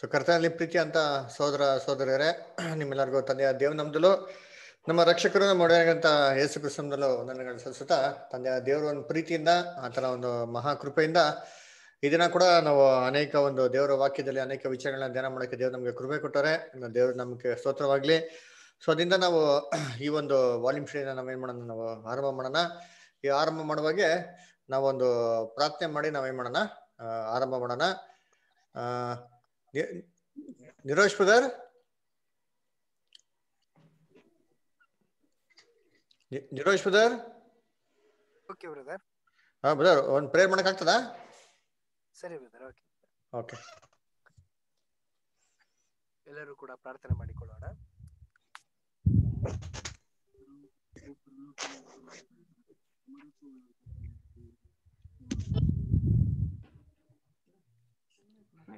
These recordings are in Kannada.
ಸೊ ಕರ್ತನಲ್ಲಿ ಪ್ರೀತಿ ಅಂತ ಸೋದರ ಸೋದರರೇ ನಿಮ್ಮೆಲ್ಲರಿಗೂ ತಂದೆಯ ನಮ್ದಲು ನಮ್ಮ ರಕ್ಷಕರು ನಮ್ಮ ಯೇಸು ಕೃಷ್ಣಂದಲು ನನ್ನ ಸಲ್ಲಿಸುತ್ತಾ ತಂದೆಯ ದೇವರ ಒಂದು ಪ್ರೀತಿಯಿಂದ ಆತನ ಒಂದು ಮಹಾ ಕೃಪೆಯಿಂದ ಇದನ್ನ ಕೂಡ ನಾವು ಅನೇಕ ಒಂದು ದೇವರ ವಾಕ್ಯದಲ್ಲಿ ಅನೇಕ ವಿಚಾರಗಳನ್ನ ಧ್ಯಾನ ಮಾಡೋಕೆ ದೇವ್ರು ನಮಗೆ ಕೃಪೆ ಕೊಟ್ಟರೆ ದೇವರು ನಮಗೆ ಸ್ತೋತ್ರವಾಗಲಿ ಸೊ ಅದರಿಂದ ನಾವು ಈ ಒಂದು ವಾಲ್ಯೂಮ್ ನಾವು ಏನು ಮಾಡೋಣ ನಾವು ಆರಂಭ ಮಾಡೋಣ ಈ ಆರಂಭ ಮಾಡುವಾಗೆ ನಾವೊಂದು ಪ್ರಾರ್ಥನೆ ಮಾಡಿ ನಾವೇನು ಮಾಡೋಣ ಆರಂಭ ಮಾಡೋಣ Niraj brother? Niraj brother? Okay brother. ಹಾ ಬ್ರದರ್ ಒಂದು ಪ್ರೇಯರ್ ಮಾಡಕ್ ಸರಿ ಬ್ರದರ್ ಓಕೆ ಓಕೆ ಎಲ್ಲರೂ ಕೂಡ ಪ್ರಾರ್ಥನೆ ಮಾಡಿಕೊಳ್ಳೋಣ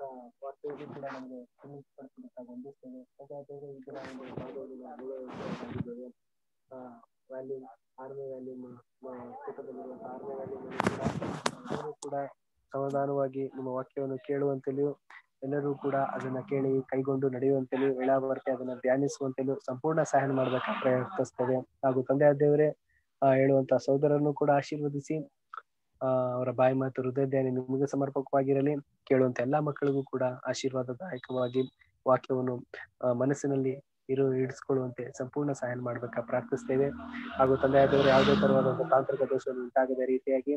ಕೂಡ ಸಮಾಧಾನವಾಗಿ ನಿಮ್ಮ ವಾಕ್ಯವನ್ನು ಕೇಳುವಂತಲೂ ಎಲ್ಲರೂ ಕೂಡ ಅದನ್ನ ಕೇಳಿ ಕೈಗೊಂಡು ನಡೆಯುವಂತಲೂ ವೇಳಾವರ್ತಿ ಅದನ್ನ ಧ್ಯಾನಿಸುವಂತಲೂ ಸಂಪೂರ್ಣ ಸಹಾಯ ಮಾಡಬೇಕು ಪ್ರಯತ್ನಿಸ್ತದೆ ಹಾಗೂ ತಂದೆ ದೇವರೇ ಹೇಳುವಂತಹ ಸಹೋದರನ್ನು ಕೂಡ ಆಶೀರ್ವದಿಸಿ ಅವರ ಬಾಯಿ ಮಾತು ಹೃದಯ ಧ್ಯಾನ ನಿಮಗೆ ಸಮರ್ಪಕವಾಗಿರಲಿ ಕೇಳುವಂತ ಎಲ್ಲಾ ಮಕ್ಕಳಿಗೂ ಕೂಡ ಆಶೀರ್ವಾದದಾಯಕವಾಗಿ ವಾಕ್ಯವನ್ನು ಮನಸ್ಸಿನಲ್ಲಿ ಇರು ಇಡಿಸ್ಕೊಳ್ಳುವಂತೆ ಸಂಪೂರ್ಣ ಸಹಾಯ ಮಾಡ್ಬೇಕಾ ಪ್ರಾರ್ಥಿಸ್ತೇವೆ ಹಾಗೂ ತಂದೆಯಾದವರು ಯಾವುದೇ ತರವಾದಂತಹ ತಾಂತ್ರಿಕ ದೋಷವನ್ನು ಉಂಟಾಗದ ರೀತಿಯಾಗಿ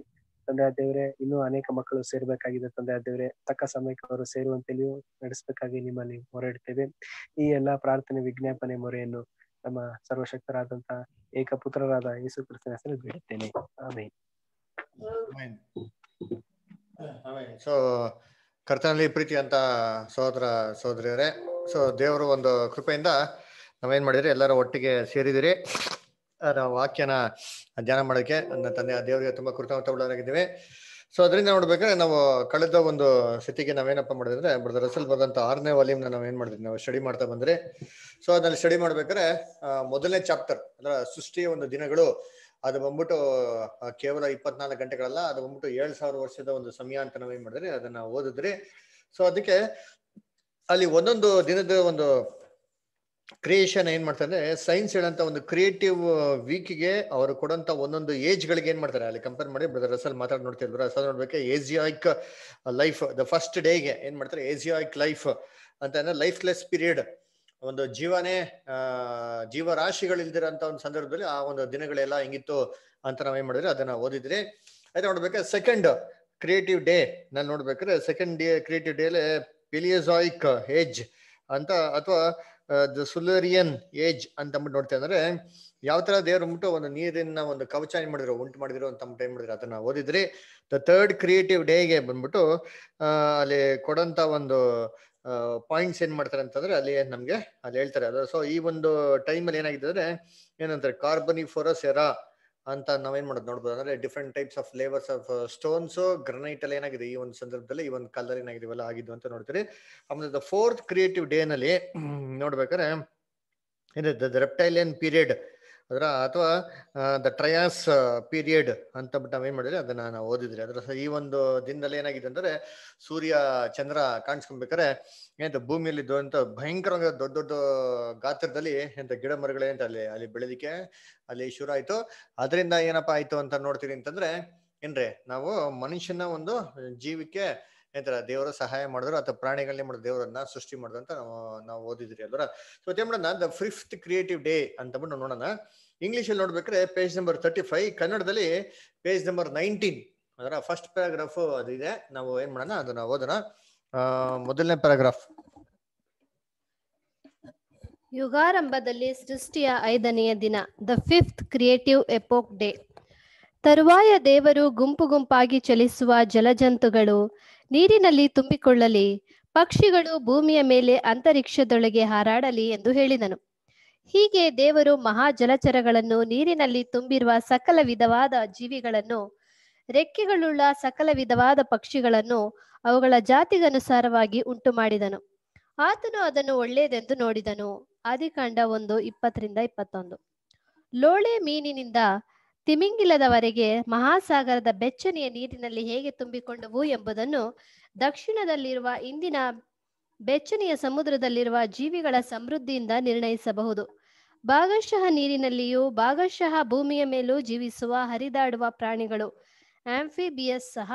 ತಂದೆಯಾದೇವರೇ ದೇವರೇ ಇನ್ನೂ ಅನೇಕ ಮಕ್ಕಳು ಸೇರಬೇಕಾಗಿದೆ ತಂದೆಯಾದೇವರೇ ತಕ್ಕ ಸಮಯಕ್ಕೆ ಅವರು ಸೇರುವಂತೆಯೂ ನಡೆಸಬೇಕಾಗಿ ನಿಮ್ಮಲ್ಲಿ ಹೊರಡ್ತೇವೆ ಈ ಎಲ್ಲಾ ಪ್ರಾರ್ಥನೆ ವಿಜ್ಞಾಪನೆ ಮೊರೆಯನ್ನು ನಮ್ಮ ಸರ್ವಶಕ್ತರಾದಂತಹ ಏಕಪುತ್ರರಾದ ಯೇಸು ಕ್ರಿಸ್ತನ ಹೆಸರು ಬಿಡುತ್ತೇನೆ ಆಮೇಲೆ ಸೊ ಕರ್ತನಲ್ಲಿ ಪ್ರೀತಿ ಅಂತ ಸಹೋದರ ಸಹೋದರಿಯರೇ ಸೊ ದೇವರು ಒಂದು ಕೃಪೆಯಿಂದ ನಾವೇನ್ ಮಾಡಿದ್ರೆ ಎಲ್ಲರೂ ಒಟ್ಟಿಗೆ ಸೇರಿದಿರಿ ನಾವು ವಾಕ್ಯನ ಧ್ಯಾನ ಮಾಡೋಕ್ಕೆ ನನ್ನ ತಂದೆ ದೇವರಿಗೆ ತುಂಬಾ ಕೃತಜ್ಞತಗಳಾಗಿದ್ದೀವಿ ಸೊ ಅದರಿಂದ ನೋಡ್ಬೇಕಾದ್ರೆ ನಾವು ಕಳೆದ ಒಂದು ಸ್ಥಿತಿಗೆ ನಾವೇನಪ್ಪ ಮಾಡಿದ್ರೆ ಬ್ರದರ್ ರಸಲ್ ಬರೆದಂತ ಆರನೇ ವಾಲ್ಯೂಮ್ನ ನಾವು ಏನ್ ಮಾಡಿದ್ವಿ ನಾವು ಸ್ಟಡಿ ಮಾಡ್ತಾ ಬಂದ್ರಿ ಸೊ ಅದನ್ನ ಸ್ಟಡಿ ಮಾಡ್ಬೇಕಾದ್ರೆ ಮೊದಲನೇ ಚಾಪ್ಟರ್ ಅಂದ್ರೆ ಸೃಷ್ಟಿಯ ಒಂದು ದಿನಗಳು ಅದು ಬಂದ್ಬಿಟ್ಟು ಕೇವಲ ಇಪ್ಪತ್ನಾಲ್ಕು ಗಂಟೆಗಳಲ್ಲ ಅದು ಬಂದ್ಬಿಟ್ಟು ಏಳು ಸಾವಿರ ವರ್ಷದ ಒಂದು ಸಮಯ ಅಂತ ನಾವೇನ್ ಮಾಡಿದ್ರೆ ಅದನ್ನ ಓದಿದ್ರಿ ಸೊ ಅದಕ್ಕೆ ಅಲ್ಲಿ ಒಂದೊಂದು ದಿನದ ಒಂದು ಕ್ರಿಯೇಷನ್ ಏನ್ ಮಾಡ್ತಾರೆ ಸೈನ್ಸ್ ಹೇಳಂತ ಒಂದು ಕ್ರಿಯೇಟಿವ್ ವೀಕ್ಗೆ ಅವರು ಕೊಡಂತ ಒಂದೊಂದು ಏಜ್ ಗಳಿಗೆ ಏನ್ ಮಾಡ್ತಾರೆ ಅಲ್ಲಿ ಕಂಪೇರ್ ಮಾಡಿ ಬ್ರದರ್ ರಸಲ್ ಮಾತಾಡ್ ನೋಡ್ತಿದ್ರು ರಸಲ್ ನೋಡ್ಬೇಕು ಏಜಿಯಾಯಿಕ್ ಲೈಫ್ ದ ಫಸ್ಟ್ ಡೇಗೆ ಏನ್ ಮಾಡ್ತಾರೆ ಏಜಿಯಾಯಿಕ್ ಲೈಫ್ ಅಂತ ಲೈಫ್ ಪೀರಿಯಡ್ ಒಂದು ಜೀವನೇ ಆ ಜೀವರಾಶಿಗಳಿಲ್ದಿರಂತ ಒಂದು ಸಂದರ್ಭದಲ್ಲಿ ಆ ಒಂದು ದಿನಗಳೆಲ್ಲ ಹೆಂಗಿತ್ತು ಅಂತ ನಾವ್ ಏನ್ ಮಾಡಿದ್ರೆ ಅದನ್ನ ಓದಿದ್ರಿ ಆಯ್ತು ನೋಡ್ಬೇಕಾದ್ರೆ ಸೆಕೆಂಡ್ ಕ್ರಿಯೇಟಿವ್ ಡೇ ನಾನು ನೋಡ್ಬೇಕಾದ್ರೆ ಸೆಕೆಂಡ್ ಡೇ ಕ್ರಿಯೇಟಿವ್ ಡೇಲೆ ಪಿಲಿಯಸಾಯಿಕ್ ಏಜ್ ಅಂತ ಅಥವಾ ದ ಸುಲರಿಯನ್ ಏಜ್ ಅಂತ ಅಂದ್ಬಿಟ್ಟು ನೋಡ್ತೇವೆ ಅಂದ್ರೆ ಯಾವ ತರ ದೇವ್ರು ಅಂದ್ಬಿಟ್ಟು ಒಂದು ನೀರಿನ ಒಂದು ಕವಚ ಏನ್ ಮಾಡಿದ್ರು ಉಂಟು ಮಾಡಿದ್ರು ಅಂತ ಅಂದ್ಬಿಟ್ಟು ಏನ್ ಮಾಡಿದ್ರು ಅದನ್ನ ಓದಿದ್ರಿ ದ ಥರ್ಡ್ ಕ್ರಿಯೇಟಿವ್ ಡೇಗೆ ಬಂದ್ಬಿಟ್ಟು ಅಲ್ಲಿ ಕೊಡಂತ ಒಂದು ಪಾಯಿಂಟ್ಸ್ ಏನ್ ಮಾಡ್ತಾರೆ ಅಂತಂದ್ರೆ ಅಲ್ಲಿ ನಮ್ಗೆ ಅಲ್ಲಿ ಹೇಳ್ತಾರೆ ಅದು ಸೊ ಈ ಒಂದು ಟೈಮ್ ಅಲ್ಲಿ ಏನಾಗಿದೆ ಅಂದ್ರೆ ಏನಂತಾರೆ ಕಾರ್ಬನಿಫೋರಸ್ ಎರಾ ಅಂತ ನಾವೇನ್ ಮಾಡೋದು ನೋಡ್ಬೋದು ಅಂದ್ರೆ different types of labours of stones granite ಅಲ್ಲಿ ಏನಾಗಿದೆ ಈ ಒಂದು ಸಂದರ್ಭದಲ್ಲಿ ಈ ಒಂದು ಕಲರ್ ಏನಾಗಿದೆ ಇವೆಲ್ಲ ಆಗಿದ್ದು ಅಂತ ನೋಡ್ತೀರಿ ಆಮೇಲೆ ದ ಫೋರ್ತ್ ಕ್ರಿಯೇಟಿವ್ ಡೇ ನಲ್ಲಿ ನೋಡ್ಬೇಕಾದ್ರೆ ರೆಪ್ಟೈಲಿಯನ್ ಪೀರಿಯಡ್ ಅದರ ಅಥವಾ ದ ಟ್ರಯಾಸ್ ಪೀರಿಯಡ್ ಅಂತ ಬಿಟ್ಟು ನಾವೇನ್ ಮಾಡಿದ್ರೆ ಅದನ್ನ ನಾವು ಓದಿದ್ರಿ ಅದ್ರ ಈ ಒಂದು ದಿನದಲ್ಲಿ ಏನಾಗಿದೆ ಅಂದ್ರೆ ಸೂರ್ಯ ಚಂದ್ರ ಕಾಣಿಸ್ಕೊಬೇಕಾರೆ ಏನಂತ ಭೂಮಿಯಲ್ಲಿ ಅಂತ ಭಯಂಕರ ದೊಡ್ಡ ದೊಡ್ಡ ಗಾತ್ರದಲ್ಲಿ ಎಂತ ಗಿಡ ಅಂತ ಅಲ್ಲಿ ಅಲ್ಲಿ ಬೆಳೆದಿಕ್ಕೆ ಅಲ್ಲಿ ಶುರು ಆಯ್ತು ಅದರಿಂದ ಏನಪ್ಪಾ ಆಯ್ತು ಅಂತ ನೋಡ್ತೀರಿ ಅಂತಂದ್ರೆ ಏನ್ರಿ ನಾವು ಮನುಷ್ಯನ ಒಂದು ಜೀವಕ್ಕೆ ಏನಂತಾರೆ ದೇವರ ಸಹಾಯ ಮಾಡಿದ್ರು ಅಥವಾ ಪ್ರಾಣಿಗಳನ್ನೇ ಮಾಡಿದ್ರು ದೇವರನ್ನ ಸೃಷ್ಟಿ ಮಾಡಿದ್ರು ಅಂತ ನಾವು ನಾವು ಓದಿದ್ರಿ ಅಲ್ವರ ಸೊ ಅದೇ ಮಾಡೋಣ ದ ಫಿಫ್ತ್ ಕ್ರಿಯೇಟಿವ್ ಡೇ ಅಂತ ಬಿಟ್ಟು ನೋಡೋಣ ಅಲ್ಲಿ ನೋಡ್ಬೇಕ್ರೆ ಪೇಜ್ ನಂಬರ್ ತರ್ಟಿ ಫೈವ್ ಕನ್ನಡದಲ್ಲಿ ಪೇಜ್ ನಂಬರ್ ನೈನ್ಟೀನ್ ಅದರ ಫಸ್ಟ್ ಪ್ಯಾರಾಗ್ರಾಫ್ ಅದಿದೆ ನಾವು ಏನ್ ಮಾಡೋಣ ಅದನ್ನ ಓದೋಣ ಮೊದಲನೇ ಪ್ಯಾರಾಗ್ರಾಫ್ ಯುಗಾರಂಭದಲ್ಲಿ ಸೃಷ್ಟಿಯ ಐದನೆಯ ದಿನ the fifth creative epoch day ತರುವಾಯ ದೇವರು ಗುಂಪು ಗುಂಪಾಗಿ ಚಲಿಸುವ ಜಲಜಂತುಗಳು ನೀರಿನಲ್ಲಿ ತುಂಬಿಕೊಳ್ಳಲಿ ಪಕ್ಷಿಗಳು ಭೂಮಿಯ ಮೇಲೆ ಅಂತರಿಕ್ಷದೊಳಗೆ ಹಾರಾಡಲಿ ಎಂದು ಹೇಳಿದನು ಹೀಗೆ ದೇವರು ಮಹಾ ಜಲಚರಗಳನ್ನು ನೀರಿನಲ್ಲಿ ತುಂಬಿರುವ ಸಕಲ ವಿಧವಾದ ಜೀವಿಗಳನ್ನು ರೆಕ್ಕೆಗಳುಳ್ಳ ಸಕಲ ವಿಧವಾದ ಪಕ್ಷಿಗಳನ್ನು ಅವುಗಳ ಜಾತಿಗನುಸಾರವಾಗಿ ಉಂಟು ಮಾಡಿದನು ಆತನು ಅದನ್ನು ಒಳ್ಳೆಯದೆಂದು ನೋಡಿದನು ಆದಿಕಾಂಡ ಒಂದು ಇಪ್ಪತ್ತರಿಂದ ಇಪ್ಪತ್ತೊಂದು ಲೋಳೆ ಮೀನಿನಿಂದ ತಿಮಿಂಗಿಲದವರೆಗೆ ಮಹಾಸಾಗರದ ಬೆಚ್ಚನೆಯ ನೀರಿನಲ್ಲಿ ಹೇಗೆ ತುಂಬಿಕೊಂಡವು ಎಂಬುದನ್ನು ದಕ್ಷಿಣದಲ್ಲಿರುವ ಇಂದಿನ ಬೆಚ್ಚನೆಯ ಸಮುದ್ರದಲ್ಲಿರುವ ಜೀವಿಗಳ ಸಮೃದ್ಧಿಯಿಂದ ನಿರ್ಣಯಿಸಬಹುದು ಭಾಗಶಃ ನೀರಿನಲ್ಲಿಯೂ ಭಾಗಶಃ ಭೂಮಿಯ ಮೇಲೂ ಜೀವಿಸುವ ಹರಿದಾಡುವ ಪ್ರಾಣಿಗಳು ಆಂಫಿಬಿಯಸ್ ಸಹ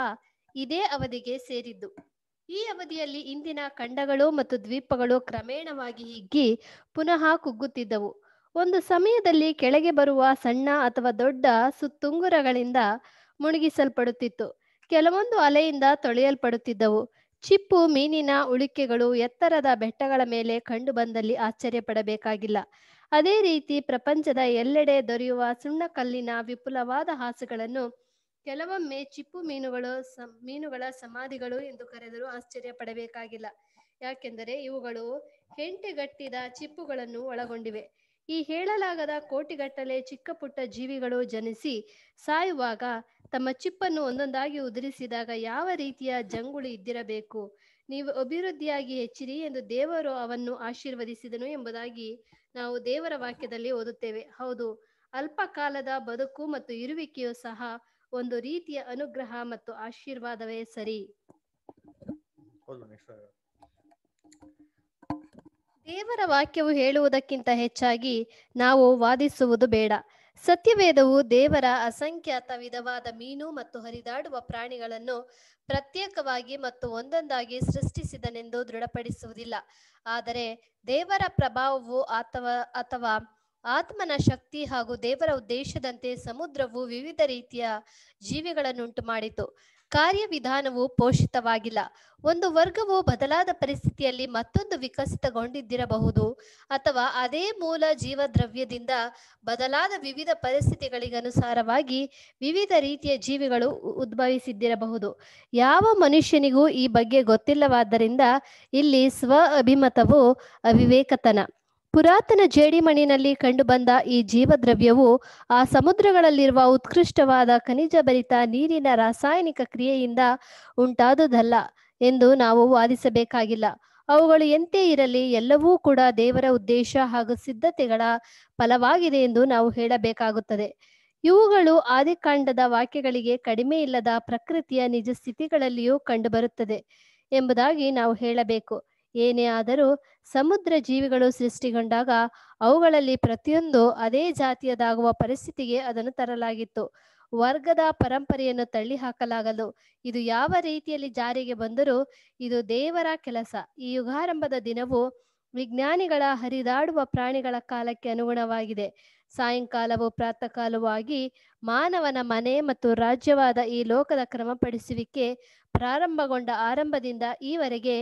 ಇದೇ ಅವಧಿಗೆ ಸೇರಿದ್ದು ಈ ಅವಧಿಯಲ್ಲಿ ಇಂದಿನ ಖಂಡಗಳು ಮತ್ತು ದ್ವೀಪಗಳು ಕ್ರಮೇಣವಾಗಿ ಹಿಗ್ಗಿ ಪುನಃ ಕುಗ್ಗುತ್ತಿದ್ದವು ಒಂದು ಸಮಯದಲ್ಲಿ ಕೆಳಗೆ ಬರುವ ಸಣ್ಣ ಅಥವಾ ದೊಡ್ಡ ಸುತ್ತುಂಗುರಗಳಿಂದ ಮುಣುಗಿಸಲ್ಪಡುತ್ತಿತ್ತು ಕೆಲವೊಂದು ಅಲೆಯಿಂದ ತೊಳೆಯಲ್ಪಡುತ್ತಿದ್ದವು ಚಿಪ್ಪು ಮೀನಿನ ಉಳಿಕೆಗಳು ಎತ್ತರದ ಬೆಟ್ಟಗಳ ಮೇಲೆ ಕಂಡು ಬಂದಲ್ಲಿ ಆಶ್ಚರ್ಯ ಪಡಬೇಕಾಗಿಲ್ಲ ಅದೇ ರೀತಿ ಪ್ರಪಂಚದ ಎಲ್ಲೆಡೆ ದೊರೆಯುವ ಸುಣ್ಣಕಲ್ಲಿನ ವಿಪುಲವಾದ ಹಾಸುಗಳನ್ನು ಕೆಲವೊಮ್ಮೆ ಚಿಪ್ಪು ಮೀನುಗಳು ಮೀನುಗಳ ಸಮಾಧಿಗಳು ಎಂದು ಕರೆದರೂ ಆಶ್ಚರ್ಯ ಪಡಬೇಕಾಗಿಲ್ಲ ಯಾಕೆಂದರೆ ಇವುಗಳು ಹೆಂಟೆಗಟ್ಟಿದ ಚಿಪ್ಪುಗಳನ್ನು ಒಳಗೊಂಡಿವೆ ಈ ಹೇಳಲಾಗದ ಕೋಟಿಗಟ್ಟಲೆ ಚಿಕ್ಕ ಪುಟ್ಟ ಜೀವಿಗಳು ಜನಿಸಿ ಸಾಯುವಾಗ ತಮ್ಮ ಚಿಪ್ಪನ್ನು ಒಂದೊಂದಾಗಿ ಉದುರಿಸಿದಾಗ ಯಾವ ರೀತಿಯ ಜಂಗುಳಿ ಇದ್ದಿರಬೇಕು ನೀವು ಅಭಿವೃದ್ಧಿಯಾಗಿ ಹೆಚ್ಚಿರಿ ಎಂದು ದೇವರು ಅವನ್ನು ಆಶೀರ್ವದಿಸಿದನು ಎಂಬುದಾಗಿ ನಾವು ದೇವರ ವಾಕ್ಯದಲ್ಲಿ ಓದುತ್ತೇವೆ ಹೌದು ಅಲ್ಪ ಕಾಲದ ಬದುಕು ಮತ್ತು ಇರುವಿಕೆಯು ಸಹ ಒಂದು ರೀತಿಯ ಅನುಗ್ರಹ ಮತ್ತು ಆಶೀರ್ವಾದವೇ ಸರಿ ದೇವರ ವಾಕ್ಯವು ಹೇಳುವುದಕ್ಕಿಂತ ಹೆಚ್ಚಾಗಿ ನಾವು ವಾದಿಸುವುದು ಬೇಡ ಸತ್ಯವೇದವು ದೇವರ ಅಸಂಖ್ಯಾತ ವಿಧವಾದ ಮೀನು ಮತ್ತು ಹರಿದಾಡುವ ಪ್ರಾಣಿಗಳನ್ನು ಪ್ರತ್ಯೇಕವಾಗಿ ಮತ್ತು ಒಂದೊಂದಾಗಿ ಸೃಷ್ಟಿಸಿದನೆಂದು ದೃಢಪಡಿಸುವುದಿಲ್ಲ ಆದರೆ ದೇವರ ಪ್ರಭಾವವು ಅಥವಾ ಅಥವಾ ಆತ್ಮನ ಶಕ್ತಿ ಹಾಗೂ ದೇವರ ಉದ್ದೇಶದಂತೆ ಸಮುದ್ರವು ವಿವಿಧ ರೀತಿಯ ಜೀವಿಗಳನ್ನುಂಟು ಮಾಡಿತು ಕಾರ್ಯವಿಧಾನವು ಪೋಷಿತವಾಗಿಲ್ಲ ಒಂದು ವರ್ಗವು ಬದಲಾದ ಪರಿಸ್ಥಿತಿಯಲ್ಲಿ ಮತ್ತೊಂದು ವಿಕಸಿತಗೊಂಡಿದ್ದಿರಬಹುದು ಅಥವಾ ಅದೇ ಮೂಲ ಜೀವದ್ರವ್ಯದಿಂದ ಬದಲಾದ ವಿವಿಧ ಪರಿಸ್ಥಿತಿಗಳಿಗನುಸಾರವಾಗಿ ವಿವಿಧ ರೀತಿಯ ಜೀವಿಗಳು ಉದ್ಭವಿಸಿದ್ದಿರಬಹುದು ಯಾವ ಮನುಷ್ಯನಿಗೂ ಈ ಬಗ್ಗೆ ಗೊತ್ತಿಲ್ಲವಾದ್ದರಿಂದ ಇಲ್ಲಿ ಸ್ವ ಅಭಿಮತವು ಅವಿವೇಕತನ ಪುರಾತನ ಜೇಡಿಮಣ್ಣಿನಲ್ಲಿ ಕಂಡುಬಂದ ಈ ಜೀವದ್ರವ್ಯವು ಆ ಸಮುದ್ರಗಳಲ್ಲಿರುವ ಉತ್ಕೃಷ್ಟವಾದ ಖನಿಜ ಭರಿತ ನೀರಿನ ರಾಸಾಯನಿಕ ಕ್ರಿಯೆಯಿಂದ ಉಂಟಾದುದಲ್ಲ ಎಂದು ನಾವು ವಾದಿಸಬೇಕಾಗಿಲ್ಲ ಅವುಗಳು ಎಂತೆ ಇರಲಿ ಎಲ್ಲವೂ ಕೂಡ ದೇವರ ಉದ್ದೇಶ ಹಾಗೂ ಸಿದ್ಧತೆಗಳ ಫಲವಾಗಿದೆ ಎಂದು ನಾವು ಹೇಳಬೇಕಾಗುತ್ತದೆ ಇವುಗಳು ಆದಿಕಾಂಡದ ವಾಕ್ಯಗಳಿಗೆ ಕಡಿಮೆ ಇಲ್ಲದ ಪ್ರಕೃತಿಯ ನಿಜ ಸ್ಥಿತಿಗಳಲ್ಲಿಯೂ ಕಂಡುಬರುತ್ತದೆ ಎಂಬುದಾಗಿ ನಾವು ಹೇಳಬೇಕು ಏನೇ ಆದರೂ ಸಮುದ್ರ ಜೀವಿಗಳು ಸೃಷ್ಟಿಗೊಂಡಾಗ ಅವುಗಳಲ್ಲಿ ಪ್ರತಿಯೊಂದು ಅದೇ ಜಾತಿಯದಾಗುವ ಪರಿಸ್ಥಿತಿಗೆ ಅದನ್ನು ತರಲಾಗಿತ್ತು ವರ್ಗದ ಪರಂಪರೆಯನ್ನು ತಳ್ಳಿ ಹಾಕಲಾಗಲು ಇದು ಯಾವ ರೀತಿಯಲ್ಲಿ ಜಾರಿಗೆ ಬಂದರೂ ಇದು ದೇವರ ಕೆಲಸ ಈ ಯುಗಾರಂಭದ ದಿನವು ವಿಜ್ಞಾನಿಗಳ ಹರಿದಾಡುವ ಪ್ರಾಣಿಗಳ ಕಾಲಕ್ಕೆ ಅನುಗುಣವಾಗಿದೆ ಸಾಯಂಕಾಲವು ಕಾಲವಾಗಿ ಮಾನವನ ಮನೆ ಮತ್ತು ರಾಜ್ಯವಾದ ಈ ಲೋಕದ ಕ್ರಮಪಡಿಸುವಿಕೆ ಪ್ರಾರಂಭಗೊಂಡ ಆರಂಭದಿಂದ ಈವರೆಗೆ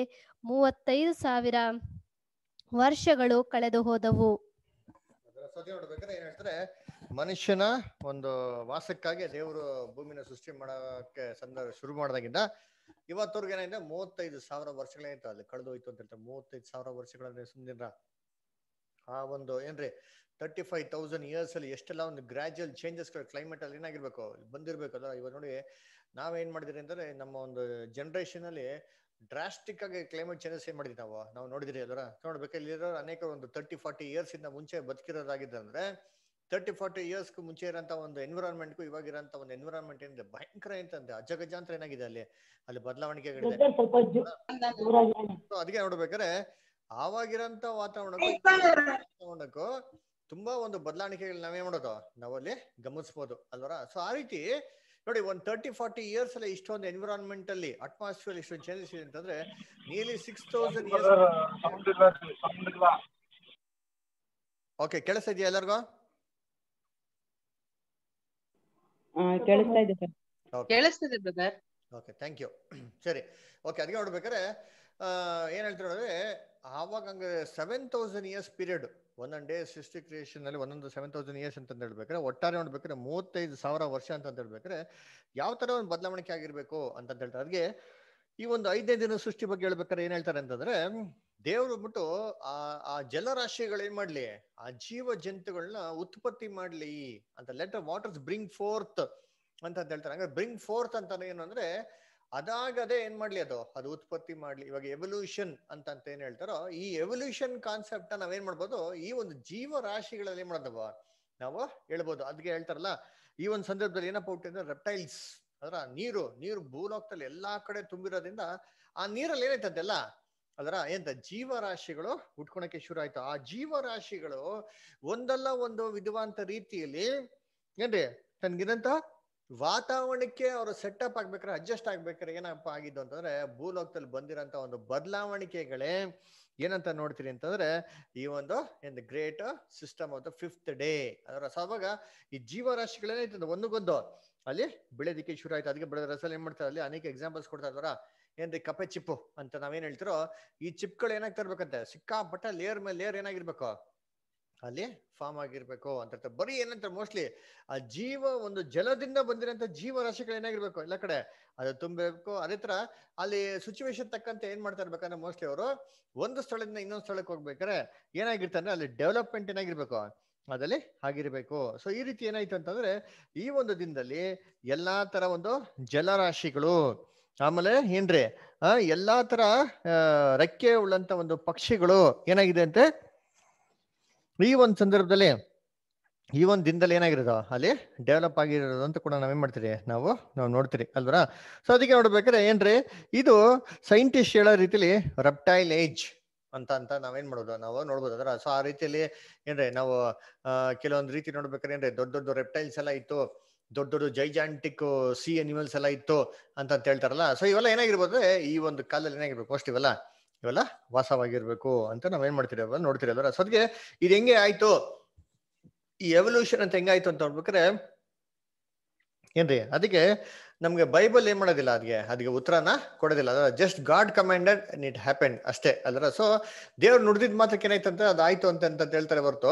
ಮೂವತ್ತೈದು ಸಾವಿರ ವರ್ಷಗಳು ಕಳೆದು ಹೋದವು ಮನುಷ್ಯನ ಒಂದು ವಾಸಕ್ಕಾಗಿ ದೇವರು ಭೂಮಿನ ಸೃಷ್ಟಿ ಮಾಡೋಕೆ ಸಂದರ್ಭ ಶುರು ಮಾಡಿದಾಗಿಂದ ಇವತ್ತವ್ರಿಗೆ ಏನಾಯ್ತು ಮೂವತ್ತೈದು ಸಾವಿರ ವರ್ಷಗಳೇನಾಯ್ತು ಅಲ್ಲಿ ಕಳೆದು ಹೋಯ್ತು ಅಂತ ಹೇಳ್ತಾರೆ ಮೂವತ್ತೈದು ಸಾವಿರ ವರ್ಷಗಳಂದ್ರೆ ಸುಮ್ಮನಿರ ಆ ಒಂದು ಏನ್ರಿ ತರ್ಟಿ ಫೈವ್ ತೌಸಂಡ್ ಇಯರ್ಸ್ ಅಲ್ಲಿ ಎಷ್ಟೆಲ್ಲ ಒಂದು ಗ್ರಾಜುವಲ್ ಚೇಂಜಸ್ ಕ್ಲೈಮೇಟ್ ಅಲ್ಲಿ ಏನಾಗಿರ್ಬೇಕು ಬಂದಿರ್ಬೇಕಲ್ಲ ಇವಾಗ ನೋಡಿ ನಾವೇನ್ ಮಾಡಿದ್ರಿ ಅಂದ್ರೆ ನಮ್ಮ ಒಂದು ಜನರೇಷನ್ ಅಲ್ಲಿ ಡ್ರಾಸ್ಟಿಕ್ ಆಗಿ ಕ್ಲೈಮೇಟ್ ಚೇಂಜಸ್ ಏನ್ ಮಾಡಿದ್ವಿ ನಾವು ನಾವು ನೋಡಿದ್ರಿ ಅದರ ನೋಡ್ಬೇಕು ಇಲ್ಲಿರೋ ಅನೇಕ ಒಂದು ತರ್ಟಿ ಫಾರ್ಟಿ ಇಯರ್ಸ್ ಇಂದ ಮುಂಚೆ ಬದುಕಿರೋದಾಗಿದೆ ಅಂದ್ರೆ ತರ್ಟಿ ಫಾರ್ಟಿ ಇಯರ್ಸ್ ಮುಂಚೆ ಇರೋಂಥ ಒಂದು ಎನ್ವಿರಾನ್ಮೆಂಟ್ಗೂ ಇವಾಗ ಇರೋಂಥ ಒಂದು ಎನ್ವಿರಾನ್ಮೆಂಟ್ ಏನಿದೆ ಭಯಂಕರ ಅಂತಂದ್ರೆ ಅಜಗಜ ಏನಾಗಿದೆ ಅಲ್ಲಿ ಅಲ್ಲಿ ಬದಲಾವಣೆಗಳಿದೆ ಅದಕ್ಕೆ ನೋಡ್ಬೇಕಾದ್ರೆ ಆವಾಗಿರಂತ ವಾತಾವರಣಕ್ಕೂ ತುಂಬಾ ಒಂದು ಬದಲಾವಣೆಗಳು ನಾವೇ ಮಾಡೋದು ನಾವಲ್ಲಿ ಗಮನಿಸ್ಬೋದು ಅಲ್ವರ ಸೊ ಆ ರೀತಿ ನೋಡಿ ಒಂದು ತರ್ಟಿ ಫಾರ್ಟಿ ಇಯರ್ಸ್ ಅಲ್ಲಿ ಇಷ್ಟೊಂದು ಎನ್ವಿರಾನ್ಮೆಂಟ್ ಅಲ್ಲಿ ಅಟ್ಮಾಸ್ಫಿಯರ್ ಇಷ್ಟೊಂದು ಚೇಂಜಸ್ ಇದೆ ಅಂತಂದ್ರೆ ನಿಯರ್ಲಿ ಸಿಕ್ಸ್ ತೌಸಂಡ್ ಓಕೆ ಕೆಲಸ ಇದೆಯಾ ಎಲ್ಲರಿಗೂ ಕೇಳಿಸ್ತಾ ಇದೆ ಸರ್ ಕೇಳಿಸ್ತಿದೆ ಬ್ರದರ್ ಓಕೆ ಥ್ಯಾಂಕ್ ಯು ಸರಿ ಓಕೆ ಅದಕ್ಕೆ ನೋಡ್ಬೇಕಾದ್ರೆ ಏನು ಹೇಳ್ತಾರೆ ಅಂದರೆ ಆವಾಗ ಹಂಗೆ ಸೆವೆನ್ ತೌಸಂಡ್ ಇಯರ್ಸ್ ಪೀರಿಯಡ್ ಒಂದೊಂದು ಡೇ ಸೃಷ್ಟಿ ಕ್ರಿಯೇಷನಲ್ಲಿ ಒಂದೊಂದು ಸೆವೆನ್ ತೌಸಂಡ್ ಇಯರ್ಸ್ ಅಂತ ಹೇಳ್ಬೇಕಾದ್ರೆ ಒಟ್ಟಾರೆ ನೋಡ್ಬೇಕಾದ್ರೆ ಮೂವತ್ತೈದು ಸಾವಿರ ವರ್ಷ ಅಂತ ಹೇಳ್ಬೇಕಾರೆ ಯಾವ ಥರ ಒಂದು ಬದಲಾವಣೆ ಆಗಿರಬೇಕು ಅಂತ ಹೇಳ್ತಾರೆ ಅದಕ್ಕೆ ಈ ಒಂದು ಐದನೇ ದಿನ ಸೃಷ್ಟಿ ಬಗ್ಗೆ ಹೇಳ್ಬೇಕಾದ್ರೆ ಏನ್ ಹೇಳ್ತಾರೆ ಅಂತಂದ್ರೆ ದೇವರು ಬಿಟ್ಟು ಆ ಆ ಜಲರಾಶಿಗಳೇನ್ ಮಾಡ್ಲಿ ಆ ಜೀವ ಜಂತುಗಳನ್ನ ಉತ್ಪತ್ತಿ ಮಾಡ್ಲಿ ಅಂತ ಲೆಟರ್ ವಾಟರ್ಸ್ ಬ್ರಿಂಗ್ ಫೋರ್ತ್ ಅಂತ ಹೇಳ್ತಾರೆ ಹಂಗಾರೆ ಬ್ರಿಂಗ್ ಫೋರ್ತ್ ಅಂತ ಏನು ಅಂದ್ರೆ ಅದಾಗದೇ ಏನ್ ಮಾಡ್ಲಿ ಅದು ಅದು ಉತ್ಪತ್ತಿ ಮಾಡ್ಲಿ ಇವಾಗ ಎವಲ್ಯೂಷನ್ ಅಂತ ಅಂತ ಏನ್ ಹೇಳ್ತಾರೋ ಈ ಎವಲ್ಯೂಷನ್ ಕಾನ್ಸೆಪ್ಟ್ ನಾವೇನ್ ಮಾಡ್ಬೋದು ಈ ಒಂದು ಜೀವ ರಾಶಿಗಳಲ್ಲಿ ಏನ್ ಮಾಡೋದವ ನಾವು ಹೇಳ್ಬೋದು ಅದಕ್ಕೆ ಹೇಳ್ತಾರಲ್ಲ ಈ ಒಂದು ಸಂದರ್ಭದಲ್ಲಿ ಏನಪ್ಪ ಹುಟ್ಟಿದ್ರೆ ರೆಪ್ಟೈಲ್ಸ್ ಅದರ ನೀರು ನೀರು ಭೂಲೋಕದಲ್ಲಿ ಎಲ್ಲಾ ಕಡೆ ತುಂಬಿರೋದ್ರಿಂದ ಆ ನೀರಲ್ಲಿ ಏನೈತೆ ಅದೆಲ್ಲ ಅದರ ಎಂತ ಜೀವರಾಶಿಗಳು ಉಟ್ಕೊಳಕ್ಕೆ ಶುರು ಆಯ್ತು ಆ ಜೀವರಾಶಿಗಳು ಒಂದಲ್ಲ ಒಂದು ವಿಧವಾಂತ ರೀತಿಯಲ್ಲಿ ಏನ್ರಿ ತನ್ಗಿದಂತ ವಾತಾವರಣಕ್ಕೆ ಅವರು ಸೆಟಪ್ ಆಗ್ಬೇಕಾರೆ ಅಡ್ಜಸ್ಟ್ ಆಗ್ಬೇಕಾರೆ ಏನಪ್ಪ ಆಗಿದ್ದು ಅಂತಂದ್ರೆ ಭೂಲೋಕದಲ್ಲಿ ಬಂದಿರೋಂಥ ಒಂದು ಬದಲಾವಣಿಕೆಗಳೇ ಏನಂತ ನೋಡ್ತೀರಿ ಅಂತಂದ್ರೆ ಈ ಒಂದು in great system of the fifth day ಅದರ ಸವಾಗ ಈ ಇತ್ತು ಒಂದುಗೊಂದು ಅಲ್ಲಿ ಬೆಳೆದಿಕ್ಕೆ ಶುರು ಆಯ್ತು ಅದಕ್ಕೆ ಬೆಳೆದ ರಸಲ್ ಏನ್ ಮಾಡ್ತಾರೆ ಅಲ್ಲಿ ಅನೇಕ ಎಕ್ಸಾಂಪಲ್ಸ್ ಕೊಡ್ತಾ ಇದ್ದಾರ ಏನ್ರಿ ಕಪೆ ಚಿಪ್ಪು ಅಂತ ನಾವೇನ್ ಹೇಳ್ತಿರೋ ಈ ಚಿಪ್ಗಳು ಏನಾಗ್ತಾ ಇರ್ಬೇಕಂತೆ ಸಿಕ್ಕಾಪಟ್ಟ ಲೇಯರ್ ಮೇಲೆ ಲೇಯರ್ ಏನಾಗಿರ್ಬೇಕು ಅಲ್ಲಿ ಫಾರ್ಮ್ ಆಗಿರ್ಬೇಕು ಅಂತ ಬರೀ ಏನಂತಾರೆ ಮೋಸ್ಟ್ಲಿ ಆ ಜೀವ ಒಂದು ಜಲದಿಂದ ಬಂದಿರೋಂಥ ಜೀವ ರಾಶಿಗಳು ಏನಾಗಿರ್ಬೇಕು ಎಲ್ಲ ಕಡೆ ಅದು ತುಂಬಬೇಕು ಅದೇ ತರ ಅಲ್ಲಿ ಸಿಚುವೇಶನ್ ತಕ್ಕಂತೆ ಏನ್ ಮಾಡ್ತಾ ಇರ್ಬೇಕಂದ್ರೆ ಮೋಸ್ಟ್ಲಿ ಅವರು ಒಂದು ಸ್ಥಳದಿಂದ ಇನ್ನೊಂದು ಸ್ಥಳಕ್ಕೆ ಹೋಗ್ಬೇಕಾರೆ ಏನಾಗಿರ್ತಂದ್ರೆ ಅಲ್ಲಿ ಡೆವಲಪ್ಮೆಂಟ್ ಏನಾಗಿರ್ಬೇಕು ಅದರಲ್ಲಿ ಆಗಿರ್ಬೇಕು ಸೊ ಈ ರೀತಿ ಏನಾಯ್ತು ಅಂತಂದ್ರೆ ಈ ಒಂದು ದಿನದಲ್ಲಿ ಎಲ್ಲಾ ತರ ಒಂದು ಜಲರಾಶಿಗಳು ಆಮೇಲೆ ಏನ್ರಿ ಎಲ್ಲಾ ತರ ರೆಕ್ಕೆ ಉಳ್ಳಂತ ಒಂದು ಪಕ್ಷಿಗಳು ಏನಾಗಿದೆ ಅಂತೆ ಈ ಒಂದು ಸಂದರ್ಭದಲ್ಲಿ ಈ ಒಂದು ದಿನದಲ್ಲಿ ಏನಾಗಿರೋದು ಅಲ್ಲಿ ಡೆವಲಪ್ ಆಗಿರೋದು ಅಂತ ಕೂಡ ನಾವೇನ್ ಮಾಡ್ತೀರಿ ನಾವು ನಾವು ನೋಡ್ತೀರಿ ಅಲ್ವರ ಸೊ ಅದಕ್ಕೆ ನೋಡ್ಬೇಕಾದ್ರೆ ಏನ್ರಿ ಇದು ಸೈಂಟಿಸ್ಟ್ ಹೇಳೋ ರೀತಿಲಿ ರೆಪ್ಟೈಲ್ ಏಜ್ ಅಂತ ಅಂತ ನಾವೇನ್ ಮಾಡೋದು ನಾವು ನೋಡ್ಬೋದು ಅದರ ಸೊ ಆ ರೀತಿಯಲ್ಲಿ ಏನ್ರಿ ನಾವು ಕೆಲವೊಂದು ರೀತಿ ನೋಡ್ಬೇಕಾದ್ರೆ ಏನ್ರಿ ದೊಡ್ಡ ದೊಡ್ಡ ರೆಪ್ಟೈಲ್ಸ್ ಎಲ್ಲ ಇತ್ತು ದೊಡ್ಡ ದೊಡ್ಡ ಜೈಜಾಂಟಿಕ್ ಸಿ ಅನಿಮಲ್ಸ್ ಎಲ್ಲ ಇತ್ತು ಅಂತ ಹೇಳ್ತಾರಲ್ಲ ಸೊ ಇವೆಲ್ಲ ಏನಾಗಿರ್ಬೋದು ಈ ಒಂದು ಕಾಲದಲ್ಲಿ ಏನಾಗಿರ್ಬೇಕು ಅಷ್ಟಿವಲ್ಲ ಇವೆಲ್ಲ ವಾಸವಾಗಿರ್ಬೇಕು ಅಂತ ನಾವೇನ್ ಮಾಡ್ತಿರಲ್ಲ ನೋಡ್ತಿರಲ್ವರ ಸೊ ಅದಕ್ಕೆ ಇದು ಹೆಂಗೆ ಆಯ್ತು ಈ ಎವಲ್ಯೂಷನ್ ಅಂತ ಹೆಂಗಾಯ್ತು ಅಂತ ನೋಡ್ಬೇಕ್ರೆ ಏನ್ರಿ ಅದಕ್ಕೆ ನಮ್ಗೆ ಬೈಬಲ್ ಏನ್ ಮಾಡೋದಿಲ್ಲ ಅದಕ್ಕೆ ಅದಕ್ಕೆ ಉತ್ತರನ ಕೊಡೋದಿಲ್ಲ ಅದರ just God commanded and it happened ಅಷ್ಟೇ ಅದರ ಸೊ ದೇವ್ರು ನುಡಿದಿದ್ ಮಾತ್ರಕ್ಕೆ ಏನಾಯ್ತಂತ ಅದಾಯ್ತು ಅಂತ ಅಂತ ಹೇಳ್ತಾರೆ ಹೊರತು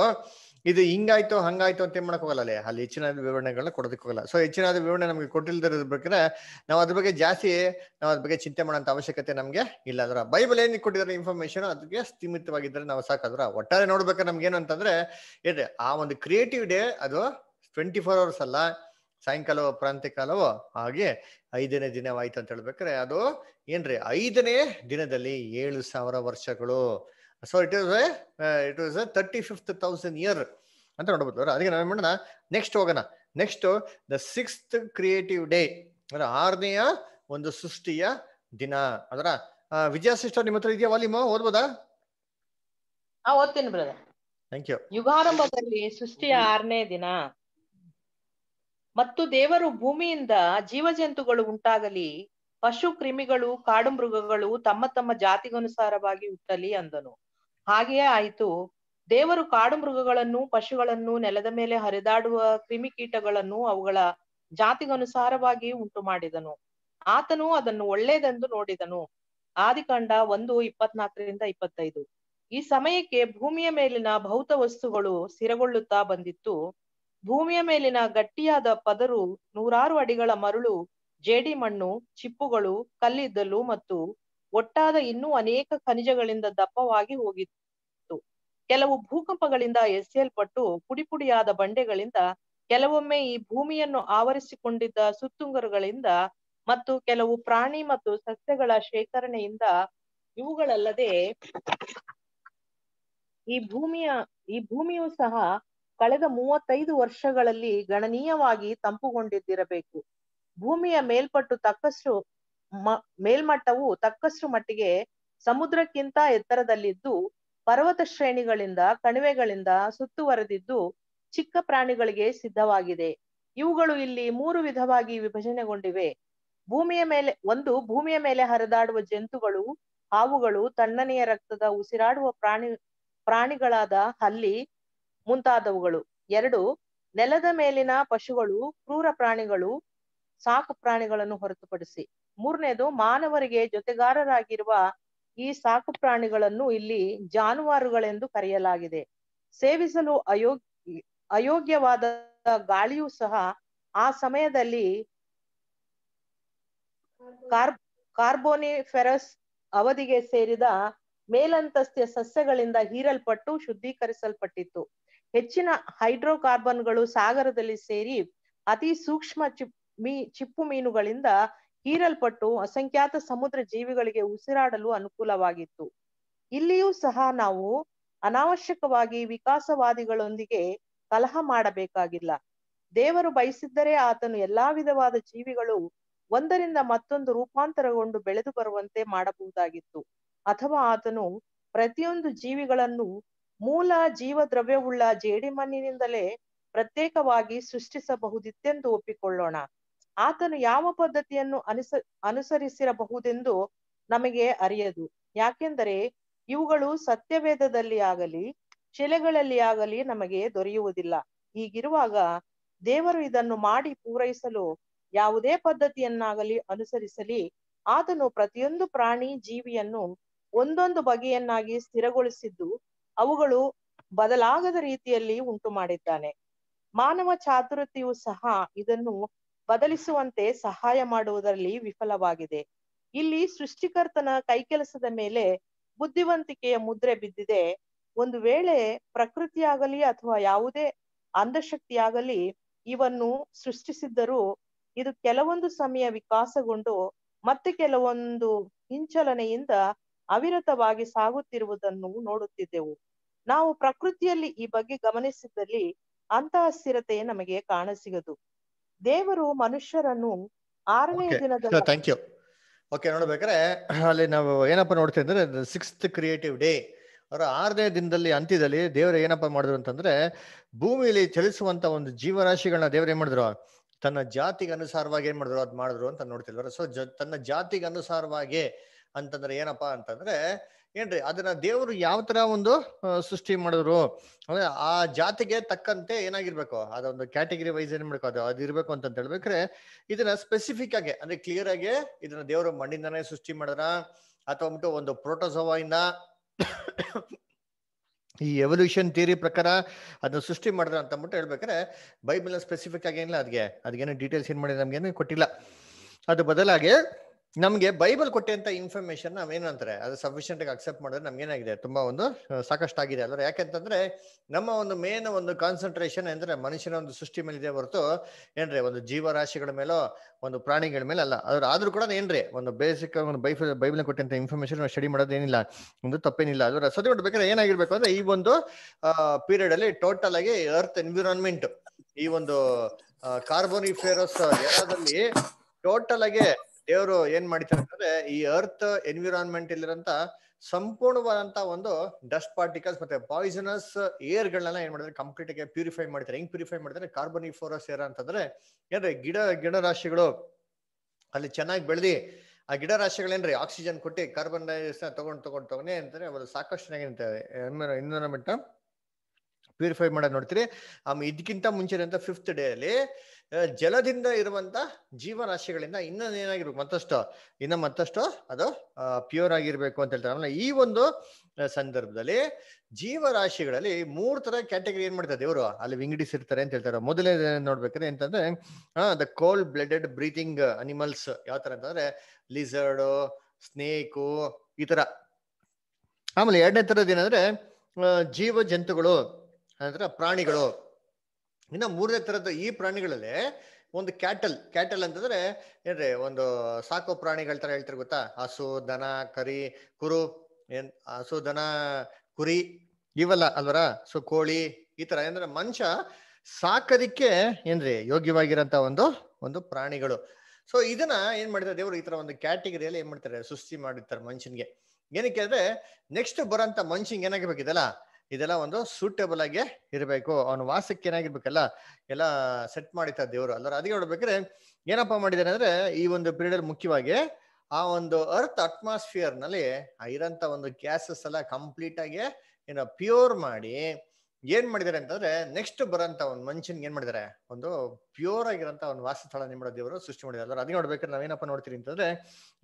ಇದು ಹಿಂಗಾಯ್ತು ಹಂಗಾಯ್ತು ಅಂತ ಏನ್ ಮಾಡಕ್ ಹೋಗಲ್ಲ ಅಲ್ಲಿ ಹೆಚ್ಚಿನ ವಿವರಣೆಗಳನ್ನ ಕೊಡೋದಕ್ಕೆ ಹೋಗಲ್ಲ ಸೊ ಹೆಚ್ಚಿನ ವಿವರಣೆ ನಮಗೆ ಕೊಟ್ಟಿಲ್ದಿರೋದ್ರ ಬೇಕಾದ್ರೆ ನಾವು ಅದ್ರ ಬಗ್ಗೆ ಜಾಸ್ತಿ ನಾವು ಅದ್ರ ಬಗ್ಗೆ ಚಿಂತೆ ಮಾಡೋಂತ ಅವಶ್ಯಕತೆ ನಮಗೆ ಇಲ್ಲ ಅದರ ಬೈಬಲ್ ಏನ್ ಕೊಟ್ಟಿದ್ರೆ ಇನ್ಫಾರ್ಮೇಶನ್ ಅದಕ್ಕೆ ಸೀಮಿತವಾಗಿದ್ದರೆ ನಾವು ಸಾಕಾದ್ರ ಒಟ್ಟಾರೆ ನೋಡ್ಬೇಕು ನಮ್ಗೆ ಏನು ಅಂತಂದ್ರೆ ಇದೆ ಆ ಒಂದು ಕ್ರಿಯೇಟಿವ್ ಡೇ ಅದು ಟ್ವೆಂಟಿ ಫೋರ್ ಅವರ್ಸ್ ಅಲ್ಲ ಸಾಯಂಕಾಲವೋ ಕಾಲವೋ ಹಾಗೆ ಐದನೇ ದಿನವಾಯ್ತು ಅಂತ ಹೇಳ್ಬೇಕಾರೆ ಅದು ಏನ್ರಿ ಐದನೇ ದಿನದಲ್ಲಿ ಏಳು ಸಾವಿರ ವರ್ಷಗಳು so it is a it is a thirty fifth thousand year ಅಂತ ನೋಡ್ಬೋದು ಅವರ ಅದಕ್ಕೆ ನಾನು ಮಾಡೋಣ ನೆಕ್ಸ್ಟ್ ಹೋಗೋಣ next the sixth creative day ಅಂದ್ರೆ ಆರನೆಯ ಒಂದು ಸೃಷ್ಟಿಯ ದಿನ ಅದರ ವಿಜಯ ಸಿಸ್ಟರ್ ನಿಮ್ಮ ಹತ್ರ ಇದೆಯಾ ವಾಲಿಮ ಓದ್ಬೋದಾ ಓದ್ತೀನಿ ಬ್ರದರ್ ಥ್ಯಾಂಕ್ ಯು ಯುಗಾರಂಭದಲ್ಲಿ ಸೃಷ್ಟಿಯ ಆರನೇ ದಿನ ಮತ್ತು ದೇವರು ಭೂಮಿಯಿಂದ ಜೀವಜಂತುಗಳು ಉಂಟಾಗಲಿ ಪಶು ಕ್ರಿಮಿಗಳು ಕಾಡು ಮೃಗಗಳು ತಮ್ಮ ತಮ್ಮ ಜಾತಿಗನುಸಾರವಾಗಿ ಹುಟ್ಟಲಿ ಅಂದನು ಹಾಗೆಯೇ ಆಯಿತು ದೇವರು ಕಾಡು ಮೃಗಗಳನ್ನು ಪಶುಗಳನ್ನು ನೆಲದ ಮೇಲೆ ಹರಿದಾಡುವ ಕ್ರಿಮಿಕೀಟಗಳನ್ನು ಅವುಗಳ ಜಾತಿಗನುಸಾರವಾಗಿ ಉಂಟು ಮಾಡಿದನು ಆತನು ಅದನ್ನು ಒಳ್ಳೇದೆಂದು ನೋಡಿದನು ಆದಿಕಾಂಡ ಒಂದು ಇಪ್ಪತ್ನಾಲ್ಕರಿಂದ ಇಪ್ಪತ್ತೈದು ಈ ಸಮಯಕ್ಕೆ ಭೂಮಿಯ ಮೇಲಿನ ಭೌತ ವಸ್ತುಗಳು ಸ್ಥಿರಗೊಳ್ಳುತ್ತಾ ಬಂದಿತ್ತು ಭೂಮಿಯ ಮೇಲಿನ ಗಟ್ಟಿಯಾದ ಪದರು ನೂರಾರು ಅಡಿಗಳ ಮರಳು ಜೇಡಿ ಮಣ್ಣು ಚಿಪ್ಪುಗಳು ಕಲ್ಲಿದ್ದಲು ಮತ್ತು ಒಟ್ಟಾದ ಇನ್ನೂ ಅನೇಕ ಖನಿಜಗಳಿಂದ ದಪ್ಪವಾಗಿ ಹೋಗಿತ್ತು ಕೆಲವು ಭೂಕಂಪಗಳಿಂದ ಎಸೆಯಲ್ಪಟ್ಟು ಪುಡಿಪುಡಿಯಾದ ಬಂಡೆಗಳಿಂದ ಕೆಲವೊಮ್ಮೆ ಈ ಭೂಮಿಯನ್ನು ಆವರಿಸಿಕೊಂಡಿದ್ದ ಸುತ್ತುಂಗರುಗಳಿಂದ ಮತ್ತು ಕೆಲವು ಪ್ರಾಣಿ ಮತ್ತು ಸಸ್ಯಗಳ ಶೇಖರಣೆಯಿಂದ ಇವುಗಳಲ್ಲದೆ ಈ ಭೂಮಿಯ ಈ ಭೂಮಿಯು ಸಹ ಕಳೆದ ಮೂವತ್ತೈದು ವರ್ಷಗಳಲ್ಲಿ ಗಣನೀಯವಾಗಿ ತಂಪುಗೊಂಡಿದ್ದಿರಬೇಕು ಭೂಮಿಯ ಮೇಲ್ಪಟ್ಟು ತಕ್ಕಷ್ಟು ಮೇಲ್ಮಟ್ಟವು ತಕ್ಕಷ್ಟು ಮಟ್ಟಿಗೆ ಸಮುದ್ರಕ್ಕಿಂತ ಎತ್ತರದಲ್ಲಿದ್ದು ಪರ್ವತ ಶ್ರೇಣಿಗಳಿಂದ ಕಣಿವೆಗಳಿಂದ ಸುತ್ತುವರೆದಿದ್ದು ಚಿಕ್ಕ ಪ್ರಾಣಿಗಳಿಗೆ ಸಿದ್ಧವಾಗಿದೆ ಇವುಗಳು ಇಲ್ಲಿ ಮೂರು ವಿಧವಾಗಿ ವಿಭಜನೆಗೊಂಡಿವೆ ಭೂಮಿಯ ಮೇಲೆ ಒಂದು ಭೂಮಿಯ ಮೇಲೆ ಹರಿದಾಡುವ ಜಂತುಗಳು ಹಾವುಗಳು ತಣ್ಣನೆಯ ರಕ್ತದ ಉಸಿರಾಡುವ ಪ್ರಾಣಿ ಪ್ರಾಣಿಗಳಾದ ಹಲ್ಲಿ ಮುಂತಾದವುಗಳು ಎರಡು ನೆಲದ ಮೇಲಿನ ಪಶುಗಳು ಕ್ರೂರ ಪ್ರಾಣಿಗಳು ಸಾಕು ಪ್ರಾಣಿಗಳನ್ನು ಹೊರತುಪಡಿಸಿ ಮೂರನೇದು ಮಾನವರಿಗೆ ಜೊತೆಗಾರರಾಗಿರುವ ಈ ಸಾಕು ಪ್ರಾಣಿಗಳನ್ನು ಇಲ್ಲಿ ಜಾನುವಾರುಗಳೆಂದು ಕರೆಯಲಾಗಿದೆ ಸೇವಿಸಲು ಅಯೋಗ್ಯ ಅಯೋಗ್ಯವಾದ ಗಾಳಿಯೂ ಸಹ ಆ ಸಮಯದಲ್ಲಿ ಕಾರ್ಬ್ ಕಾರ್ಬೋನಿಫೆರಸ್ ಅವಧಿಗೆ ಸೇರಿದ ಮೇಲಂತಸ್ತ್ಯ ಸಸ್ಯಗಳಿಂದ ಹೀರಲ್ಪಟ್ಟು ಶುದ್ಧೀಕರಿಸಲ್ಪಟ್ಟಿತ್ತು ಹೆಚ್ಚಿನ ಹೈಡ್ರೋಕಾರ್ಬನ್ಗಳು ಸಾಗರದಲ್ಲಿ ಸೇರಿ ಅತಿ ಸೂಕ್ಷ್ಮ ಚಿಪ್ ಮೀ ಚಿಪ್ಪು ಮೀನುಗಳಿಂದ ಹೀರಲ್ಪಟ್ಟು ಅಸಂಖ್ಯಾತ ಸಮುದ್ರ ಜೀವಿಗಳಿಗೆ ಉಸಿರಾಡಲು ಅನುಕೂಲವಾಗಿತ್ತು ಇಲ್ಲಿಯೂ ಸಹ ನಾವು ಅನಾವಶ್ಯಕವಾಗಿ ವಿಕಾಸವಾದಿಗಳೊಂದಿಗೆ ಕಲಹ ಮಾಡಬೇಕಾಗಿಲ್ಲ ದೇವರು ಬಯಸಿದ್ದರೆ ಆತನು ಎಲ್ಲಾ ವಿಧವಾದ ಜೀವಿಗಳು ಒಂದರಿಂದ ಮತ್ತೊಂದು ರೂಪಾಂತರಗೊಂಡು ಬೆಳೆದು ಬರುವಂತೆ ಮಾಡಬಹುದಾಗಿತ್ತು ಅಥವಾ ಆತನು ಪ್ರತಿಯೊಂದು ಜೀವಿಗಳನ್ನು ಮೂಲ ದ್ರವ್ಯವುಳ್ಳ ಜೇಡಿಮಣ್ಣಿನಿಂದಲೇ ಪ್ರತ್ಯೇಕವಾಗಿ ಸೃಷ್ಟಿಸಬಹುದಿತ್ತೆಂದು ಒಪ್ಪಿಕೊಳ್ಳೋಣ ಆತನು ಯಾವ ಪದ್ಧತಿಯನ್ನು ಅನುಸ ಅನುಸರಿಸಿರಬಹುದೆಂದು ನಮಗೆ ಅರಿಯದು ಯಾಕೆಂದರೆ ಇವುಗಳು ಸತ್ಯವೇದದಲ್ಲಿ ಆಗಲಿ ಶಿಲೆಗಳಲ್ಲಿ ಆಗಲಿ ನಮಗೆ ದೊರೆಯುವುದಿಲ್ಲ ಹೀಗಿರುವಾಗ ದೇವರು ಇದನ್ನು ಮಾಡಿ ಪೂರೈಸಲು ಯಾವುದೇ ಪದ್ಧತಿಯನ್ನಾಗಲಿ ಅನುಸರಿಸಲಿ ಆತನು ಪ್ರತಿಯೊಂದು ಪ್ರಾಣಿ ಜೀವಿಯನ್ನು ಒಂದೊಂದು ಬಗೆಯನ್ನಾಗಿ ಸ್ಥಿರಗೊಳಿಸಿದ್ದು ಅವುಗಳು ಬದಲಾಗದ ರೀತಿಯಲ್ಲಿ ಉಂಟು ಮಾಡಿದ್ದಾನೆ ಮಾನವ ಚಾತುರತೆಯು ಸಹ ಇದನ್ನು ಬದಲಿಸುವಂತೆ ಸಹಾಯ ಮಾಡುವುದರಲ್ಲಿ ವಿಫಲವಾಗಿದೆ ಇಲ್ಲಿ ಸೃಷ್ಟಿಕರ್ತನ ಕೈಕೆಲಸದ ಮೇಲೆ ಬುದ್ಧಿವಂತಿಕೆಯ ಮುದ್ರೆ ಬಿದ್ದಿದೆ ಒಂದು ವೇಳೆ ಪ್ರಕೃತಿಯಾಗಲಿ ಅಥವಾ ಯಾವುದೇ ಅಂಧಶಕ್ತಿಯಾಗಲಿ ಇವನ್ನು ಸೃಷ್ಟಿಸಿದ್ದರೂ ಇದು ಕೆಲವೊಂದು ಸಮಯ ವಿಕಾಸಗೊಂಡು ಮತ್ತೆ ಕೆಲವೊಂದು ಹಿಂಚಲನೆಯಿಂದ ಅವಿರತವಾಗಿ ಸಾಗುತ್ತಿರುವುದನ್ನು ನೋಡುತ್ತಿದ್ದೆವು ನಾವು ಪ್ರಕೃತಿಯಲ್ಲಿ ಈ ಬಗ್ಗೆ ಗಮನಿಸಿದಲ್ಲಿ ಅಂತಹ ಸ್ಥಿರತೆ ನಮಗೆ ಕಾಣಸಿಗದು ದೇವರು ಮನುಷ್ಯರನ್ನು ಆರನೇ ದಿನದ ಥ್ಯಾಂಕ್ ಯು ಓಕೆ ನೋಡ್ಬೇಕಾದ್ರೆ ಅಲ್ಲಿ ನಾವು ಏನಪ್ಪ ನೋಡ್ತೀವಿ ಅಂದ್ರೆ ಸಿಕ್ಸ್ತ್ ಕ್ರಿಯೇಟಿವ್ ಡೇ ಅವರ ಆರನೇ ದಿನದಲ್ಲಿ ಅಂತ್ಯದಲ್ಲಿ ದೇವರು ಏನಪ್ಪ ಮಾಡಿದ್ರು ಅಂತಂದ್ರೆ ಭೂಮಿಯಲ್ಲಿ ಚಲಿಸುವಂತ ಒಂದು ಜೀವರಾಶಿಗಳನ್ನ ದೇವರು ಏನ್ ಮಾಡಿದ್ರು ತನ್ನ ಜಾತಿಗೆ ಅನುಸಾರವಾಗಿ ಏನ್ ಮಾಡಿದ್ರು ಅದ್ ಮಾಡಿದ್ರು ಅಂತ ನೋಡ್ತಿಲ್ವ ಸೊ ತನ್ನ ಜಾತಿಗೆ ಅನುಸಾರವಾಗಿ ಅಂತಂದ್ರೆ ಏನಪ್ಪಾ ಅಂತಂದ್ರೆ ಏನ್ರಿ ಅದನ್ನ ದೇವರು ಯಾವ ತರ ಒಂದು ಸೃಷ್ಟಿ ಮಾಡಿದ್ರು ಅಂದ್ರೆ ಆ ಜಾತಿಗೆ ತಕ್ಕಂತೆ ಏನಾಗಿರ್ಬೇಕು ಅದೊಂದು ಕ್ಯಾಟಗರಿ ವೈಸ್ ಏನ್ ಮಾಡ್ಬೇಕು ಅದು ಅದಿರ್ಬೇಕು ಅಂತ ಹೇಳ್ಬೇಕ್ರೆ ಇದನ್ನ ಸ್ಪೆಸಿಫಿಕ್ ಆಗಿ ಅಂದ್ರೆ ಕ್ಲಿಯರ್ ಆಗಿ ಇದನ್ನ ದೇವರು ಮಣ್ಣಿಂದನೇ ಸೃಷ್ಟಿ ಮಾಡಿದ್ರಾ ಅಥವಾ ಬಿಟ್ಟು ಒಂದು ಪ್ರೋಟೋಸೋವಾಯಿಂದ ಈ ಎವಲ್ಯೂಷನ್ ಥಿಯರಿ ಪ್ರಕಾರ ಅದನ್ನ ಸೃಷ್ಟಿ ಮಾಡಿದ್ರ ಅಂತ ಅಂದ್ಬಿಟ್ಟು ಹೇಳ್ಬೇಕಾರೆ ಬೈಬಲ್ ಸ್ಪೆಸಿಫಿಕ್ ಆಗಿ ಏನಿಲ್ಲ ಅದ್ಗೆ ಅದ್ಗೇನು ಡೀಟೇಲ್ಸ್ ಏನ್ ಮಾಡಿದ್ರೆ ನಮ್ಗೆ ಕೊಟ್ಟಿಲ್ಲ ಅದು ಬದಲಾಗಿ ನಮ್ಗೆ ಬೈಬಲ್ ಕೊಟ್ಟಂತ ಇನ್ಫಾರ್ಮೇಶನ್ ಏನಂತಾರೆ ಅದು ಸಫಿಷಿಯೆಂಟ್ ಅಕ್ಸೆಪ್ಟ್ ಮಾಡಿದ್ರೆ ಏನಾಗಿದೆ ತುಂಬಾ ಒಂದು ಸಾಕಷ್ಟು ಆಗಿದೆ ಅಲ್ಲ ಯಾಕೆಂತಂದ್ರೆ ನಮ್ಮ ಒಂದು ಮೇನ್ ಒಂದು ಕಾನ್ಸಂಟ್ರೇಷನ್ ಅಂದ್ರೆ ಮನುಷ್ಯನ ಒಂದು ಸೃಷ್ಟಿ ಮೇಲೆ ಇದೆ ಹೊರತು ಏನ್ರಿ ಒಂದು ಜೀವರಾಶಿಗಳ ಮೇಲೋ ಒಂದು ಪ್ರಾಣಿಗಳ ಮೇಲೆ ಅಲ್ಲ ಅದ್ರ ಆದ್ರೂ ಕೂಡ ಏನ್ರಿ ಒಂದು ಬೇಸಿಕ್ ಒಂದು ಬೈಫಲ್ ಬೈಬಲ್ ಕೊಟ್ಟಂತ ಇನ್ಫಾರ್ಮೇಶನ್ ಸ್ಟಡಿ ಮಾಡೋದೇನಿಲ್ಲ ಒಂದು ತಪ್ಪೇನಿಲ್ಲ ಅದ್ರ ಸದ್ಯ ಹೊಡ್ಬೇಕಾದ್ರೆ ಏನಾಗಿರ್ಬೇಕು ಅಂದ್ರೆ ಈ ಒಂದು ಪೀರಿಯಡ್ ಅಲ್ಲಿ ಟೋಟಲ್ ಆಗಿ ಅರ್ತ್ ಎನ್ವಿರಾನ್ಮೆಂಟ್ ಈ ಒಂದು ಕಾರ್ಬೋನಿಫೇರಸ್ ಏರಾದಲ್ಲಿ ಟೋಟಲ್ ಆಗಿ ದೇವರು ಏನ್ ಮಾಡ್ತಾರೆ ಅಂತಂದ್ರೆ ಈ ಅರ್ತ್ ಎನ್ವಿರಾನ್ಮೆಂಟ್ ಇಲ್ಲಿರಂತ ಸಂಪೂರ್ಣವಾದಂತ ಒಂದು ಡಸ್ಟ್ ಪಾರ್ಟಿಕಲ್ಸ್ ಮತ್ತೆ ಪಾಯ್ಸನಸ್ ಏರ್ ಗಳನ್ನ ಏನ್ ಮಾಡ್ತಾರೆ ಕಂಪ್ಲೀಟ್ ಆಗಿ ಪ್ಯೂರಿಫೈ ಮಾಡ್ತಾರೆ ಹೆಂಗ್ ಪ್ಯೂರಿಫೈ ಮಾಡ್ತಾರೆ ಕಾರ್ಬನಿಫೋರಸ್ ಏರ್ ಅಂತಂದ್ರೆ ಏನ್ರಿ ಗಿಡ ಗಿಡ ರಾಶಿಗಳು ಅಲ್ಲಿ ಚೆನ್ನಾಗಿ ಬೆಳೆದಿ ಆ ಗಿಡ ರಾಶಿಗಳೇನ್ರಿ ಆಕ್ಸಿಜನ್ ಕೊಟ್ಟಿ ಕಾರ್ಬನ್ ಡೈಆಕ್ಸೈಡ್ ತಗೊಂಡ್ ತಗೊಂಡ್ ತಗೊಂಡೆ ಅಂತಂದ್ರೆ ಅವರು ಸಾಕಷ್ಟು ಏನಿರುತ್ತೆ ಎನ್ವಿರಾನ್ಮೆಂಟ್ ಪ್ಯೂರಿಫೈ ಮಾಡೋದು ನೋಡ್ತೀರಿ ಇದಕ್ಕಿಂತ ಮುಂಚೆ ಅಂತ ಫಿಫ್ತ್ ಡೇ ಅಲ್ಲಿ ಜಲದಿಂದ ಇರುವಂತ ಜೀವರಾಶಿಗಳಿಂದ ಏನಾಗಿರ್ಬೇಕು ಮತ್ತಷ್ಟು ಇನ್ನ ಮತ್ತಷ್ಟು ಅದು ಪ್ಯೂರ್ ಆಗಿರ್ಬೇಕು ಅಂತ ಹೇಳ್ತಾರೆ ಈ ಒಂದು ಸಂದರ್ಭದಲ್ಲಿ ಜೀವರಾಶಿಗಳಲ್ಲಿ ಮೂರ್ ತರ ಕ್ಯಾಟಗರಿ ಏನ್ ಮಾಡ್ತಾರೆ ಇವರು ಅಲ್ಲಿ ವಿಂಗಡಿಸಿರ್ತಾರೆ ಅಂತ ಹೇಳ್ತಾರೆ ಮೊದಲನೇ ನೋಡ್ಬೇಕಾದ್ರೆ ಅಂತಂದ್ರೆ the cold blooded breathing animals ಯಾವ ತರ ಅಂತಂದ್ರೆ ಲಿಸರ್ಡು ಸ್ನೇಕು ಈ ತರ ಆಮೇಲೆ ಎರಡನೇ ತರದ ಏನಂದ್ರೆ ಜೀವ ಜಂತುಗಳು ಅಂದ್ರೆ ಪ್ರಾಣಿಗಳು ಇನ್ನು ಮೂರನೇ ಥರದ ಈ ಪ್ರಾಣಿಗಳಲ್ಲಿ ಒಂದು ಕ್ಯಾಟಲ್ ಕ್ಯಾಟಲ್ ಅಂತಂದ್ರೆ ಏನ್ರಿ ಒಂದು ಸಾಕು ಪ್ರಾಣಿಗಳ ತರ ಹೇಳ್ತಾರೆ ಗೊತ್ತಾ ಹಸು ದನ ಕರಿ ಕುರು ಏನ್ ಹಸು ದನ ಕುರಿ ಇವೆಲ್ಲ ಅಲ್ವರ ಸೊ ಕೋಳಿ ಈ ತರ ಏನಂದ್ರೆ ಮನುಷ್ಯ ಸಾಕದಿಕ್ಕೆ ಏನ್ರಿ ಯೋಗ್ಯವಾಗಿರಂತ ಒಂದು ಒಂದು ಪ್ರಾಣಿಗಳು ಸೊ ಇದನ್ನ ಏನ್ ಮಾಡ್ತಾರೆ ದೇವರು ಈ ತರ ಒಂದು ಕ್ಯಾಟಗರಿಯಲ್ಲಿ ಏನ್ ಮಾಡ್ತಾರೆ ಸೃಷ್ಟಿ ಮಾಡಿರ್ತಾರೆ ಮನುಷ್ಯನ್ಗೆ ಏನಕ್ಕೆ ಅಂದ್ರೆ ನೆಕ್ಸ್ಟ್ ಬರೋಂತ ಮನುಷ್ಯನ್ಗೆ ಏನಾಗಬೇಕಿದಲ್ಲ ಇದೆಲ್ಲ ಒಂದು ಸೂಟೇಬಲ್ ಆಗಿ ಇರಬೇಕು ಅವನ ವಾಸಕ್ಕೆ ಏನಾಗಿರ್ಬೇಕಲ್ಲ ಎಲ್ಲ ಸೆಟ್ ಮಾಡಿತ ದೇವರು ಅಲ್ಲರೂ ಅದಕ್ಕೆ ನೋಡ್ಬೇಕ್ರೆ ಏನಪ್ಪಾ ಮಾಡಿದಾರೆ ಅಂದ್ರೆ ಈ ಒಂದು ಪೀರಿಯಡ್ ಅಲ್ಲಿ ಮುಖ್ಯವಾಗಿ ಆ ಒಂದು ಅರ್ತ್ ಅಟ್ಮಾಸ್ಫಿಯರ್ ನಲ್ಲಿ ಇರಂತ ಒಂದು ಗ್ಯಾಸಸ್ ಎಲ್ಲ ಕಂಪ್ಲೀಟ್ ಆಗಿ ಏನೋ ಪ್ಯೂರ್ ಮಾಡಿ ಏನ್ ಮಾಡಿದಾರೆ ಅಂತಂದ್ರೆ ನೆಕ್ಸ್ಟ್ ಬರೋಂತ ಒಂದು ಮನುಷ್ಯನ್ಗೆ ಏನ್ ಮಾಡಿದಾರೆ ಒಂದು ಪ್ಯೂರ್ ಆಗಿರಂತ ಒಂದು ವಾಸಸ್ಥಳ ನಿಮ್ಮ ದೇವರು ಸೃಷ್ಟಿ ಮಾಡಿದ್ದಾರೆ ಅದ್ರ ಅದಕ್ಕೆ ನೋಡ್ಬೇಕಾದ್ರೆ ನಾವೇನಪ್ಪ ನೋಡ್ತೀರಿ ಅಂತಂದ್ರೆ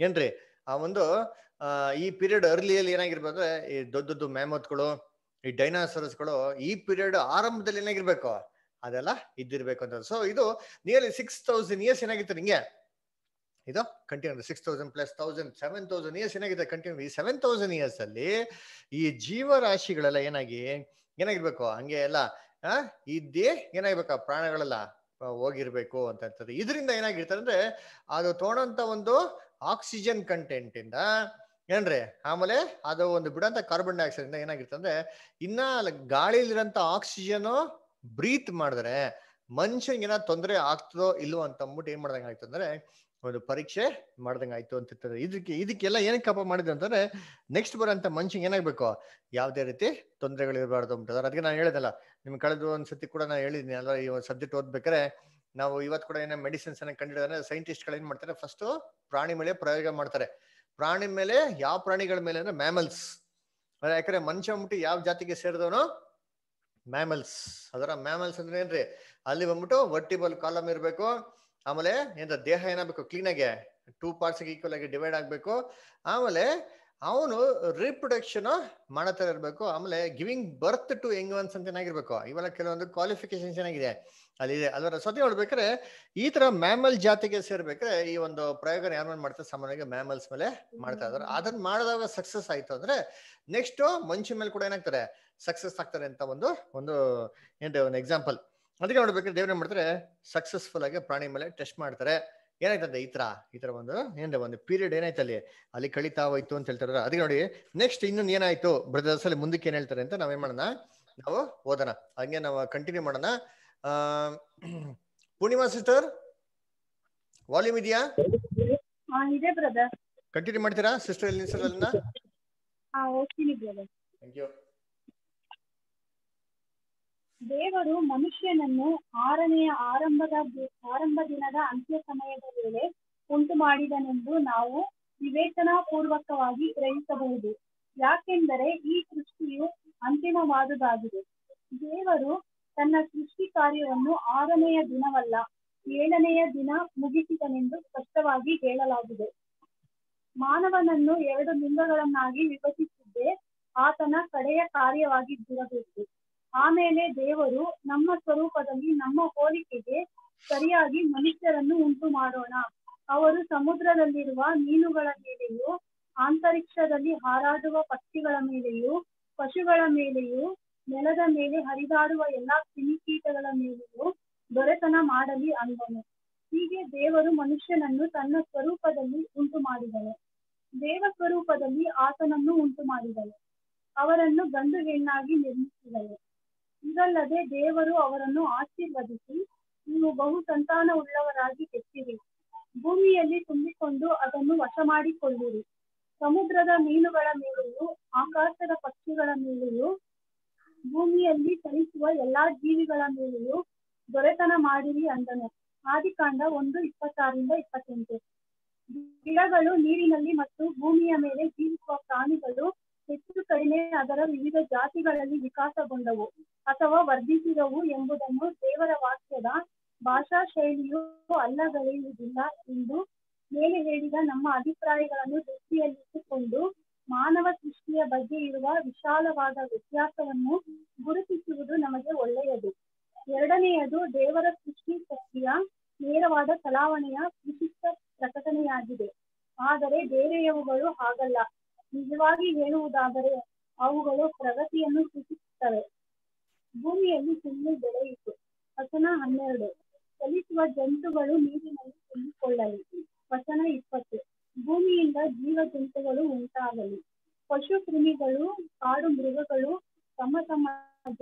ಏನ್ರಿ ಆ ಒಂದು ಈ ಪೀರಿಯಡ್ ಅರ್ಲಿಯಲ್ಲಿ ಏನಾಗಿರ್ಬೋದು ಈ ದೊಡ್ಡ ದೊಡ್ಡ ಮ್ಯಾಮತ್ಗಳು ಈ ಡೈನಾಸರಸ್ಗಳು ಈ ಪೀರಿಯಡ್ ಆರಂಭದಲ್ಲಿ ಏನಾಗಿರ್ಬೇಕು ಅದೆಲ್ಲ ಇದ್ದಿರ್ಬೇಕು ಅಂತ ಸೊ ಇದು ನಿಯರ್ಲಿ ಸಿಕ್ಸ್ ತೌಸಂಡ್ ಇಯರ್ಸ್ ಏನಾಗಿತ್ತು ನಿಂಗೆ ಇದು continue six thousand plus thousand seven thousand years ಏನಾಗಿತ್ತು ಕಂಟಿನ್ಯೂ ಈ ಸೆವೆನ್ ತೌಸಂಡ್ ಇಯರ್ಸ್ ಅಲ್ಲಿ ಈ ಜೀವರಾಶಿಗಳೆಲ್ಲ ಏನಾಗಿ ಏನಾಗಿರ್ಬೇಕು ಹಂಗೆ ಎಲ್ಲ ಇದ್ದೇ ಏನಾಗಿರ್ಬೇಕು ಪ್ರಾಣಗಳೆಲ್ಲ ಹೋಗಿರ್ಬೇಕು ಅಂತ ಇದರಿಂದ ಏನಾಗಿರ್ತದೆ ಅಂದ್ರೆ ಅದು ತೋಣಂತ ಒಂದು ಆಕ್ಸಿಜನ್ ಕಂಟೆಂಟ್ ಇಂದ ಏನ್ರಿ ಆಮೇಲೆ ಅದು ಒಂದು ಬಿಡಂತ ಕಾರ್ಬನ್ ಡೈಆಕ್ಸೈಡ್ ಇಂದ ಏನಾಗಿರುತ್ತೆ ಅಂದ್ರೆ ಇನ್ನ ಗಾಳಿಲಿರಂತ ಆಕ್ಸಿಜನ್ ಬ್ರೀತ್ ಮಾಡಿದ್ರೆ ಮನುಷ್ಯನ್ಗೆ ಏನಾದ್ರು ತೊಂದರೆ ಆಗ್ತದೋ ಇಲ್ಲೋ ಅಂತ ಅಂದ್ಬಿಟ್ಟು ಏನ್ ಮಾಡ್ದಂಗೆ ಆಯ್ತು ಅಂದ್ರೆ ಒಂದು ಪರೀಕ್ಷೆ ಮಾಡ್ದಂಗೆ ಆಯ್ತು ಅಂತ ಇರ್ತದೆ ಇದಕ್ಕೆ ಇದಕ್ಕೆಲ್ಲ ಏನಕ್ಕೆ ಕಪ ಮಾಡಿದೆ ಅಂತಂದ್ರೆ ನೆಕ್ಸ್ಟ್ ಬರೋಂತ ಮನುಷ್ಯನ್ ಏನಾಗಬೇಕು ಯಾವ್ದೇ ರೀತಿ ತೊಂದರೆಗಳಿರಬಾರ್ದು ಅಂತಂದ್ರೆ ಅದಕ್ಕೆ ನಾನು ಹೇಳಿದಲ್ಲ ನಿಮ್ಗೆ ಕಳೆದ ಒಂದ್ಸತಿ ಕೂಡ ನಾನು ಹೇಳಿದ್ದೀನಿ ಅಲ್ಲ ಈ ಒಂದು ಸಬ್ಜೆಕ್ಟ್ ಓದ್ಬೇಕಾರೆ ನಾವು ಇವತ್ತು ಕೂಡ ಏನೋ ಮೆಡಿಸಿನ್ಸ್ ಅನ್ನ ಸೈಂಟಿಸ್ಟ್ ಸೈಂಟಿಸ್ಟ್ಗಳು ಏನ್ ಮಾಡ್ತಾರೆ ಫಸ್ಟ್ ಪ್ರಾಣಿ ಮೇಲೆ ಪ್ರಯೋಗ ಮಾಡ್ತಾರೆ ಪ್ರಾಣಿ ಮೇಲೆ ಯಾವ ಪ್ರಾಣಿಗಳ ಮೇಲೆ ಅಂದ್ರೆ ಮ್ಯಾಮಲ್ಸ್ ಯಾಕಂದ್ರೆ ಮನುಷ್ಯ ಬಂದ್ಬಿಟ್ಟು ಯಾವ ಜಾತಿಗೆ ಸೇರಿದವನು ಮ್ಯಾಮಲ್ಸ್ ಅದರ ಮ್ಯಾಮಲ್ಸ್ ಅಂದ್ರೆ ಏನ್ರಿ ಅಲ್ಲಿ ಬಂದ್ಬಿಟ್ಟು ವರ್ಟಿಬಲ್ ಕಾಲಮ್ ಇರಬೇಕು ಆಮೇಲೆ ಏನ್ರ ದೇಹ ಏನಾಗಬೇಕು ಆಗಿ ಟೂ ಪಾರ್ಟ್ಸ್ ಈಕ್ವಲ್ ಆಗಿ ಡಿವೈಡ್ ಆಗಬೇಕು ಆಮೇಲೆ ಅವನು ರೀಪ್ರೊಡಕ್ಷನ್ ಮಾಡತರ ಇರಬೇಕು ಆಮೇಲೆ giving birth to young ones ಅಂತ ಚೆನ್ನಾಗಿರ್ಬೇಕು ಇವೆಲ್ಲ ಕೆಲವೊಂದು ಕ್ವಾಲಿಫಿಕೇಶನ್ ಚೆನ್ನಾಗಿದೆ ಅಲ್ಲಿದೆ ಅದರ ಸತಿ ನೋಡ್ಬೇಕಾದ್ರೆ ಈ ತರ ಮ್ಯಾಮಲ್ ಜಾತಿಗೆ ಸೇರ್ಬೇಕ್ರೆ ಈ ಒಂದು ಪ್ರಯೋಗ ಯಾರು ಮಾಡ್ತಾರೆ ಸಾಮಾನ್ಯವಾಗಿ ಮ್ಯಾಮಲ್ಸ್ ಮೇಲೆ ಮಾಡ್ತಾ ಇದಾರೆ ಅದನ್ನ ಮಾಡಿದಾಗ ಸಕ್ಸಸ್ ಆಯ್ತು ಅಂದ್ರೆ ನೆಕ್ಸ್ಟ್ ಮನುಷ್ಯ ಮೇಲೆ ಕೂಡ ಏನಾಗ್ತಾರೆ ಸಕ್ಸಸ್ ಆಗ್ತಾರೆ ಅಂತ ಒಂದು ಒಂದು ಏನ್ ಒಂದು ಎಕ್ಸಾಂಪಲ್ ಅದಕ್ಕೆ ನೋಡ್ಬೇಕಾದ್ರೆ ದೇವ್ರೇನ್ ಏನ್ ಮಾಡ್ತಾರೆ ಸಕ್ಸಸ್ಫುಲ್ ಆಗಿ ಪ್ರಾಣಿ ಮೇಲೆ ಟೆಸ್ಟ್ ಮಾಡ್ತಾರೆ ಏನಾಯ್ತಂತೆ ಈ ತರ ಈ ತರ ಒಂದು ಏನ್ರಿ ಒಂದು ಪೀರಿಯಡ್ ಏನಾಯ್ತು ಅಲ್ಲಿ ಅಲ್ಲಿ ಕಳಿತಾ ಹೋಯ್ತು ಅಂತ ಹೇಳ್ತಾರ ಅದಕ್ಕೆ ನೋಡಿ ನೆಕ್ಸ್ಟ್ ಇನ್ನೊಂದು ಏನಾಯ್ತು ಬ್ರದರ್ಸ್ ಅಲ್ಲಿ ಮುಂದಕ್ಕೆ ಏನ್ ಹೇಳ್ತಾರೆ ಅಂತ ನಾವೇನ್ ಮಾಡೋಣ ನಾವು ಓದೋಣ ಹಂಗೆ ನಾವು ಕಂಟಿನ್ಯೂ ಮಾಡೋಣ ಆ ಪೂರ್ಣಿಮಾ ಸಿಸ್ಟರ್ ವಾಲ್ಯೂಮ್ ಇದೆಯಾ ಕಂಟಿನ್ಯೂ ಮಾಡ್ತೀರಾ ಸಿಸ್ಟರ್ ಅಲ್ಲಿ ಥ್ಯಾಂಕ್ ಯು ದೇವರು ಮನುಷ್ಯನನ್ನು ಆರನೆಯ ಆರಂಭದ ಆರಂಭ ದಿನದ ಅಂತ್ಯ ಸಮಯದ ವೇಳೆ ಉಂಟು ಮಾಡಿದನೆಂದು ನಾವು ವಿವೇಚನಾಪೂರ್ವಕವಾಗಿ ಗ್ರಹಿಸಬಹುದು ಯಾಕೆಂದರೆ ಈ ಸೃಷ್ಟಿಯು ಅಂತಿಮವಾದುದಾಗಿದೆ ದೇವರು ತನ್ನ ಸೃಷ್ಟಿ ಕಾರ್ಯವನ್ನು ಆರನೆಯ ದಿನವಲ್ಲ ಏಳನೆಯ ದಿನ ಮುಗಿಸಿದನೆಂದು ಸ್ಪಷ್ಟವಾಗಿ ಹೇಳಲಾಗಿದೆ ಮಾನವನನ್ನು ಎರಡು ಲಿಂಗಗಳನ್ನಾಗಿ ವಿಭಜಿಸಿದ್ದೇ ಆತನ ಕಡೆಯ ಕಾರ್ಯವಾಗಿ ಬಿಡಬೇಕು ಆಮೇಲೆ ದೇವರು ನಮ್ಮ ಸ್ವರೂಪದಲ್ಲಿ ನಮ್ಮ ಹೋಲಿಕೆಗೆ ಸರಿಯಾಗಿ ಮನುಷ್ಯರನ್ನು ಉಂಟು ಮಾಡೋಣ ಅವರು ಸಮುದ್ರದಲ್ಲಿರುವ ಮೀನುಗಳ ಮೇಲೆಯೂ ಅಂತರಿಕ್ಷದಲ್ಲಿ ಹಾರಾಡುವ ಪಕ್ಷಿಗಳ ಮೇಲೆಯೂ ಪಶುಗಳ ಮೇಲೆಯೂ ನೆಲದ ಮೇಲೆ ಹರಿದಾಡುವ ಎಲ್ಲಾ ಕ್ರಿಮಿಕೀಟಗಳ ಮೇಲೆಯೂ ದೊರೆತನ ಮಾಡಲಿ ಅಂದನು ಹೀಗೆ ದೇವರು ಮನುಷ್ಯನನ್ನು ತನ್ನ ಸ್ವರೂಪದಲ್ಲಿ ಉಂಟು ಮಾಡಿದನು ದೇವ ಸ್ವರೂಪದಲ್ಲಿ ಆತನನ್ನು ಉಂಟು ಮಾಡಿದಳು ಅವರನ್ನು ಗಂಡು ಹೆಣ್ಣಾಗಿ ನಿರ್ಮಿಸಿದಳು ಇದಲ್ಲದೆ ದೇವರು ಅವರನ್ನು ಆಶೀರ್ವದಿಸಿ ನೀವು ಬಹು ಸಂತಾನವುಳ್ಳವರಾಗಿ ಹೆಚ್ಚಿರಿ ಭೂಮಿಯಲ್ಲಿ ತುಂಬಿಕೊಂಡು ಅದನ್ನು ವಶ ಮಾಡಿಕೊಳ್ಳಿರಿ ಸಮುದ್ರದ ಮೀನುಗಳ ಮೇಲೆಯೂ ಆಕಾಶದ ಪಕ್ಷಿಗಳ ಮೇಲೆಯೂ ಭೂಮಿಯಲ್ಲಿ ಚಲಿಸುವ ಎಲ್ಲಾ ಜೀವಿಗಳ ಮೇಲೆಯೂ ದೊರೆತನ ಮಾಡಿರಿ ಅಂದನು ಆದಿಕಾಂಡ ಒಂದು ಇಪ್ಪತ್ತಾರರಿಂದ ಇಪ್ಪತ್ತೆಂಟು ಗಿಡಗಳು ನೀರಿನಲ್ಲಿ ಮತ್ತು ಭೂಮಿಯ ಮೇಲೆ ಜೀವಿಸುವ ಪ್ರಾಣಿಗಳು ಹೆಚ್ಚು ಕಡಿಮೆ ಅದರ ವಿವಿಧ ಜಾತಿಗಳಲ್ಲಿ ವಿಕಾಸಗೊಂಡವು ಅಥವಾ ವರ್ಧಿಸಿದವು ಎಂಬುದನ್ನು ದೇವರ ವಾಕ್ಯದ ಭಾಷಾ ಶೈಲಿಯು ಅಲ್ಲಗಳೆಯುವುದಿಲ್ಲ ಎಂದು ಮೇಲೆ ಹೇಳಿದ ನಮ್ಮ ಅಭಿಪ್ರಾಯಗಳನ್ನು ದೃಷ್ಟಿಯಲ್ಲಿಟ್ಟುಕೊಂಡು ಮಾನವ ಸೃಷ್ಟಿಯ ಬಗ್ಗೆ ಇರುವ ವಿಶಾಲವಾದ ವ್ಯತ್ಯಾಸವನ್ನು ಗುರುತಿಸುವುದು ನಮಗೆ ಒಳ್ಳೆಯದು ಎರಡನೆಯದು ದೇವರ ಸೃಷ್ಟಿ ಶಕ್ತಿಯ ನೇರವಾದ ಚಲಾವಣೆಯ ವಿಶಿಷ್ಟ ಪ್ರಕಟಣೆಯಾಗಿದೆ ಆದರೆ ಬೇರೆಯವುಗಳು ಹಾಗಲ್ಲ ನಿಜವಾಗಿ ಹೇಳುವುದಾದರೆ ಅವುಗಳು ಪ್ರಗತಿಯನ್ನು ಸೂಚಿಸುತ್ತವೆ. ಭೂಮಿಯಲ್ಲಿ ಸುಳ್ಳು ಬೆಳೆಯಿತು. ವಚನ ಹನ್ನೆರಡು ಚಲಿಸುವ ಜಂತುಗಳು ನೀರಿನಲ್ಲಿ ತುಂಬಿಕೊಳ್ಳಲಿ. ವಚನ ಇಪ್ಪತ್ತು ಭೂಮಿಯಿಂದ ಜೀವ ಜಂತುಗಳು ಉಂಟಾಗಲಿ. ಪಶು ಕ್ರಿಮಿಗಳು, ಕಾಡು ಮೃಗಗಳು ತಮ್ಮ ತಮ್ಮ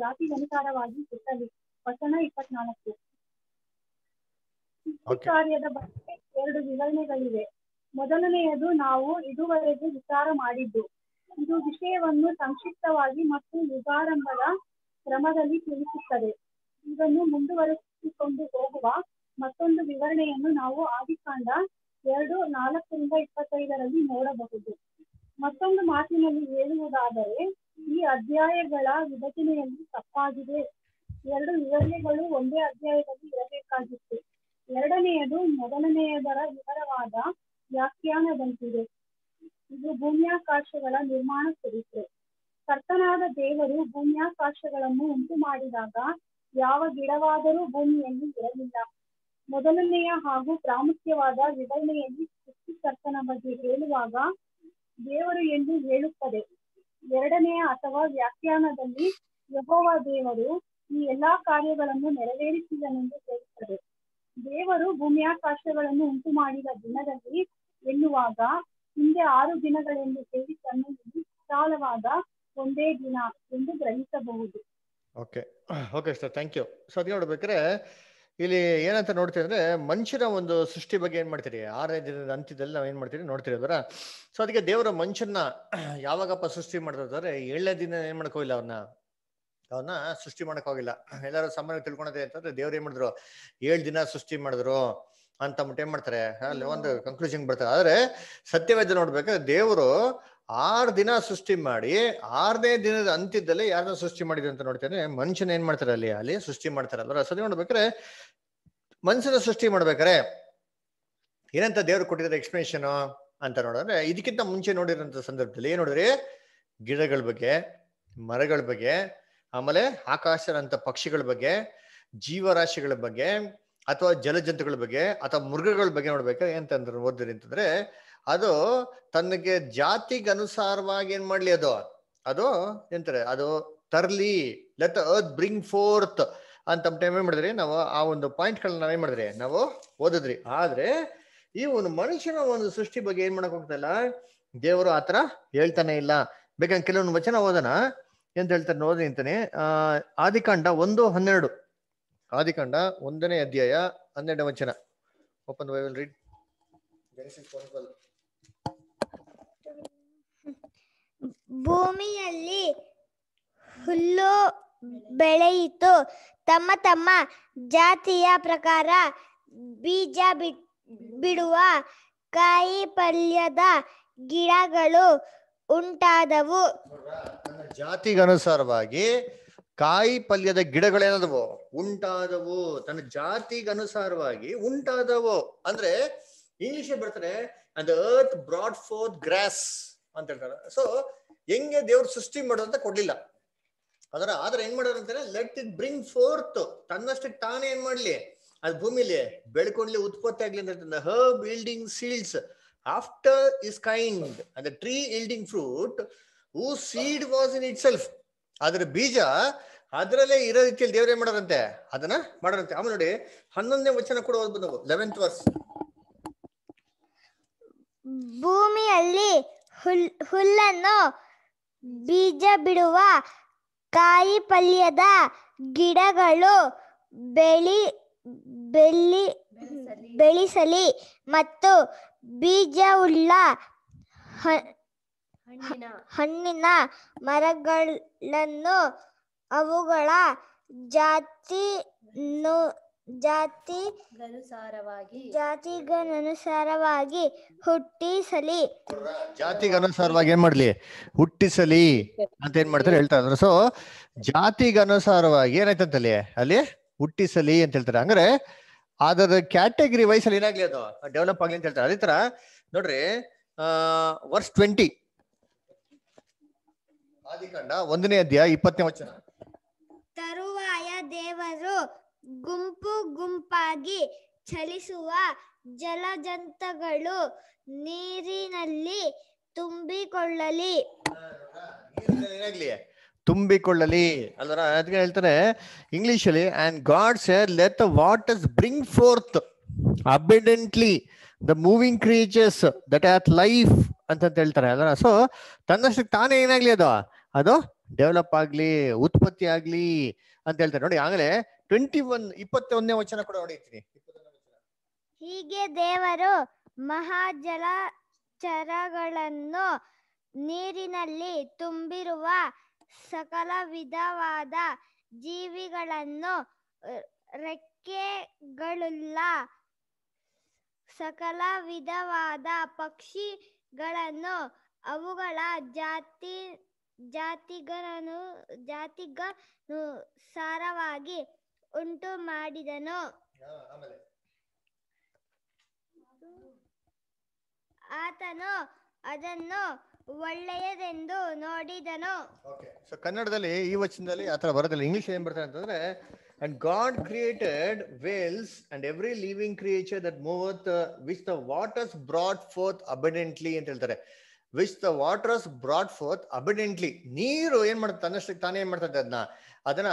ಜಾತಿ ಅನುಸಾರವಾಗಿ ಹುಟ್ಟಲಿ. ವಚನ ಇಪ್ಪತ್ನಾಲ್ಕು ಕಾರ್ಯದ ಬಗ್ಗೆ ಎರಡು ವಿವರಣೆಗಳಿವೆ. ಮೊದಲನೆಯದು ನಾವು ಇದುವರೆಗೂ ವಿಚಾರ ಮಾಡಿದ್ದು ಇದು ವಿಷಯವನ್ನು ಸಂಕ್ಷಿಪ್ತವಾಗಿ ಮತ್ತು ಯುಗಾರಂಭದ ಕ್ರಮದಲ್ಲಿ ತಿಳಿಸುತ್ತದೆ ಇದನ್ನು ಮುಂದುವರೆಸಿಕೊಂಡು ಹೋಗುವ ಮತ್ತೊಂದು ವಿವರಣೆಯನ್ನು ನಾವು ಆದಿಕಾಂಡ ಎರಡು ನಾಲ್ಕರಿಂದ ಇಪ್ಪತ್ತೈದರಲ್ಲಿ ನೋಡಬಹುದು ಮತ್ತೊಂದು ಮಾತಿನಲ್ಲಿ ಹೇಳುವುದಾದರೆ ಈ ಅಧ್ಯಾಯಗಳ ವಿಭಜನೆಯಲ್ಲಿ ತಪ್ಪಾಗಿದೆ ಎರಡು ವಿವರಣೆಗಳು ಒಂದೇ ಅಧ್ಯಾಯದಲ್ಲಿ ಇರಬೇಕಾಗಿತ್ತು ಎರಡನೆಯದು ಮೊದಲನೆಯದರ ವಿವರವಾದ ವ್ಯಾಖ್ಯಾನದಂತಿದೆ ಇದು ಭೂಮ್ಯಾಕಾಶಗಳ ನಿರ್ಮಾಣ ಚರಿತ್ರೆ ಕರ್ತನಾದ ದೇವರು ಭೂಮ್ಯಾಕಾಶಗಳನ್ನು ಉಂಟು ಮಾಡಿದಾಗ ಯಾವ ಗಿಡವಾದರೂ ಭೂಮಿಯಲ್ಲಿ ಇರಲಿಲ್ಲ ಮೊದಲನೆಯ ಹಾಗೂ ಪ್ರಾಮುಖ್ಯವಾದ ವಿವರಣೆಯಲ್ಲಿ ಸೃಷ್ಟಿಕರ್ತನ ಬಗ್ಗೆ ಹೇಳುವಾಗ ದೇವರು ಎಂದು ಹೇಳುತ್ತದೆ ಎರಡನೆಯ ಅಥವಾ ವ್ಯಾಖ್ಯಾನದಲ್ಲಿ ಯಹೋವ ದೇವರು ಈ ಎಲ್ಲಾ ಕಾರ್ಯಗಳನ್ನು ನೆರವೇರಿಸಿದನೆಂದು ಹೇಳುತ್ತದೆ ದೇವರು ಭೂಮ್ಯಾಕಾಶಗಳನ್ನು ಉಂಟು ಮಾಡಿದ ದಿನದಲ್ಲಿ ಎನ್ನುವಾಗ ಹಿಂದೆ ಆರು ದಿನಗಳೆಂದು ಸೇವಿಸನ್ನು ಇಲ್ಲಿ ವಿಶಾಲವಾದ ಒಂದೇ ದಿನ ಎಂದು ಗ್ರಹಿಸಬಹುದು okay okay sir thank you so ಅದಕ್ಕೆ ನೋಡ್ಬೇಕ್ರೆ ಇಲ್ಲಿ ಏನಂತ ನೋಡ್ತೀವಿ ಅಂದ್ರೆ ಮನುಷ್ಯನ ಒಂದು ಸೃಷ್ಟಿ ಬಗ್ಗೆ ಏನ್ ಮಾಡ್ತೀರಿ ಆರನೇ ದಿನದ ಅಂತ್ಯದಲ್ಲಿ ನಾವ್ ಏನ್ ಮಾಡ್ತೀರಿ ನೋಡ್ತೀರಿ ಅದರ ಸೊ ಅದಕ್ಕೆ ದೇವರ ಮನುಷ್ಯನ ಯಾವಾಗಪ್ಪ ಸೃಷ್ಟಿ ಮಾಡ್ತಾರೆ ಏಳನೇ ದಿನ ಏನ್ ಮಾಡ್ಕೋಲ್ಲ ಅವ್ರನ್ನ ಅವನ್ನ ಸೃಷ್ಟಿ ಮಾಡಕ್ ಹೋಗಿಲ್ಲ ಎಲ್ಲರೂ ಸಾಮಾನ್ಯ ತಿಳ್ಕೊಳೋದೇ ಅಂತಂದ್ರೆ ದೇವ್ರು ಏನ್ ಮಾಡಿದ್ರು ಏಳ್ ದಿನ ಸೃಷ್ಟಿ ಮಾಡಿದ್ರು ಅಂತ ಮುಟ್ಟ ಏನ್ ಮಾಡ್ತಾರೆ ಅಲ್ಲಿ ಒಂದು ಕನ್ಕ್ಲೂಷನ್ ಬರ್ತಾರೆ ಆದ್ರೆ ಸತ್ಯವೇದ ನೋಡ್ಬೇಕಾದ್ರೆ ದೇವರು ಆರ್ ದಿನ ಸೃಷ್ಟಿ ಮಾಡಿ ಆರನೇ ದಿನದ ಅಂತ್ಯದಲ್ಲಿ ಯಾರನ್ನ ಸೃಷ್ಟಿ ಮಾಡಿದ್ರು ಅಂತ ನೋಡ್ತೇನೆ ಮನುಷ್ಯನ ಏನ್ ಮಾಡ್ತಾರೆ ಅಲ್ಲಿ ಅಲ್ಲಿ ಸೃಷ್ಟಿ ಮಾಡ್ತಾರಲ್ಲ ಸದ್ಯ ನೋಡ್ಬೇಕಾರೆ ಮನುಷ್ಯನ ಸೃಷ್ಟಿ ಮಾಡ್ಬೇಕಾರೆ ಏನಂತ ದೇವ್ರು ಕೊಟ್ಟಿದ್ರೆ ಎಕ್ಸ್ಪ್ಲನೇಷನ್ ಅಂತ ನೋಡಿದ್ರೆ ಇದಕ್ಕಿಂತ ಮುಂಚೆ ನೋಡಿರೋ ಸಂದರ್ಭದಲ್ಲಿ ಏನ್ ನೋಡಿದ್ರಿ ಗಿಡಗಳ ಬಗ್ಗೆ ಮರಗಳ ಬಗ್ಗೆ ಆಮೇಲೆ ಆಕಾಶದಂತ ಪಕ್ಷಿಗಳ ಬಗ್ಗೆ ಜೀವರಾಶಿಗಳ ಬಗ್ಗೆ ಅಥವಾ ಜಲಜಂತುಗಳ ಬಗ್ಗೆ ಅಥವಾ ಮೃಗಗಳ ಬಗ್ಗೆ ನೋಡ್ಬೇಕಾದ್ರೆ ಏನಂತಂದ್ರೆ ಓದಿರಿ ಅಂತಂದ್ರೆ ಅದು ತನಗೆ ಜಾತಿಗೆ ಅನುಸಾರವಾಗಿ ಏನ್ ಮಾಡ್ಲಿ ಅದು ಅದು ಎಂತಾರೆ ಅದು ತರ್ಲಿ ಲೆಟ್ ಅರ್ತ್ ಬ್ರಿಂಗ್ ಫೋರ್ತ್ ಅಂತ ಟೈಮ್ ಏನ್ ಮಾಡಿದ್ರಿ ನಾವು ಆ ಒಂದು ಪಾಯಿಂಟ್ಗಳನ್ನ ನಾವೇನ್ ಮಾಡಿದ್ರಿ ನಾವು ಓದಿದ್ರಿ ಆದ್ರೆ ಈ ಒಂದು ಮನುಷ್ಯನ ಒಂದು ಸೃಷ್ಟಿ ಬಗ್ಗೆ ಏನ್ ಮಾಡಕ್ ಹೋಗ್ತಲ್ಲ ದೇವರು ಆತರ ಹೇಳ್ತಾನೆ ಇಲ್ಲ ಬೇಕಂದ್ರೆ ಕೆಲವೊಂದು ವಚನ ಓದನ ಎಂತ ಹೇಳ್ತಾರೆ ಓದಿ ಅಂತಾನೆ ಆದಿಕಾಂಡ ಒಂದು ಹನ್ನೆರಡು ಆದಿಕಾಂಡ ಒಂದನೇ ಅಧ್ಯಾಯ ಹನ್ನೆರಡು ವಚನ ಓಪನ್ ಬೈಬಲ್ ರೀಡ್ ಭೂಮಿಯಲ್ಲಿ ಹುಲ್ಲು ಬೆಳೆಯಿತು ತಮ್ಮ ತಮ್ಮ ಜಾತಿಯ ಪ್ರಕಾರ ಬೀಜ ಬಿಡುವ ಕಾಯಿ ಪಲ್ಯದ ಗಿಡಗಳು ಉಂಟಾದವು ಜಾತಿಗನುಸಾರವಾಗಿ ಕಾಯಿ ಪಲ್ಯದ ಗಿಡಗಳೇನದವೋ ಉಂಟಾದವು ತನ್ನ ಜಾತಿಗನುಸಾರವಾಗಿ ಉಂಟಾದವೋ ಅಂದ್ರೆ ಇಂಗ್ಲಿಷ್ ಬರ್ತಾರೆ and earth brought forth grass ಅಂತ ಹೇಳ್ತಾರೆ ಸೊ ಹೆಂಗೆ ದೇವ್ರು ಸೃಷ್ಟಿ ಮಾಡೋದಂತ ಕೊಡ್ಲಿಲ್ಲ ಅದರ ಆದ್ರೆ ಏನ್ ಮಾಡೋರು ಅಂತಾರೆ ಲೆಟ್ ಇಟ್ ಬ್ರಿಂಗ್ ಫೋರ್ತ್ ತನ್ನಷ್ಟು ತಾನೇ ಏನ್ ಮಾಡ್ಲಿ ಅದ್ ಭೂಮಿಲಿ ಬೆಳ್ಕೊಂಡ್ಲಿ ಉತ್ಪತ್ತಿ ಆಗ್ಲಿ ಅಂತ herb yielding seeds after his kind ಅಂದ್ರೆ tree yielding fruit who seed was in itself ಅದ್ರ ಬೀಜ ಅದರಲ್ಲೇ ಇರೋ ರೀತಿಯಲ್ಲಿ ದೇವ್ರೇ ಏನ್ ಮಾಡೋದಂತೆ ಅದನ್ನ ಮಾಡೋದಂತೆ ಆಮೇಲೆ ನೋಡಿ ಹನ್ನೊಂದನೇ ವಚನ ಕೂಡ ಓದ್ಬೋದು ನಾವು ಲೆವೆಂತ್ ವರ್ಸ್ ಭೂಮಿಯಲ್ಲಿ ಹುಲ್ ಹುಲ್ಲನ್ನು ಬೀಜ ಬಿಡುವ ಕಾಯಿ ಪಲ್ಯದ ಗಿಡಗಳು ಬೆಳಿ ಬೆಳ್ಳಿ ಬೆಳಿಸಲಿ ಮತ್ತು ಬೀಜವುಳ್ಳ ಹಣ್ಣಿನ ಮರಗಳನ್ನು ಅವುಗಳ ಜಾತಿ ಜಾತಿ ಜಾತಿಗನುಸಾರವಾಗಿ ಹುಟ್ಟಿಸಲಿ ಜಾತಿಗನುಸಾರವಾಗಿ ಏನ್ ಮಾಡ್ಲಿ ಹುಟ್ಟಿಸಲಿ ಅಂತ ಏನ್ ಮಾಡ್ತಾರೆ ಹೇಳ್ತಾ ಇದ್ರು ಸೊ ಜಾತಿಗನುಸಾರವಾಗಿ ಏನಾಯ್ತಂತಲ್ಲಿ ಅಲ್ಲಿ ಹುಟ್ಟಿಸಲಿ ಅಂತ ಹೇಳ್ತಾರೆ ಅಂದ್ರೆ ಅದರ ಕ್ಯಾಟಗರಿ ವೈಸ್ ಅಲ್ಲಿ ಏನಾಗ್ಲಿ ಅದು ಡೆವಲಪ್ ಆಗ್ಲಿ ಅಂತ ಹೇಳ್ತಾರೆ ಅದೇ ತರ ನೋಡ್ರಿ ವರ್ಷ ಟ್ವೆಂಟಿ ಆದಿಕಾಂಡ ಒಂದನೇ ಅಧ್ಯಾಯ ಇಪ್ಪತ್ತನೇ ವಚನ ತರುವಾಯ ದೇವರು ಗುಂಪು ಗುಂಪಾಗಿ ಚಲಿಸುವ ಜಲಜಂತಗಳು ನೀರಿನಲ್ಲಿ ತುಂಬಿಕೊಳ್ಳಲಿ ಏನಾಗ್ಲಿ ತುಂಬಿಕೊಳ್ಳಲಿ ಅಲ್ವರ ಅದಕ್ಕೆ ಹೇಳ್ತಾರೆ ಅಲ್ಲಿ and God said let the waters bring forth abundantly the moving creatures that hath life ಅಂತ ಹೇಳ್ತಾರೆ ಅಲ್ವರ ಸೊ ತನ್ನಷ್ಟಕ್ಕೆ ತಾನೇ ಏನಾಗ್ಲಿ ಅದು ಅದು ಡೆವಲಪ್ ಆಗ್ಲಿ ಉತ್ಪತ್ತಿ ಆಗ್ಲಿ ಅಂತ ಹೇಳ್ತಾರೆ ನೋಡಿ ಆಗಲೇ ಟ್ವೆಂಟಿ ಒನ್ ಇಪ್ಪತ್ತೊಂದನೇ ವಚನ ಕೂಡ ನೋಡಿರ್ತೀನಿ ಹೀಗೆ ದೇವರು ಮಹಾಜಲ ಚರಗಳನ್ನು ನೀರಿನಲ್ಲಿ ತುಂಬಿರುವ ಸಕಲ ವಿಧವಾದ ಜೀವಿಗಳನ್ನು ರೆಕ್ಕೆಗಳುಳ್ಳ ಸಕಲ ವಿಧವಾದ ಪಕ್ಷಿಗಳನ್ನು ಅವುಗಳ ಜಾತಿ ಜಾತಿಗರನು ಜಾತಿಗನು ಸಾರವಾಗಿ ಉಂಟು ಮಾಡಿದನು ಆತನು ಅದನ್ನು ಒಳ್ಳೆಯದೆಂದು ನೋಡಿದನು ಸೊ ಕನ್ನಡದಲ್ಲಿ ಈ ವಚನದಲ್ಲಿ ಆ ಥರ ಬರೋದಿಲ್ಲ ಇಂಗ್ಲಿಷ್ ಏನ್ ಬರ್ತಾರೆ ಅಂತಂದ್ರೆ and God created whales and every living creature that moveth which the waters brought forth abundantly ಅಂತ ಹೇಳ್ತಾರೆ which the waters brought forth abundantly ನೀರು ಏನ್ ಮಾಡುತ್ತೆ ತನ್ನಷ್ಟಕ್ಕೆ ತಾನೇ ಏನ್ ಮಾಡ್ತದೆ ಅದನ್ನ ಅದನ್ನ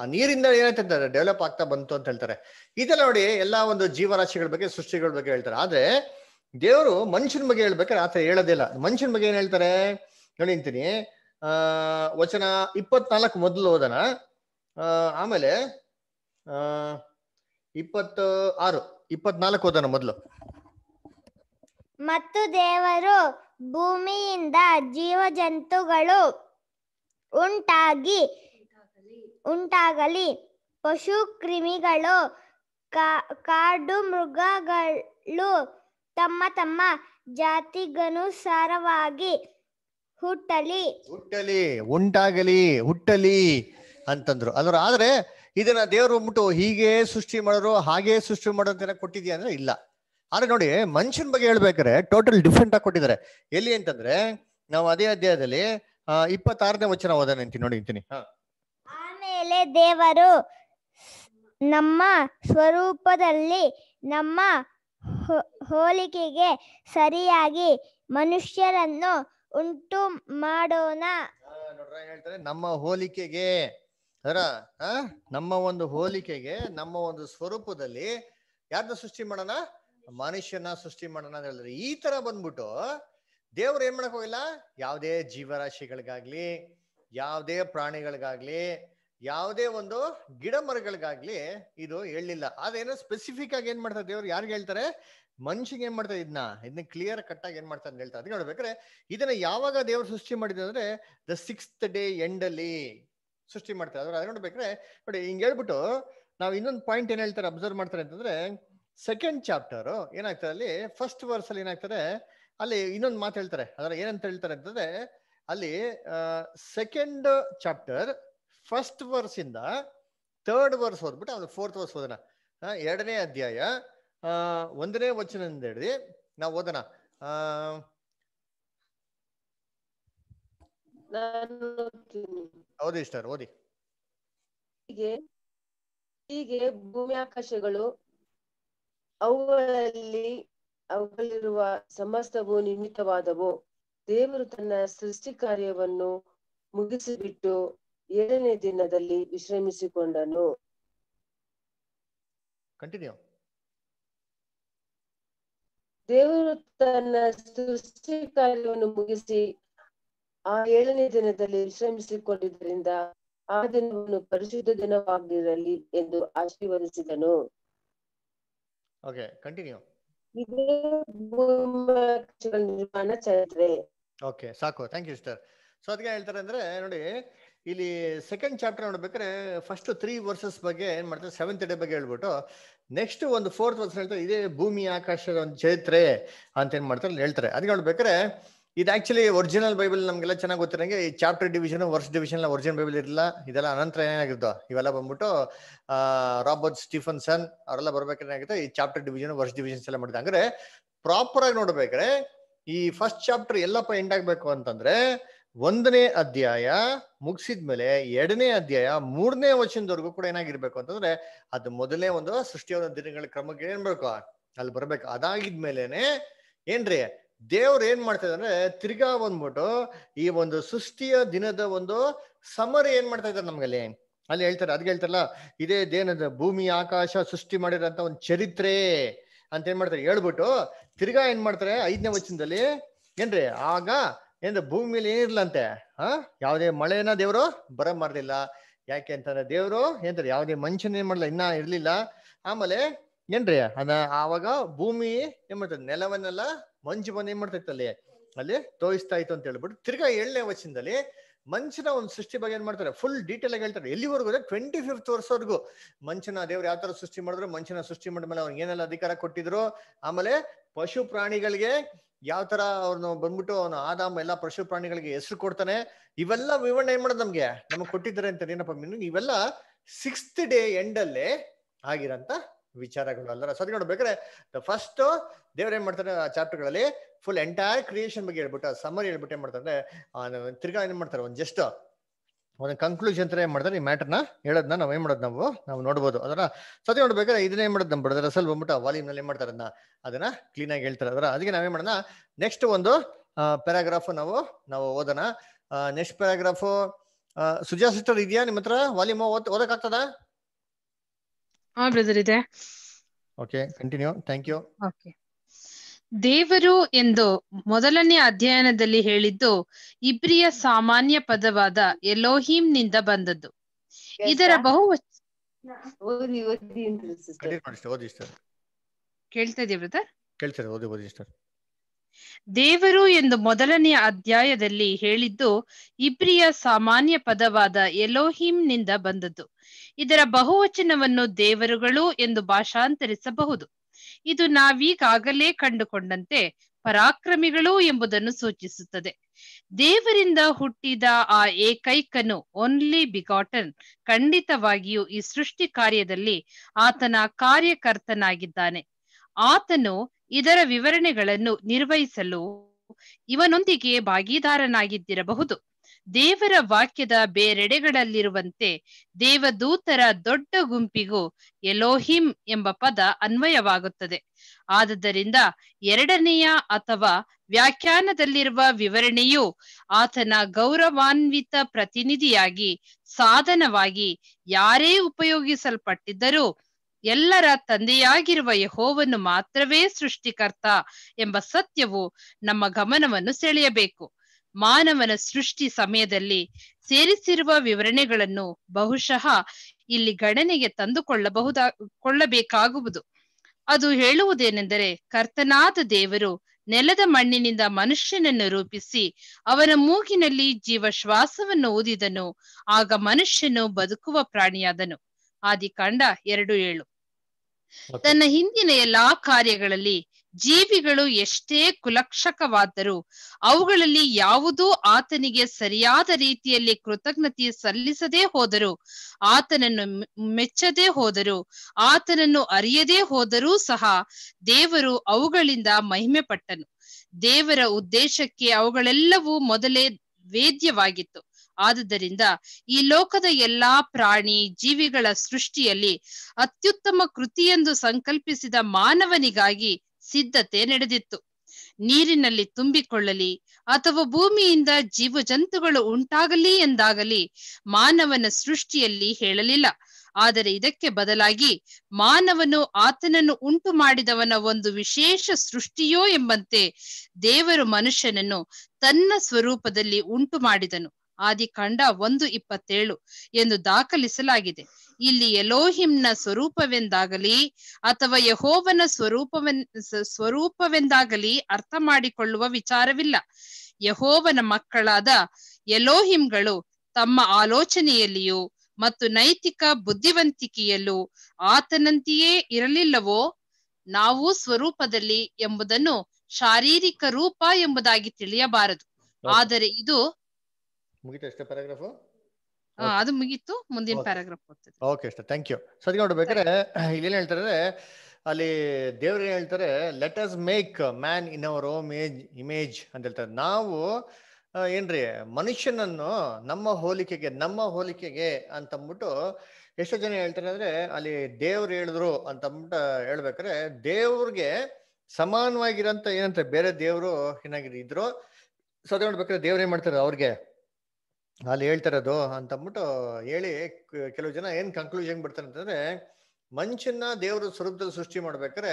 ಆ ನೀರಿಂದ ಏನಾಯ್ತದೆ ಡೆವಲಪ್ ಆಗ್ತಾ ಬಂತು ಅಂತ ಹೇಳ್ತಾರೆ ಇದೆಲ್ಲ ನೋಡಿ ಎಲ್ಲಾ ಒಂದು ಜೀವರಾಶಿಗಳ ಬಗ್ಗೆ ಸೃಷ್ಟಿಗಳ ಬಗ್ಗೆ ಹೇಳ್ತಾರೆ ಆದ್ರೆ ದೇವರು ಮನುಷ್ಯನ ಬಗ್ಗೆ ಹೇಳ್ಬೇಕಾದ್ರೆ ಆತ ಹೇಳೋದಿಲ್ಲ ಮನುಷ್ಯನ ಬಗ್ಗೆ ಏನ್ ಹೇಳ್ತಾರೆ ನೋಡಿ ಆ ವಚನ ಇಪ್ಪತ್ನಾಲ್ಕು ಮೊದಲು ಓದನ ಆಮೇಲೆ ಆ ಇಪ್ಪತ್ತ ಆರು ಇಪ್ಪತ್ನಾಲ್ಕು ಓದನ ಮೊದಲು ಮತ್ತು ದೇವರು ಭೂಮಿಯಿಂದ ಜೀವ ಜಂತುಗಳು ಉಂಟಾಗಿ ಉಂಟಾಗಲಿ ಪಶು ಕ್ರಿಮಿಗಳು ಕಾಡು ಮೃಗಗಳು ತಮ್ಮ ತಮ್ಮ ಜಾತಿಗನುಸಾರವಾಗಿ ಹುಟ್ಟಲಿ ಹುಟ್ಟಲಿ ಉಂಟಾಗಲಿ ಹುಟ್ಟಲಿ ಅಂತಂದ್ರು ಅದರ ಆದ್ರೆ ಇದನ್ನ ದೇವರು ಉಂಬಿಟ್ಟು ಹೀಗೆ ಸೃಷ್ಟಿ ಮಾಡೋರು ಹಾಗೆ ಸೃಷ್ಟಿ ಮಾಡೋದನ್ನ ಕೊಟ್ಟಿದ್ಯಾ ಅಂದ್ರೆ ಇಲ್ಲ ಆದ್ರೆ ನೋಡಿ ಮನುಷ್ಯನ ಬಗ್ಗೆ ಹೇಳ್ಬೇಕಾರೆ ಟೋಟಲ್ ಡಿಫ್ರೆಂಟ್ ಆಗಿ ಕೊಟ್ಟಿದ್ದಾರೆ ಎಲ್ಲಿ ಅಂತಂದ್ರೆ ನಾವು ಅದೇ ಅಧ್ಯಾಯದಲ್ಲಿ ಇಪ್ಪತ್ತಾರನೇ ವಚನ ಓದೋಣ ನೋಡಿ ಅಂತೀನಿ ಆಮೇಲೆ ದೇವರು ನಮ್ಮ ಸ್ವರೂಪದಲ್ಲಿ ನಮ್ಮ ಹೋಲಿಕೆಗೆ ಸರಿಯಾಗಿ ಮನುಷ್ಯರನ್ನು ಉಂಟು ಮಾಡೋಣ ಹೇಳ್ತಾರೆ ನಮ್ಮ ಹೋಲಿಕೆಗೆ ಅದರ ನಮ್ಮ ಒಂದು ಹೋಲಿಕೆಗೆ ನಮ್ಮ ಒಂದು ಸ್ವರೂಪದಲ್ಲಿ ಯಾರ್ದ ಸೃಷ್ಟಿ ಮಾಡೋಣ ಮನುಷ್ಯನ ಸೃಷ್ಟಿ ಮಾಡೋಣ ಅಂತ ಹೇಳಿದ್ರೆ ಈ ತರ ಬಂದ್ಬಿಟ್ಟು ದೇವ್ರು ಏನ್ ಮಾಡಕ್ ಹೋಗಿಲ್ಲ ಯಾವುದೇ ಜೀವರಾಶಿಗಳಿಗಾಗ್ಲಿ ಯಾವುದೇ ಪ್ರಾಣಿಗಳಿಗಾಗ್ಲಿ ಯಾವುದೇ ಒಂದು ಗಿಡ ಮರಗಳಿಗಾಗ್ಲಿ ಇದು ಹೇಳಿಲ್ಲ ಅದೇನೋ ಸ್ಪೆಸಿಫಿಕ್ ಆಗಿ ಏನ್ ಮಾಡ್ತಾರೆ ದೇವ್ರು ಯಾರಿಗೆ ಹೇಳ್ತಾರೆ ಮನುಷ್ಯಗೆ ಏನ್ ಮಾಡ್ತಾರೆ ಇದನ್ನ ಇದನ್ನ ಕ್ಲಿಯರ್ ಕಟ್ ಆಗಿ ಏನ್ ಮಾಡ್ತಾರೆ ಅಂತ ಹೇಳ್ತಾರೆ ಅದಕ್ಕೆ ನೋಡ್ಬೇಕ್ರೆ ಇದನ್ನ ಯಾವಾಗ ದೇವ್ರು ಸೃಷ್ಟಿ ಮಾಡಿದ ಅಂದ್ರೆ ದ ಸಿಕ್ಸ್ತ್ ಡೇ ಎಂಡ್ ಅಲ್ಲಿ ಸೃಷ್ಟಿ ಮಾಡ್ತಾರೆ ಅದ್ರ ಅದ್ ನೋಡ್ಬೇಕ್ರೆ ನೋಡಿ ಹಿಂಗ್ ಹೇಳ್ಬಿಟ್ಟು ನಾವ್ ಇನ್ನೊಂದು ಪಾಯಿಂಟ್ ಏನ್ ಹೇಳ್ತಾರೆ ಅಬ್ಸರ್ವ್ ಮಾಡ್ತಾರೆ ಅಂತಂದ್ರೆ ಸೆಕೆಂಡ್ ಚಾಪ್ಟರ್ ಏನಾಗ್ತದೆ ಅಲ್ಲಿ ಫಸ್ಟ್ ವರ್ಸ್ ಅಲ್ಲಿ ಏನಾಗ್ತದೆ ಅಲ್ಲಿ ಇನ್ನೊಂದು ಮಾತು ಹೇಳ್ತಾರೆ ಅದರ ಏನಂತ ಹೇಳ್ತಾರೆ ಅಂತಂದ್ರೆ ಅಲ್ಲಿ ಸೆಕೆಂಡ್ ಚಾಪ್ಟರ್ ಫಸ್ಟ್ ವರ್ಸ್ ಇಂದ ಥರ್ಡ್ ವರ್ಸ್ ಓದ್ಬಿಟ್ಟು ಅದು ಫೋರ್ತ್ ವರ್ಸ್ ಓದೋಣ ಎರಡನೇ ಅಧ್ಯಾಯ ಒಂದನೇ ವಚನ ಹೇಳಿ ನಾವು ಓದೋಣ ಆ ಹೌದು ಸ್ಟಾರ್ ಓದಿ ಹೀಗೆ ಹೀಗೆ ಭೂಮಿ ಆಕಾಶಗಳು ಅವುಗಳಲ್ಲಿ ಅವುಗಳಿರುವ ಸಮಸ್ತವು ನಿರ್ಮಿತವಾದವು ದೇವರು ತನ್ನ ಸೃಷ್ಟಿ ಕಾರ್ಯವನ್ನು ಮುಗಿಸಿಬಿಟ್ಟು ಏಳನೇ ದಿನದಲ್ಲಿ ವಿಶ್ರಮಿಸಿಕೊಂಡನು ದೇವರು ತನ್ನ ಸೃಷ್ಟಿ ಕಾರ್ಯವನ್ನು ಮುಗಿಸಿ ಆ ಏಳನೇ ದಿನದಲ್ಲಿ ವಿಶ್ರಮಿಸಿಕೊಂಡಿದ್ದರಿಂದ ಆ ದಿನವನ್ನು ಪರಿಶುದ್ಧ ದಿನವಾಗಿರಲಿ ಎಂದು ಆಶೀರ್ವದಿಸಿದನು ಓಕೆ ಕಂಟಿನ್ಯೂ ಓಕೆ ಸಾಕು ಥ್ಯಾಂಕ್ ಯು ಸರ್ ಸೊ ಅದಕ್ಕೆ ಹೇಳ್ತಾರೆ ಅಂದ್ರೆ ನೋಡಿ ಇಲ್ಲಿ ಸೆಕೆಂಡ್ ಚಾಪ್ಟರ್ ನೋಡ್ಬೇಕ್ರೆ ಫಸ್ಟ್ ತ್ರೀ ವರ್ಸಸ್ ಬಗ್ಗೆ ಏನ್ ಮಾಡ್ತಾರೆ ಸೆವೆಂತ್ ಡೇ ಬಗ್ಗೆ ಹೇಳ್ಬಿಟ್ಟು ನೆಕ್ಸ್ಟ್ ಒಂದು ಫೋರ್ತ್ ವರ್ಸ್ ಹೇಳ್ತಾರೆ ಇದೇ ಭೂಮಿ ಆಕಾಶದ ಒಂದು ಚರಿತ್ರೆ ಅಂತ ಏನ್ ಮಾಡ್ತಾರೆ ಹೇಳ್ತಾರೆ ಅದಕ್ಕೆ ನೋಡ್ಬೇಕಾದ್ರೆ ಇದು ಆಕ್ಚುಲಿ ಒರಿಜಿನಲ್ ಬೈಬಲ್ ನಮಗೆಲ್ಲ ಚೆನ್ನಾಗಿ ಗೊತ್ತಿರಂಗೆ ಈ chapter division verse division original Bible ಇರಲಿಲ್ಲ ಇದೆಲ್ಲ ಅನಂತರ ಏನಾಗಿರ್ತೋ ಇವೆಲ್ಲ ಬಂದ್ಬಿಟ್ಟು ರಾಬರ್ಟ್ ಸ್ಟೀಫನ್ಸನ್ ಅವರೆಲ್ಲ ಏನಾಗುತ್ತೆ ಈ ಚಾಪ್ಟರ್ ಡಿವಿಷನ್ ವರ್ಷ ಡಿವಿಷನ್ಸ್ ಎಲ್ಲ ಮಾಡಿದ ಅಂದ್ರೆ ಪ್ರಾಪರ್ ಆಗಿ ನೋಡ್ಬೇಕ್ರೆ ಈ ಫಸ್ಟ್ ಚಾಪ್ಟರ್ ಎಲ್ಲಪ್ಪ ಎಂಡ್ ಆಗ್ಬೇಕು ಅಂತಂದ್ರೆ ಒಂದನೇ ಅಧ್ಯಾಯ ಮುಗಿಸಿದ್ಮೇಲೆ ಎರಡನೇ ಅಧ್ಯಾಯ ಮೂರನೇ ವಚನದವರೆಗೂ ಕೂಡ ಏನಾಗಿರ್ಬೇಕು ಅಂತಂದ್ರೆ ಅದು ಮೊದಲನೇ ಒಂದು ಸೃಷ್ಟಿಯ ದಿನಗಳ ಕ್ರಮಕ್ಕೆ ಏನ್ಬೇಕು ಅಲ್ಲಿ ಬರ್ಬೇಕು ಅದಾಗಿದ್ಮೇಲೆನೆ ಏನ್ರಿ ದೇವ್ರು ಏನ್ ಮಾಡ್ತಾ ಅಂದ್ರೆ ತಿರ್ಗಾ ಬಂದ್ಬಿಟ್ಟು ಈ ಒಂದು ಸೃಷ್ಟಿಯ ದಿನದ ಒಂದು ಸಮರ ಏನ್ ಮಾಡ್ತಾ ಇದ್ದಾರೆ ನಮ್ಗಲ್ಲಿ ಅಲ್ಲಿ ಹೇಳ್ತಾರೆ ಅದ್ಗೆ ಹೇಳ್ತಾರಲ್ಲ ಇದೇ ದೇನದ ಭೂಮಿ ಆಕಾಶ ಸೃಷ್ಟಿ ಮಾಡಿರೋ ಒಂದು ಚರಿತ್ರೆ ಅಂತ ಏನ್ ಮಾಡ್ತಾರೆ ಹೇಳ್ಬಿಟ್ಟು ತಿರ್ಗಾ ಏನ್ ಮಾಡ್ತಾರೆ ಐದನೇ ವಚನದಲ್ಲಿ ಏನ್ರಿ ಆಗ ಏನ್ರಿ ಭೂಮಿಯಲ್ಲಿ ಏನಿರ್ಲಂತೆ ಹಾ ಯಾವುದೇ ಮಳೆನ ದೇವರು ಬರ ಮಾಡಲಿಲ್ಲ ಯಾಕೆ ಅಂತಂದ್ರೆ ದೇವರು ಏನ್ರಿ ಯಾವುದೇ ಮನುಷ್ಯನ ಏನ್ ಮಾಡಲ್ಲ ಇನ್ನ ಇರ್ಲಿಲ್ಲ ಆಮೇಲೆ ಏನ್ರಿ ಅದ ಆವಾಗ ಭೂಮಿ ಏನ್ ಮಾಡ್ತಾರೆ ನೆಲವನ್ನೆಲ್ಲ ಮಂಜು ಮನೆ ಏನ್ ಮಾಡ್ತಾ ಇತ್ತಲ್ಲಿ ಅಲ್ಲಿ ತೋರಿಸ್ತಾ ಇತ್ತು ಅಂತ ಹೇಳ್ಬಿಟ್ಟು ತಿರ್ಗಾ ಏಳನೇ ವಚನದಲ್ಲಿ ಮಂಚನ ಒಂದು ಸೃಷ್ಟಿ ಬಗ್ಗೆ ಏನ್ ಮಾಡ್ತಾರೆ ಫುಲ್ ಡೀಟೇಲ್ ಆಗಿ ಹೇಳ್ತಾರೆ ಎಲ್ಲಿವರೆಗೂ ಅಂದ್ರೆ ಟ್ವೆಂಟಿ ಫಿಫ್ತ್ ವರ್ಷವರೆಗೂ ಮಂಚನ ದೇವ್ರು ಯಾವ ತರ ಸೃಷ್ಟಿ ಮಾಡಿದ್ರು ಮಂಚನ ಸೃಷ್ಟಿ ಮಾಡಿದ್ಮೇಲೆ ಅವ್ರಿಗೆ ಏನೆಲ್ಲ ಅಧಿಕಾರ ಕೊಟ್ಟಿದ್ರು ಆಮೇಲೆ ಪಶು ಪ್ರಾಣಿಗಳಿಗೆ ಯಾವ ತರ ಅವ್ರನ್ನ ಬಂದ್ಬಿಟ್ಟು ಅವನು ಆದಾಮ ಎಲ್ಲ ಪಶು ಪ್ರಾಣಿಗಳಿಗೆ ಹೆಸರು ಕೊಡ್ತಾನೆ ಇವೆಲ್ಲ ವಿವರಣೆ ಏನ್ ಮಾಡೋದು ನಮ್ಗೆ ನಮಗೆ ಕೊಟ್ಟಿದ್ದಾರೆ ಅಂತ ಏನಪ್ಪ ಮೀನು ಇವೆಲ್ಲ ಸಿಕ್ಸ್ತ್ ಡೇ ಎಂಡಲ್ಲೇ ಆಗಿರಂತ ವಿಚಾರಗಳು ಅಲ್ಲ ಸೊ ಅದಕ್ಕೆ ನೋಡ್ಬೇಕಾದ್ರೆ ಫಸ್ಟ್ ದೇವ್ರು ಏನ್ ಮಾಡ್ತಾರೆ ಆ ಗಳಲ್ಲಿ ಫುಲ್ ಎಂಟೈರ್ ಕ್ರಿಯೇಷನ್ ಬಗ್ಗೆ ಹೇಳ್ಬಿಟ್ಟು ಸಮರ್ ಹೇಳ್ಬಿಟ್ಟು ಏನ್ ಮಾಡ್ತಾರೆ ತಿರ್ಗಾ ಏನ್ ಮಾಡ್ತಾರೆ ಒಂದು ಜಸ್ಟ್ ಒಂದು ಕನ್ಕ್ಲೂಷನ್ ತರ ಏನ್ ಮಾಡ್ತಾರೆ ಈ ಮ್ಯಾಟರ್ನ ಹೇಳೋದನ್ನ ನಾವು ಏನ್ ಮಾಡೋದು ನಾವು ನಾವು ನೋಡ್ಬೋದು ಅದರ ಸದ್ಯ ನೋಡ್ಬೇಕಾದ್ರೆ ಇದನ್ನ ಏನ್ ಮಾಡೋದು ನಮ್ಮ ಬ್ರದರ್ ಅಸಲ್ ಬಂದ್ಬಿಟ್ಟು ವಾಲ್ಯೂಮ್ ನಲ್ಲಿ ಏನ್ ಮಾಡ್ತಾರ ಅದನ್ನ ಕ್ಲೀನ್ ಆಗಿ ಹೇಳ್ತಾರೆ ಅದರ ಅದಕ್ಕೆ ನಾವೇನ್ ಮಾಡೋಣ ನೆಕ್ಸ್ಟ್ ಒಂದು ಪ್ಯಾರಾಗ್ರಾಫ್ ನಾವು ನಾವು ಓದೋಣ ನೆಕ್ಸ್ಟ್ ಪ್ಯಾರಾಗ್ರಾಫ್ ಸುಜಾ ಸಿಸ್ಟರ್ ಇದೆಯಾ ನಿಮ್ಮ ಹತ್ರ ವಾಲ್ಯೂಮ್ ಓದ್ ಓದಕ್ಕಾಗ್ತದ ಹಾ ಬ್ರದರ್ ಇದೆ ಕಂಟಿನ್ಯೂ ದೇವರು ಎಂದು ಮೊದಲನೇ ಅಧ್ಯಯನದಲ್ಲಿ ಹೇಳಿದ್ದು ಇಬ್ರಿಯ ಸಾಮಾನ್ಯ ಪದವಾದ ಎಲೋಹಿಂ ನಿಂದ ಬಂದದ್ದು ಇದರ ಬಹು ಕೇಳ್ತಾ ಇದೆಯಾ ಬ್ರದರ್ ಓದಿ ದೇವರು ಎಂದು ಮೊದಲನೆಯ ಅಧ್ಯಾಯದಲ್ಲಿ ಹೇಳಿದ್ದು ಇಬ್ರಿಯ ಸಾಮಾನ್ಯ ಪದವಾದ ನಿಂದ ಬಂದದ್ದು ಇದರ ಬಹುವಚನವನ್ನು ದೇವರುಗಳು ಎಂದು ಭಾಷಾಂತರಿಸಬಹುದು ಇದು ನಾವೀಗಾಗಲೇ ಕಂಡುಕೊಂಡಂತೆ ಪರಾಕ್ರಮಿಗಳು ಎಂಬುದನ್ನು ಸೂಚಿಸುತ್ತದೆ ದೇವರಿಂದ ಹುಟ್ಟಿದ ಆ ಏಕೈಕನು ಓನ್ಲಿ ಬಿಗಾಟನ್ ಖಂಡಿತವಾಗಿಯೂ ಈ ಸೃಷ್ಟಿ ಕಾರ್ಯದಲ್ಲಿ ಆತನ ಕಾರ್ಯಕರ್ತನಾಗಿದ್ದಾನೆ ಆತನು ಇದರ ವಿವರಣೆಗಳನ್ನು ನಿರ್ವಹಿಸಲು ಇವನೊಂದಿಗೆ ಭಾಗಿದಾರನಾಗಿದ್ದಿರಬಹುದು ದೇವರ ವಾಕ್ಯದ ಬೇರೆಡೆಗಳಲ್ಲಿರುವಂತೆ ದೇವದೂತರ ದೊಡ್ಡ ಗುಂಪಿಗೂ ಎಲೋಹಿಂ ಎಂಬ ಪದ ಅನ್ವಯವಾಗುತ್ತದೆ ಆದ್ದರಿಂದ ಎರಡನೆಯ ಅಥವಾ ವ್ಯಾಖ್ಯಾನದಲ್ಲಿರುವ ವಿವರಣೆಯು ಆತನ ಗೌರವಾನ್ವಿತ ಪ್ರತಿನಿಧಿಯಾಗಿ ಸಾಧನವಾಗಿ ಯಾರೇ ಉಪಯೋಗಿಸಲ್ಪಟ್ಟಿದ್ದರೂ ಎಲ್ಲರ ತಂದೆಯಾಗಿರುವ ಯಹೋವನ್ನು ಮಾತ್ರವೇ ಸೃಷ್ಟಿಕರ್ತ ಎಂಬ ಸತ್ಯವು ನಮ್ಮ ಗಮನವನ್ನು ಸೆಳೆಯಬೇಕು ಮಾನವನ ಸೃಷ್ಟಿ ಸಮಯದಲ್ಲಿ ಸೇರಿಸಿರುವ ವಿವರಣೆಗಳನ್ನು ಬಹುಶಃ ಇಲ್ಲಿ ಗಣನೆಗೆ ತಂದುಕೊಳ್ಳಬಹುದ ಕೊಳ್ಳಬೇಕಾಗುವುದು ಅದು ಹೇಳುವುದೇನೆಂದರೆ ಕರ್ತನಾದ ದೇವರು ನೆಲದ ಮಣ್ಣಿನಿಂದ ಮನುಷ್ಯನನ್ನು ರೂಪಿಸಿ ಅವನ ಮೂಗಿನಲ್ಲಿ ಜೀವ ಶ್ವಾಸವನ್ನು ಊದಿದನು ಆಗ ಮನುಷ್ಯನು ಬದುಕುವ ಪ್ರಾಣಿಯಾದನು ಆದಿಕಾಂಡ ಎರಡು ಏಳು ತನ್ನ ಹಿಂದಿನ ಎಲ್ಲಾ ಕಾರ್ಯಗಳಲ್ಲಿ ಜೀವಿಗಳು ಎಷ್ಟೇ ಕುಲಕ್ಷಕವಾದರೂ ಅವುಗಳಲ್ಲಿ ಯಾವುದೂ ಆತನಿಗೆ ಸರಿಯಾದ ರೀತಿಯಲ್ಲಿ ಕೃತಜ್ಞತೆ ಸಲ್ಲಿಸದೇ ಹೋದರು ಆತನನ್ನು ಮೆಚ್ಚದೇ ಹೋದರು ಆತನನ್ನು ಅರಿಯದೇ ಹೋದರೂ ಸಹ ದೇವರು ಅವುಗಳಿಂದ ಮಹಿಮೆ ಪಟ್ಟನು ದೇವರ ಉದ್ದೇಶಕ್ಕೆ ಅವುಗಳೆಲ್ಲವೂ ಮೊದಲೇ ವೇದ್ಯವಾಗಿತ್ತು ಆದುದರಿಂದ ಈ ಲೋಕದ ಎಲ್ಲಾ ಪ್ರಾಣಿ ಜೀವಿಗಳ ಸೃಷ್ಟಿಯಲ್ಲಿ ಅತ್ಯುತ್ತಮ ಕೃತಿಯೆಂದು ಸಂಕಲ್ಪಿಸಿದ ಮಾನವನಿಗಾಗಿ ಸಿದ್ಧತೆ ನಡೆದಿತ್ತು ನೀರಿನಲ್ಲಿ ತುಂಬಿಕೊಳ್ಳಲಿ ಅಥವಾ ಭೂಮಿಯಿಂದ ಜೀವ ಜಂತುಗಳು ಉಂಟಾಗಲಿ ಎಂದಾಗಲಿ ಮಾನವನ ಸೃಷ್ಟಿಯಲ್ಲಿ ಹೇಳಲಿಲ್ಲ ಆದರೆ ಇದಕ್ಕೆ ಬದಲಾಗಿ ಮಾನವನು ಆತನನ್ನು ಉಂಟು ಮಾಡಿದವನ ಒಂದು ವಿಶೇಷ ಸೃಷ್ಟಿಯೋ ಎಂಬಂತೆ ದೇವರು ಮನುಷ್ಯನನ್ನು ತನ್ನ ಸ್ವರೂಪದಲ್ಲಿ ಉಂಟು ಮಾಡಿದನು ಆದಿಕಾಂಡ ಒಂದು ಇಪ್ಪತ್ತೇಳು ಎಂದು ದಾಖಲಿಸಲಾಗಿದೆ ಇಲ್ಲಿ ಎಲೋಹಿಂನ ಸ್ವರೂಪವೆಂದಾಗಲಿ ಅಥವಾ ಯಹೋವನ ಸ್ವರೂಪವೆನ್ ಸ್ವರೂಪವೆಂದಾಗಲಿ ಅರ್ಥ ಮಾಡಿಕೊಳ್ಳುವ ವಿಚಾರವಿಲ್ಲ ಯಹೋವನ ಮಕ್ಕಳಾದ ಎಲೋಹಿಂಗಳು ತಮ್ಮ ಆಲೋಚನೆಯಲ್ಲಿಯೂ ಮತ್ತು ನೈತಿಕ ಬುದ್ಧಿವಂತಿಕೆಯಲ್ಲೂ ಆತನಂತೆಯೇ ಇರಲಿಲ್ಲವೋ ನಾವು ಸ್ವರೂಪದಲ್ಲಿ ಎಂಬುದನ್ನು ಶಾರೀರಿಕ ರೂಪ ಎಂಬುದಾಗಿ ತಿಳಿಯಬಾರದು ಆದರೆ ಇದು ಮುಗಿತು ಎಷ್ಟೇ ಪ್ಯಾರಾಗ್ರಾಫ್ ಅದು ಮುಗಿತು ಮುಂದಿನ ಪ್ಯಾರಾಗ್ರಾಫ್ ಓಕೆ ಅಷ್ಟೇ ಥ್ಯಾಂಕ್ ಯು ಸೊ ಅದಕ್ಕೆ ಇಲ್ಲಿ ಏನು ಹೇಳ್ತಾರೆ ಅಲ್ಲಿ ದೇವ್ರು ಏನು ಹೇಳ್ತಾರೆ let us make man in our ಓಮ್ ಏಜ್ ಇಮೇಜ್ ಅಂತ ಹೇಳ್ತಾರೆ ನಾವು ಏನ್ರಿ ಮನುಷ್ಯನನ್ನು ನಮ್ಮ ಹೋಲಿಕೆಗೆ ನಮ್ಮ ಹೋಲಿಕೆಗೆ ಅಂತಂದ್ಬಿಟ್ಟು ಎಷ್ಟೋ ಜನ ಹೇಳ್ತಾರೆ ಅಂದ್ರೆ ಅಲ್ಲಿ ದೇವ್ರು ಹೇಳಿದ್ರು ಅಂತಂದ್ಬಿಟ್ಟು ಹೇಳ್ಬೇಕಾದ್ರೆ ದೇವ್ರಿಗೆ ಸಮಾನವಾಗಿರೋಂಥ ಏನಂತ ಬೇರೆ ದೇವರು ಏನಾಗಿದ್ರು ಇದ್ರು ಸೊ ಅದೇ ನೋಡ್ಬೇಕಾದ್ರೆ ದೇವ್ರು ಏನ್ ಮಾಡ್ತಾರೆ ಅವ್ರಿಗೆ ಅಲ್ಲಿ ಹೇಳ್ತಿರೋದು ಅಂತಂದ್ಬಿಟ್ಟು ಹೇಳಿ ಕೆಲವು ಜನ ಏನ್ ಕನ್ಕ್ಲೂಷನ್ ಬಿಡ್ತಾರೆ ಅಂತಂದ್ರೆ ಮನುಷ್ಯನ ದೇವ್ರ ಸ್ವರೂಪದಲ್ಲಿ ಸೃಷ್ಟಿ ಮಾಡ್ಬೇಕಾರೆ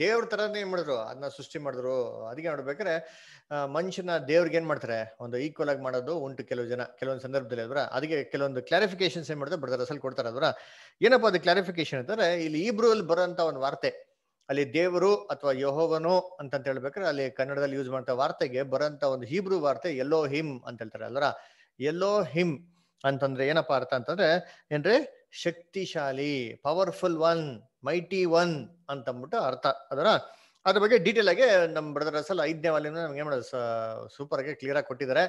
ದೇವ್ರ ತರನೇ ಏನ್ ಮಾಡಿದ್ರು ಅದನ್ನ ಸೃಷ್ಟಿ ಮಾಡಿದ್ರು ಅದಕ್ಕೆ ನೋಡ್ಬೇಕಾರೆ ಮನುಷ್ಯನ ದೇವ್ರಿಗೆ ಏನ್ ಮಾಡ್ತಾರೆ ಒಂದು ಈಕ್ವಲ್ ಆಗಿ ಮಾಡೋದು ಉಂಟು ಕೆಲವು ಜನ ಕೆಲವೊಂದು ಸಂದರ್ಭದಲ್ಲಿ ಅದ್ರ ಅದಕ್ಕೆ ಕೆಲವೊಂದು ಕ್ಲಾರಿಫಿಕೇಶನ್ಸ್ ಏನ್ ಮಾಡಿದ್ರೆ ಬರ್ತಾರೆ ಅಸಲ್ ಕೊಡ್ತಾರೆ ಅದ್ರ ಏನಪ್ಪಾ ಅದು ಕ್ಲಾರಿಫಿಕೇಶನ್ ಅಂತಂದ್ರೆ ಇಲ್ಲಿ ಬರೋ ಬರೋಂತ ಒಂದು ವಾರ್ತೆ ಅಲ್ಲಿ ದೇವರು ಅಥವಾ ಯಹೋವನು ಅಂತ ಹೇಳ್ಬೇಕಾದ್ರೆ ಅಲ್ಲಿ ಕನ್ನಡದಲ್ಲಿ ಯೂಸ್ ಮಾಡ್ತಾ ವಾರ್ತೆಗೆ ಬರೋಂತ ಒಂದು ಹೀಬ್ರೂ ವಾರ್ತೆ ಎಲ್ಲೋ ಹಿಮ್ ಅಂತ ಹೇಳ್ತಾರೆ ಅಲ್ರ ಎಲ್ಲೋ ಹಿಮ್ ಅಂತಂದ್ರೆ ಏನಪ್ಪಾ ಅರ್ಥ ಅಂತಂದ್ರೆ ಏನ್ರಿ ಶಕ್ತಿಶಾಲಿ ಪವರ್ಫುಲ್ ಒನ್ ಮೈಟಿ ಒನ್ ಅಂದ್ಬಿಟ್ಟು ಅರ್ಥ ಅದರ ಅದ್ರ ಬಗ್ಗೆ ಡೀಟೇಲ್ ಆಗಿ ನಮ್ಮ ಬ್ರದರ್ ಅಸಲ್ ಐದನೇ ವಾಲಿನ ನಮ್ಗೆ ಏನ್ ಮಾಡೋದು ಸೂಪರ್ ಆಗಿ ಕ್ಲಿಯರ್ ಆಗಿ ಕೊಟ್ಟಿದ್ದಾರೆ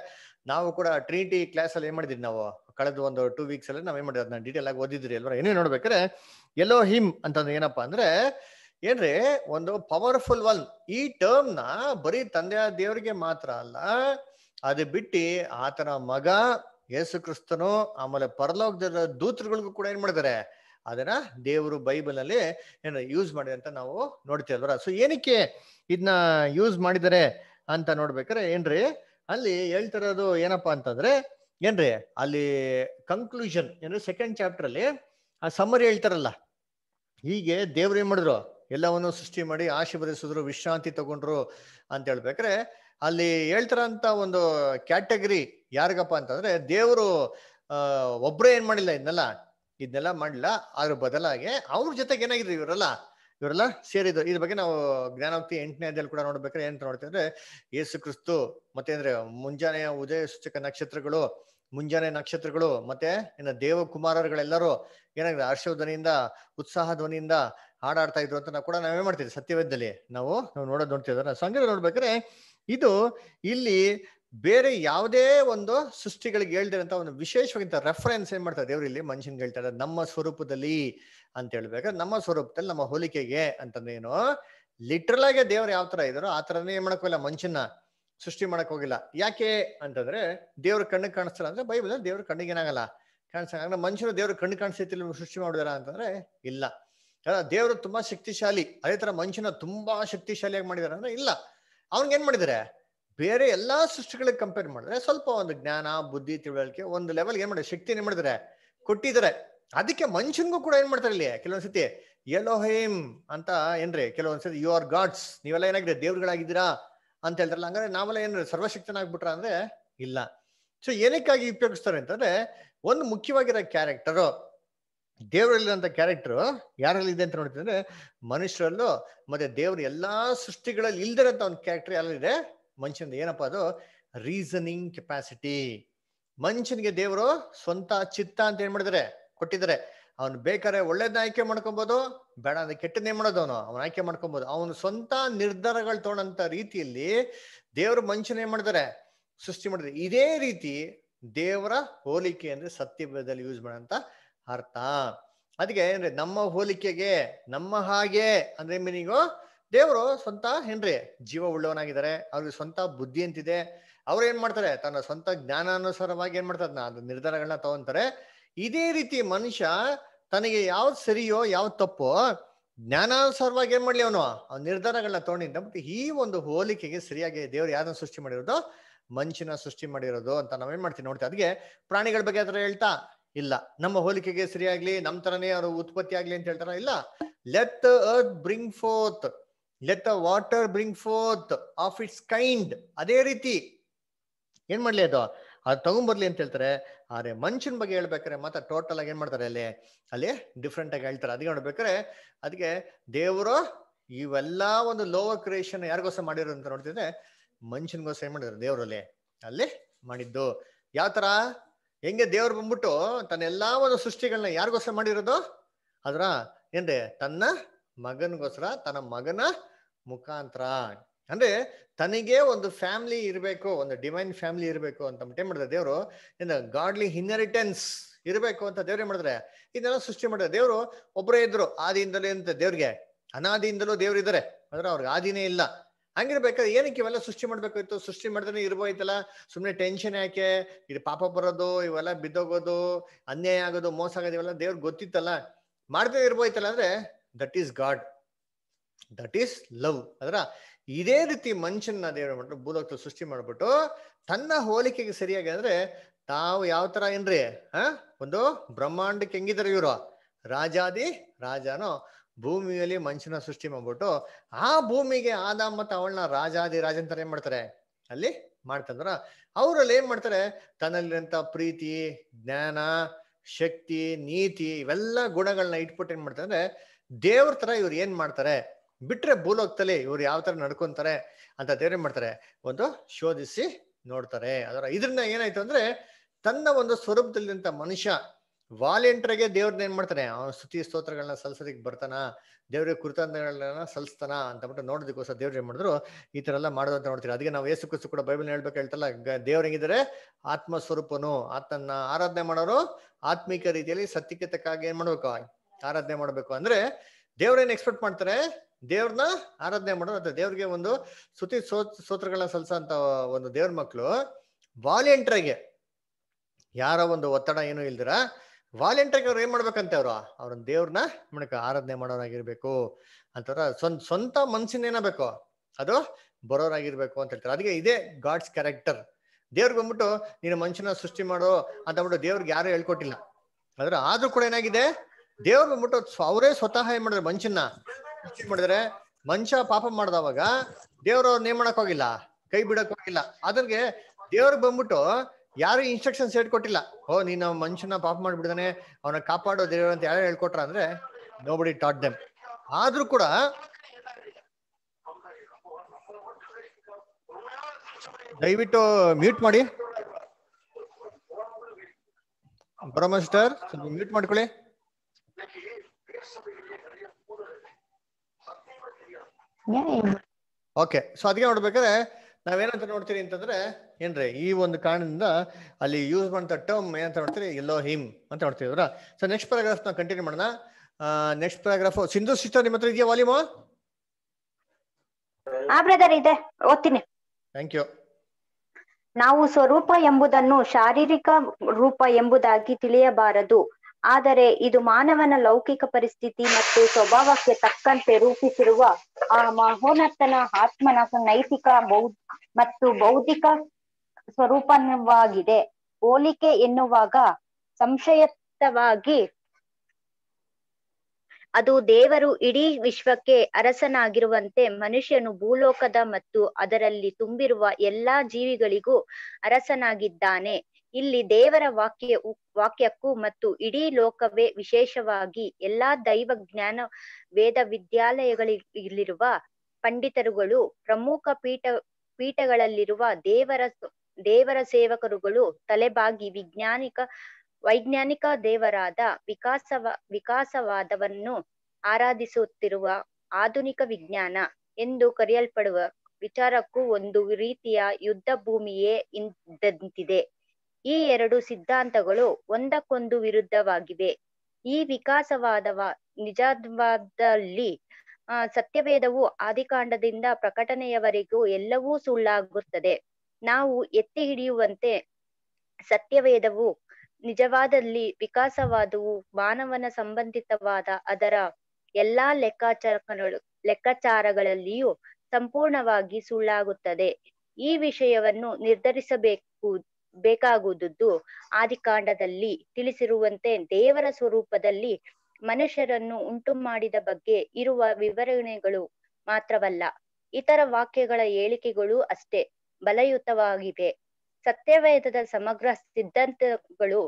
ನಾವು ಕೂಡ ಟ್ರಿನಿಟಿ ಕ್ಲಾಸ್ ಅಲ್ಲಿ ಏನ್ ಮಾಡಿದ್ವಿ ನಾವು ಕಳೆದ ಒಂದು ಟೂ ವೀಕ್ಸ್ ಅಲ್ಲಿ ನಾವು ಏನ್ ಮಾಡಿದ್ವಿ ಅದನ್ನ ಡೀಟೇಲ್ ಆಗಿ ಓದಿದ್ರಿ ಅಲ್ವಾ ಏನೇ ನೋಡ್ಬೇಕಾದ್ರೆ ಎಲ್ಲೋ ಹಿಮ್ ಅಂತಂದ್ರೆ ಏನಪ್ಪ ಅಂದ್ರೆ ಏನ್ರಿ ಒಂದು ಪವರ್ಫುಲ್ ಒನ್ ಈ ಟರ್ಮ್ ನ ಬರೀ ತಂದೆ ದೇವರಿಗೆ ಮಾತ್ರ ಅಲ್ಲ ಅದು ಬಿಟ್ಟು ಆತನ ಮಗ ಯೇಸು ಕ್ರಿಸ್ತನು ಆಮೇಲೆ ಪರಲೋಕದ ದೂತರುಗಳಿಗೂ ಕೂಡ ಏನ್ ಮಾಡಿದ್ದಾರೆ ಅದನ್ನ ದೇವರು ಬೈಬಲ್ ಅಲ್ಲಿ ಏನು ಯೂಸ್ ಮಾಡಿದೆ ಅಂತ ನಾವು ನೋಡ್ತೀವಲ್ವರ ಸೊ ಏನಕ್ಕೆ ಇದನ್ನ ಯೂಸ್ ಮಾಡಿದರೆ ಅಂತ ನೋಡ್ಬೇಕಾರೆ ಏನ್ರಿ ಅಲ್ಲಿ ಹೇಳ್ತಿರೋದು ಏನಪ್ಪಾ ಅಂತಂದ್ರೆ ಏನ್ರಿ ಅಲ್ಲಿ ಕನ್ಕ್ಲೂಷನ್ ಏನ್ರಿ ಸೆಕೆಂಡ್ ಚಾಪ್ಟರ್ ಅಲ್ಲಿ ಆ ಸಮ್ಮರಿ ಹೇಳ್ತಾರಲ್ಲ ಹೀಗೆ ದೇವ್ರು ಏನ್ ಮಾಡಿದ್ರು ಎಲ್ಲವನ್ನು ಸೃಷ್ಟಿ ಮಾಡಿ ಆಶೀರ್ವದಿಸಿದ್ರು ವಿಶ್ರಾಂತಿ ತಗೊಂಡ್ರು ಅಂತ ಹೇಳ್ಬೇಕ್ರೆ ಅಲ್ಲಿ ಹೇಳ್ತಾರಂತ ಒಂದು ಕ್ಯಾಟಗರಿ ಯಾರಿಗಪ್ಪ ಅಂತಂದ್ರೆ ದೇವರು ಒಬ್ಬರೇ ಏನ್ ಮಾಡಿಲ್ಲ ಇದನ್ನೆಲ್ಲ ಇದನ್ನೆಲ್ಲ ಮಾಡಿಲ್ಲ ಅದ್ರ ಬದಲಾಗಿ ಅವ್ರ ಜೊತೆಗೆ ಏನಾಗಿದ್ರು ಇವರೆಲ್ಲ ಇವರೆಲ್ಲ ಸೇರಿದ್ರು ಇದ್ರ ಬಗ್ಗೆ ನಾವು ಜ್ಞಾನೋಕ್ತಿ ಎಂಟನೇ ಅದಲ್ಲಿ ಕೂಡ ನೋಡ್ಬೇಕಾದ್ರೆ ಏನ್ ನೋಡ್ತಿದ್ರೆ ಯೇಸು ಕ್ರಿಸ್ತು ಮತ್ತೆ ಅಂದ್ರೆ ಮುಂಜಾನೆಯ ಉದಯ ಸೂಚಕ ನಕ್ಷತ್ರಗಳು ಮುಂಜಾನೆ ನಕ್ಷತ್ರಗಳು ಮತ್ತೆ ಇನ್ನ ದೇವಕುಮಾರರುಗಳೆಲ್ಲರೂ ಏನಾಗಿದೆ ಹರ್ಷ ಧ್ವನಿಯಿಂದ ಉತ್ಸಾಹ ಧ್ವನಿಯಿಂದ ಹಾಡಾಡ್ತಾ ಇದ್ರು ಅಂತ ನಾವು ಕೂಡ ನಾವೇ ಮಾಡ್ತೀವಿ ಸತ್ಯವೇದದಲ್ಲಿ ನಾವು ನಾವು ನೋಡೋದು ನೋಡ್ತಿದ್ರೆ ಸಂಗೀತ ನೋಡ್ಬೇಕಾದ್ರೆ ಇದು ಇಲ್ಲಿ ಬೇರೆ ಯಾವುದೇ ಒಂದು ಸೃಷ್ಟಿಗಳಿಗೆ ಹೇಳ್ದಿರಂತ ಒಂದು ವಿಶೇಷವಾಗಿಂತ ರೆಫರೆನ್ಸ್ ಏನ್ ಮಾಡ್ತಾರೆ ದೇವ್ರು ಇಲ್ಲಿ ಮನುಷ್ಯನ್ ಹೇಳ್ತಾರೆ ನಮ್ಮ ಸ್ವರೂಪದಲ್ಲಿ ಅಂತ ಹೇಳ್ಬೇಕಾದ್ರೆ ನಮ್ಮ ಸ್ವರೂಪದಲ್ಲಿ ನಮ್ಮ ಹೋಲಿಕೆಗೆ ಅಂತಂದೇನು ಲಿಟ್ರಲ್ ಆಗಿ ದೇವ್ರು ಯಾವ ತರ ಇದಾರೋ ಆ ತರನೇ ಏನ್ ಮಾಡಕ್ಕೋಗಿಲ್ಲ ಮನುಷ್ಯನ ಸೃಷ್ಟಿ ಮಾಡಕ್ ಹೋಗಿಲ್ಲ ಯಾಕೆ ಅಂತಂದ್ರೆ ದೇವ್ರ ಕಣ್ಣು ಕಾಣಿಸ್ತಾರ ಅಂದ್ರೆ ಬೈಬಲ್ ದೇವ್ರ ಕಣ್ಣಿಗೆ ಏನಾಗಲ್ಲ ಕಾಣಿಸ್ತಾರೆ ಮನುಷ್ಯರು ದೇವ್ರ ಕಣ್ಣು ಕಾಣಿಸ್ತಿಲ್ಲ ಸೃಷ್ಟಿ ಮಾಡಿದಾರ ಅಂತಂದ್ರೆ ಇಲ್ಲ ದೇವರು ತುಂಬಾ ಶಕ್ತಿಶಾಲಿ ಅದೇ ತರ ಮನುಷ್ಯನ ತುಂಬಾ ಶಕ್ತಿಶಾಲಿಯಾಗಿ ಮಾಡಿದಾರ ಅಂದ್ರೆ ಇಲ್ಲ ಏನ್ ಮಾಡಿದಾರೆ ಬೇರೆ ಎಲ್ಲಾ ಸೃಷ್ಟಿಗಳಿಗೆ ಕಂಪೇರ್ ಮಾಡಿದ್ರೆ ಸ್ವಲ್ಪ ಒಂದು ಜ್ಞಾನ ಬುದ್ಧಿ ತಿಳುವಳಿಕೆ ಒಂದು ಲೆವೆಲ್ ಏನ್ ಮಾಡಿದ್ರೆ ಶಕ್ತಿ ಏನ್ ಮಾಡಿದ್ರೆ ಕೊಟ್ಟಿದ್ದಾರೆ ಅದಕ್ಕೆ ಮನುಷ್ಯನ್ಗೂ ಕೂಡ ಏನ್ ಮಾಡ್ತಾರೆ ಇಲ್ಲಿ ಕೆಲವೊಂದ್ಸತಿ ಎಲೋಹೇಮ್ ಅಂತ ಏನ್ರಿ ಕೆಲವೊಂದ್ಸತಿ ಯು ಆರ್ ಗಾಡ್ಸ್ ನೀವೆಲ್ಲ ಏನಾಗಿದೆ ದೇವ್ರುಗಳಾಗಿದ್ದೀರಾ ಅಂತ ಹೇಳ್ತಾರಲ್ಲ ಹಂಗಾರೆ ನಾವೆಲ್ಲ ಏನ್ರಿ ಸರ್ವಶಕ್ತನಾಗ್ಬಿಟ್ರ ಅಂದ್ರೆ ಇಲ್ಲ ಸೊ ಏನಕ್ಕಾಗಿ ಉಪಯೋಗಿಸ್ತಾರೆ ಅಂತಂದ್ರೆ ಒಂದು ಮುಖ್ಯವಾಗಿರೋ ಕ್ಯಾರೆಕ್ಟರು ದೇವರಲ್ಲಿರುವಂತ ಕ್ಯಾರೆಕ್ಟರ್ ಯಾರಲ್ಲಿ ಇದೆ ಅಂತ ನೋಡಿದ್ರೆ ಮನುಷ್ಯರಲ್ಲೂ ಮತ್ತೆ ದೇವರು ಎಲ್ಲಾ ಸೃಷ್ಟಿಗಳಲ್ಲಿ ಇಲ್ದಿರಂತ ಒಂದು ಕ್ಯಾರೆಕ್ಟರ್ ಯಾರಲ್ಲಿದೆ ಮನುಷ್ಯನ ಏನಪ್ಪಾ ಅದು ರೀಸನಿಂಗ್ ಕೆಪಾಸಿಟಿ ಮನುಷ್ಯನಿಗೆ ದೇವರು ಸ್ವಂತ ಚಿತ್ತ ಅಂತ ಏನ್ ಮಾಡಿದಾರೆ ಕೊಟ್ಟಿದ್ದಾರೆ ಅವನು ಬೇಕಾದ್ರೆ ಒಳ್ಳೇದನ್ನ ಆಯ್ಕೆ ಮಾಡ್ಕೊಬೋದು ಬೇಡ ಅಂದ್ರೆ ಕೆಟ್ಟನೇ ಮಾಡೋದು ಅವನು ಅವನು ಆಯ್ಕೆ ಮಾಡ್ಕೊಬೋದು ಅವನು ಸ್ವಂತ ನಿರ್ಧಾರಗಳು ತಗೊಂಡಂತ ರೀತಿಯಲ್ಲಿ ದೇವರು ಮನುಷ್ಯನ ಏನ್ ಸೃಷ್ಟಿ ಮಾಡಿದ್ರೆ ಇದೇ ರೀತಿ ದೇವರ ಹೋಲಿಕೆ ಅಂದ್ರೆ ಸತ್ಯದಲ್ಲಿ ಯೂಸ್ ಮಾಡಂತ ಅರ್ಥ ಅದಕ್ಕೆ ಏನ್ರಿ ನಮ್ಮ ಹೋಲಿಕೆಗೆ ನಮ್ಮ ಹಾಗೆ ಅಂದ್ರೆ ಮೀನಿಂಗು ದೇವರು ಸ್ವಂತ ಏನ್ರಿ ಜೀವ ಉಳ್ಳವನಾಗಿದ್ದಾರೆ ಅವ್ರಿಗೆ ಸ್ವಂತ ಬುದ್ಧಿ ಅಂತಿದೆ ಅವ್ರು ಏನ್ ಮಾಡ್ತಾರೆ ತನ್ನ ಸ್ವಂತ ಜ್ಞಾನಾನುಸಾರವಾಗಿ ಏನ್ ಮಾಡ್ತಾರೆ ಅದು ನಿರ್ಧಾರಗಳನ್ನ ತಗೊಂತಾರೆ ಇದೇ ರೀತಿ ಮನುಷ್ಯ ತನಗೆ ಯಾವ್ದು ಸರಿಯೋ ಯಾವ್ದು ತಪ್ಪೋ ಜ್ಞಾನಾನುಸಾರವಾಗಿ ಏನ್ ಮಾಡ್ಲಿ ಅವನು ಆ ನಿರ್ಧಾರಗಳನ್ನ ತಗೊಂಡಿದ್ದ ಬಟ್ ಈ ಒಂದು ಹೋಲಿಕೆಗೆ ಸರಿಯಾಗಿ ದೇವ್ರು ಯಾರನ್ನ ಸೃಷ್ಟಿ ಮಾಡಿರೋದು ಮನುಷ್ಯನ ಸೃಷ್ಟಿ ಮಾಡಿರೋದು ಅಂತ ನಾವೇನ್ ಮಾಡ್ತೀವಿ ನೋಡ್ತೀವಿ ಅದಕ್ಕೆ ಪ್ರಾಣಿಗಳ ಬಗ್ಗೆ ಆದ್ರೆ ಹೇಳ್ತಾ ಇಲ್ಲ ನಮ್ಮ ಹೋಲಿಕೆಗೆ ಸರಿಯಾಗ್ಲಿ ನಮ್ ತರನೇ ಅವರು ಉತ್ಪತ್ತಿ ಆಗ್ಲಿ ಅಂತ ಹೇಳ್ತಾರ ಇಲ್ಲ let earth bring forth let the water bring forth of its kind ಅದೇ ರೀತಿ ಏನ್ ಮಾಡ್ಲಿ ಅದು ಅದು ತಗೊಂಡ್ಬರ್ಲಿ ಅಂತ ಹೇಳ್ತಾರೆ ಆದ್ರೆ ಮನುಷ್ಯನ ಬಗ್ಗೆ ಹೇಳ್ಬೇಕಾರೆ ಮತ್ತೆ ಟೋಟಲ್ ಆಗಿ ಏನ್ ಮಾಡ್ತಾರೆ ಅಲ್ಲಿ ಅಲ್ಲಿ ಡಿಫ್ರೆಂಟ್ ಆಗಿ ಹೇಳ್ತಾರೆ ಅದಕ್ಕೆ ನೋಡ್ಬೇಕಾರೆ ಅದಕ್ಕೆ ದೇವರು ಇವೆಲ್ಲ ಒಂದು ಲೋವರ್ ಕ್ರಿಯೇಷನ್ ಯಾರಿಗೋಸ್ಕರ ಮಾಡಿರೋ ಅಂತ ನೋಡ್ತಿದ್ರೆ ಮನುಷ್ಯನಿಗೋಸ್ಕರ ಏನ್ ಮಾಡಿದ್ರು ದೇವರಲ್ಲಿ ಅಲ್ಲಿ ಮಾಡಿದ್ದು ಯಾವ ತರ ಹೆಂಗೆ ದೇವ್ರು ಬಂದ್ಬಿಟ್ಟು ತನ್ನೆಲ್ಲಾ ಒಂದು ಸೃಷ್ಟಿಗಳನ್ನ ಯಾರಿಗೋಸ್ಕರ ಮಾಡಿರೋದು ಅದರ ಏನ್ರಿ ತನ್ನ ಮಗನಿಗೋಸ್ಕರ ತನ್ನ ಮಗನ ಮುಖಾಂತರ ಅಂದ್ರೆ ತನಗೆ ಒಂದು ಫ್ಯಾಮಿಲಿ ಇರಬೇಕು ಒಂದು ಡಿವೈನ್ ಫ್ಯಾಮಿಲಿ ಇರಬೇಕು ಅಂತ ಏನ್ ಮಾಡಿದ್ರೆ ದೇವರು ಏನು ಗಾಡ್ಲಿ ಇನ್ಹೆರಿಟೆನ್ಸ್ ಇರಬೇಕು ಅಂತ ದೇವ್ರ ಏನ್ ಮಾಡಿದ್ರೆ ಇದನ್ನೆಲ್ಲ ಸೃಷ್ಟಿ ಮಾಡಿದ್ರೆ ದೇವರು ಒಬ್ಬರೇ ಇದ್ರು ಆದಿಯಿಂದಲೇ ಅಂತ ದೇವ್ರಿಗೆ ಅನಾದಿಯಿಂದಲೂ ದೇವ್ರು ಇದ್ದಾರೆ ಅಂದ್ರೆ ಅವ್ರಿಗೆ ಆದಿನೇ ಇಲ್ಲ ಹಂಗಿರ್ಬೇಕಾದ್ರೆ ಏನಕ್ಕೆ ಇವೆಲ್ಲ ಸೃಷ್ಟಿ ಮಾಡ್ಬೇಕಾಯ್ತು ಸೃಷ್ಟಿ ಮಾಡಿದ್ರೆ ಇರ್ಬೋಯ್ತಲ್ಲ ಸುಮ್ಮನೆ ಟೆನ್ಷನ್ ಯಾಕೆ ಇದು ಪಾಪ ಬರೋದು ಇವೆಲ್ಲ ಬಿದ್ದೋಗೋದು ಅನ್ಯಾಯ ಆಗೋದು ಮೋಸ ಆಗೋದು ಇವೆಲ್ಲ ದೇವ್ರಿಗೆ ಗೊತ್ತಿತ್ತಲ್ಲ ಮಾಡದೇ ಇರ್ಬೋಯ್ತಲ್ಲ ಅಂದ್ರೆ that is God that is love ಅದರ ಇದೇ ರೀತಿ ಮನುಷ್ಯನ ದೇವ್ರ ಮಾಡ್ಬಿಟ್ಟು ಭೂಲೋಕ ಸೃಷ್ಟಿ ಮಾಡ್ಬಿಟ್ಟು ತನ್ನ ಹೋಲಿಕೆಗೆ ಸರಿಯಾಗಿ ಅಂದ್ರೆ ತಾವು ಯಾವ ತರ ಏನ್ರಿ ಹ ಒಂದು ಬ್ರಹ್ಮಾಂಡಕ್ಕೆ ಹೆಂಗಿದ್ದಾರೆ ಇವರು ರಾಜಾದಿ ರಾಜಾನೋ ಭೂಮಿಯಲ್ಲಿ ಮನುಷ್ಯನ ಸೃಷ್ಟಿ ಮಾಡ್ಬಿಟ್ಟು ಆ ಭೂಮಿಗೆ ಆದ ಮತ್ತು ಅವಳನ್ನ ರಾಜಾದಿ ರಾಜ ಏನ್ ಮಾಡ್ತಾರೆ ಅಲ್ಲಿ ಮಾಡ್ತಂದ್ರ ಅವ್ರಲ್ಲಿ ಏನ್ ಮಾಡ್ತಾರೆ ತನ್ನಲ್ಲಿರಂತ ಪ್ರೀತಿ ಜ್ಞಾನ ಶಕ್ತಿ ನೀತಿ ಇವೆಲ್ಲ ಗುಣಗಳನ್ನ ಇಟ್ಬಿಟ್ಟು ಏನ್ ಮಾಡ್ತಾರೆ ಅಂದ್ರೆ ದೇವ್ರ ತರ ಇವ್ರು ಏನ್ ಮಾಡ್ತಾರೆ ಬಿಟ್ರೆ ಭೂಲೋಕ್ತಲ್ಲಿ ಇವ್ರು ಯಾವ ತರ ನಡ್ಕೊಂತಾರೆ ಅಂತ ದೇವ್ರ ಏನ್ ಮಾಡ್ತಾರೆ ಒಂದು ಶೋಧಿಸಿ ನೋಡ್ತಾರೆ ಅದರ ಇದ್ರಿಂದ ಏನಾಯ್ತು ಅಂದ್ರೆ ತನ್ನ ಒಂದು ಸ್ವರೂಪದಲ್ಲಿಂತ ಮನುಷ್ಯ ವಾಲೆಂಟ್ರಿಗೆ ದೇವ್ರನ್ನ ಏನ್ ಮಾಡ್ತಾನೆ ಅವನ ಸ್ತುತಿ ಸ್ತೋತ್ರಗಳನ್ನ ಸಲ್ಸೋದಕ್ಕೆ ಬರ್ತಾನ ದೇವ್ರಿಗೆ ಕೃತಜ್ಞಗಳನ್ನ ಸಲ್ಸ್ತಾನ ಅಂತ ಬಿಟ್ಟು ನೋಡೋದಕ್ಕೋಸ್ಕರ ದೇವ್ರು ಏನ್ ಮಾಡಿದ್ರು ಈ ತರ ಎಲ್ಲ ಮಾಡೋದು ಅಂತ ನೋಡ್ತೀರಿ ಅದಕ್ಕೆ ನಾವು ಯೇಸು ಕೂಡ ಬೈಬಲ್ ಹೇಳ್ಬೇಕು ಹೇಳ್ತಲ್ಲ ದೇವ್ರಂಗಿದ್ರೆ ಆತ್ಮ ಸ್ವರೂಪನು ಆತನ ಆರಾಧನೆ ಮಾಡೋರು ಆತ್ಮೀಕ ರೀತಿಯಲ್ಲಿ ಸತ್ಯಕತಕ್ಕಾಗಿ ಏನ್ ಮಾಡ್ಬೇಕು ಆರಾಧನೆ ಮಾಡ್ಬೇಕು ಅಂದ್ರೆ ದೇವ್ರೇನ್ ಎಕ್ಸ್ಪೆಕ್ಟ್ ಮಾಡ್ತಾರೆ ದೇವ್ರನ್ನ ಆರಾಧನೆ ಮಾಡೋರು ಅಥವಾ ದೇವ್ರಿಗೆ ಒಂದು ಸ್ತುತಿ ಸೋ ಸ್ತೋತ್ರಗಳನ್ನ ಸಲ್ಸ ಅಂತ ಒಂದು ದೇವ್ರ ಮಕ್ಕಳು ವಾಲೆಂಟ್ರಿಗೆ ಯಾರ ಒಂದು ಒತ್ತಡ ಏನು ಇಲ್ದಿರ ವಾಲೆಂಟರ್ಗೆ ಅವ್ರು ಏನ್ ಮಾಡ್ಬೇಕಂತೆ ಅವ್ರು ಅವ್ರನ್ನ ದೇವ್ರನ್ನ ಮಣಕ ಆರಾಧನೆ ಮಾಡೋರಾಗಿರ್ಬೇಕು ಅಂತಾರ ಸ್ವಂತ ಸ್ವಂತ ಬೇಕು ಅದು ಬರೋರಾಗಿರ್ಬೇಕು ಅಂತ ಹೇಳ್ತಾರೆ ಅದಕ್ಕೆ ಇದೇ ಗಾಡ್ಸ್ ಕ್ಯಾರೆಕ್ಟರ್ ದೇವ್ರಿಗೆ ಬಂದ್ಬಿಟ್ಟು ನೀನು ಮನುಷ್ಯನ ಸೃಷ್ಟಿ ಮಾಡೋ ಅಂತ ಬಿಟ್ಟು ದೇವ್ರಿಗೆ ಯಾರು ಹೇಳ್ಕೊಟ್ಟಿಲ್ಲ ಆದ್ರೆ ಆದ್ರೂ ಕೂಡ ಏನಾಗಿದೆ ದೇವ್ರಿಗೆ ಬಂದ್ಬಿಟ್ಟು ಅವರೇ ಸ್ವತಃ ಏನ್ ಮಾಡಿದ್ರೆ ಮನುಷ್ಯನ ಸೃಷ್ಟಿ ಮಾಡಿದ್ರೆ ಮನುಷ್ಯ ಪಾಪ ಮಾಡ್ದವಾಗ ದೇವ್ರ ನೇಮ್ ಮಾಡಕ್ ಹೋಗಿಲ್ಲ ಕೈ ಬಿಡಕ್ ಹೋಗಿಲ್ಲ ಅದ್ರಿಗೆ ದೇವ್ರಿಗೆ ಬಂದ್ಬಿಟ್ಟು ಯಾರು ಇನ್ಸ್ಟ್ರಕ್ಷನ್ಸ್ ಹೇಳ್ಕೊಟ್ಟಿಲ್ಲ ಓ ನೀನು ಮನುಷ್ಯನ ಪಾಪ ಮಾಡಿಬಿಡ್ದಾನೆ ಅವನ ಕಾಪಾಡೋ ದೇವರು ಅಂತ ಯಾರು ಹೇಳ್ಕೊಟ್ರ ಅಂದ್ರೆ ನೋಬಡಿ ಟಾಟ್ ದೆಮ್ ಆದ್ರೂ ಕೂಡ ದಯವಿಟ್ಟು ಮ್ಯೂಟ್ ಮಾಡಿ ಬ್ರಹ್ಮಸ್ಟರ್ ಸ್ವಲ್ಪ ಮ್ಯೂಟ್ ಮಾಡ್ಕೊಳ್ಳಿ ಓಕೆ ಸೊ ಅದಕ್ಕೆ ನೋಡ್ಬೇಕಾದ್ರೆ ನಾವೇನಂತ ನೋಡ್ತೀರಿ ಅಂತಂದ್ರೆ ಏನ್ರಿ ಈ ಒಂದು ಕಾರಣದಿಂದ ಅಲ್ಲಿ ಯೂಸ್ ಮಾಡಿದ ಟರ್ಮ್ ಏನಂತ ನೋಡ್ತೀರಿ ಎಲ್ಲೋ ಹಿಮ್ ಅಂತ ನೋಡ್ತಿದ್ರ ಸೊ ನೆಕ್ಸ್ಟ್ ಪ್ಯಾರಾಗ್ರಾಫ್ ನಾವು ಕಂಟಿನ್ಯೂ ಮಾಡೋಣ ನೆಕ್ಸ್ಟ್ ಪ್ಯಾರಾಗ್ರಾಫ್ ಸಿಂಧು ಸಿಸ್ಟರ್ ನಿಮ್ಮ ಹತ್ರ ಇದೆಯಾ ವಾಲ್ಯೂಮ್ ಆ ಇದೆ ಓದ್ತೀನಿ ಥ್ಯಾಂಕ್ ಯು ನಾವು ಸ್ವರೂಪ ಎಂಬುದನ್ನು ಶಾರೀರಿಕ ರೂಪ ಎಂಬುದಾಗಿ ತಿಳಿಯಬಾರದು ಆದರೆ ಇದು ಮಾನವನ ಲೌಕಿಕ ಪರಿಸ್ಥಿತಿ ಮತ್ತು ಸ್ವಭಾವಕ್ಕೆ ತಕ್ಕಂತೆ ರೂಪಿಸಿರುವ ಆ ಮಹೋನತನ ಆತ್ಮನ ನೈತಿಕ ಬೌ ಮತ್ತು ಬೌದ್ಧಿಕ ಸ್ವರೂಪವಾಗಿದೆ ಹೋಲಿಕೆ ಎನ್ನುವಾಗ ಸಂಶಯತ್ತವಾಗಿ ಅದು ದೇವರು ಇಡೀ ವಿಶ್ವಕ್ಕೆ ಅರಸನಾಗಿರುವಂತೆ ಮನುಷ್ಯನು ಭೂಲೋಕದ ಮತ್ತು ಅದರಲ್ಲಿ ತುಂಬಿರುವ ಎಲ್ಲಾ ಜೀವಿಗಳಿಗೂ ಅರಸನಾಗಿದ್ದಾನೆ ಇಲ್ಲಿ ದೇವರ ವಾಕ್ಯ ವಾಕ್ಯಕ್ಕೂ ಮತ್ತು ಇಡೀ ಲೋಕವೇ ವಿಶೇಷವಾಗಿ ಎಲ್ಲಾ ದೈವ ಜ್ಞಾನ ವೇದ ವಿದ್ಯಾಲಯಗಳಲ್ಲಿರುವ ಪಂಡಿತರುಗಳು ಪ್ರಮುಖ ಪೀಠ ಪೀಠಗಳಲ್ಲಿರುವ ದೇವರ ದೇವರ ಸೇವಕರುಗಳು ತಲೆಬಾಗಿ ವಿಜ್ಞಾನಿಕ ವೈಜ್ಞಾನಿಕ ದೇವರಾದ ವಿಕಾಸವ ವಿಕಾಸವಾದವನ್ನು ಆರಾಧಿಸುತ್ತಿರುವ ಆಧುನಿಕ ವಿಜ್ಞಾನ ಎಂದು ಕರೆಯಲ್ಪಡುವ ವಿಚಾರಕ್ಕೂ ಒಂದು ರೀತಿಯ ಯುದ್ಧ ಭೂಮಿಯೇ ಇದ್ದಂತಿದೆ ಈ ಎರಡು ಸಿದ್ಧಾಂತಗಳು ಒಂದಕ್ಕೊಂದು ವಿರುದ್ಧವಾಗಿವೆ ಈ ವಿಕಾಸವಾದವ ನಿಜವಾದಲ್ಲಿ ಆ ಸತ್ಯವೇದವು ಆದಿಕಾಂಡದಿಂದ ಪ್ರಕಟಣೆಯವರೆಗೂ ಎಲ್ಲವೂ ಸುಳ್ಳಾಗುತ್ತದೆ ನಾವು ಎತ್ತಿ ಹಿಡಿಯುವಂತೆ ಸತ್ಯವೇದವು ನಿಜವಾದಲ್ಲಿ ವಿಕಾಸವಾದವು ಮಾನವನ ಸಂಬಂಧಿತವಾದ ಅದರ ಎಲ್ಲಾ ಲೆಕ್ಕಾಚಾರಗಳು ಲೆಕ್ಕಾಚಾರಗಳಲ್ಲಿಯೂ ಸಂಪೂರ್ಣವಾಗಿ ಸುಳ್ಳಾಗುತ್ತದೆ ಈ ವಿಷಯವನ್ನು ನಿರ್ಧರಿಸಬೇಕು ಬೇಕಾಗುವುದು ಆದಿಕಾಂಡದಲ್ಲಿ ತಿಳಿಸಿರುವಂತೆ ದೇವರ ಸ್ವರೂಪದಲ್ಲಿ ಮನುಷ್ಯರನ್ನು ಉಂಟು ಮಾಡಿದ ಬಗ್ಗೆ ಇರುವ ವಿವರಣೆಗಳು ಮಾತ್ರವಲ್ಲ ಇತರ ವಾಕ್ಯಗಳ ಹೇಳಿಕೆಗಳು ಅಷ್ಟೇ ಬಲಯುತವಾಗಿದೆ ಸತ್ಯವೇದದ ಸಮಗ್ರ ಸಿದ್ಧಾಂತಗಳು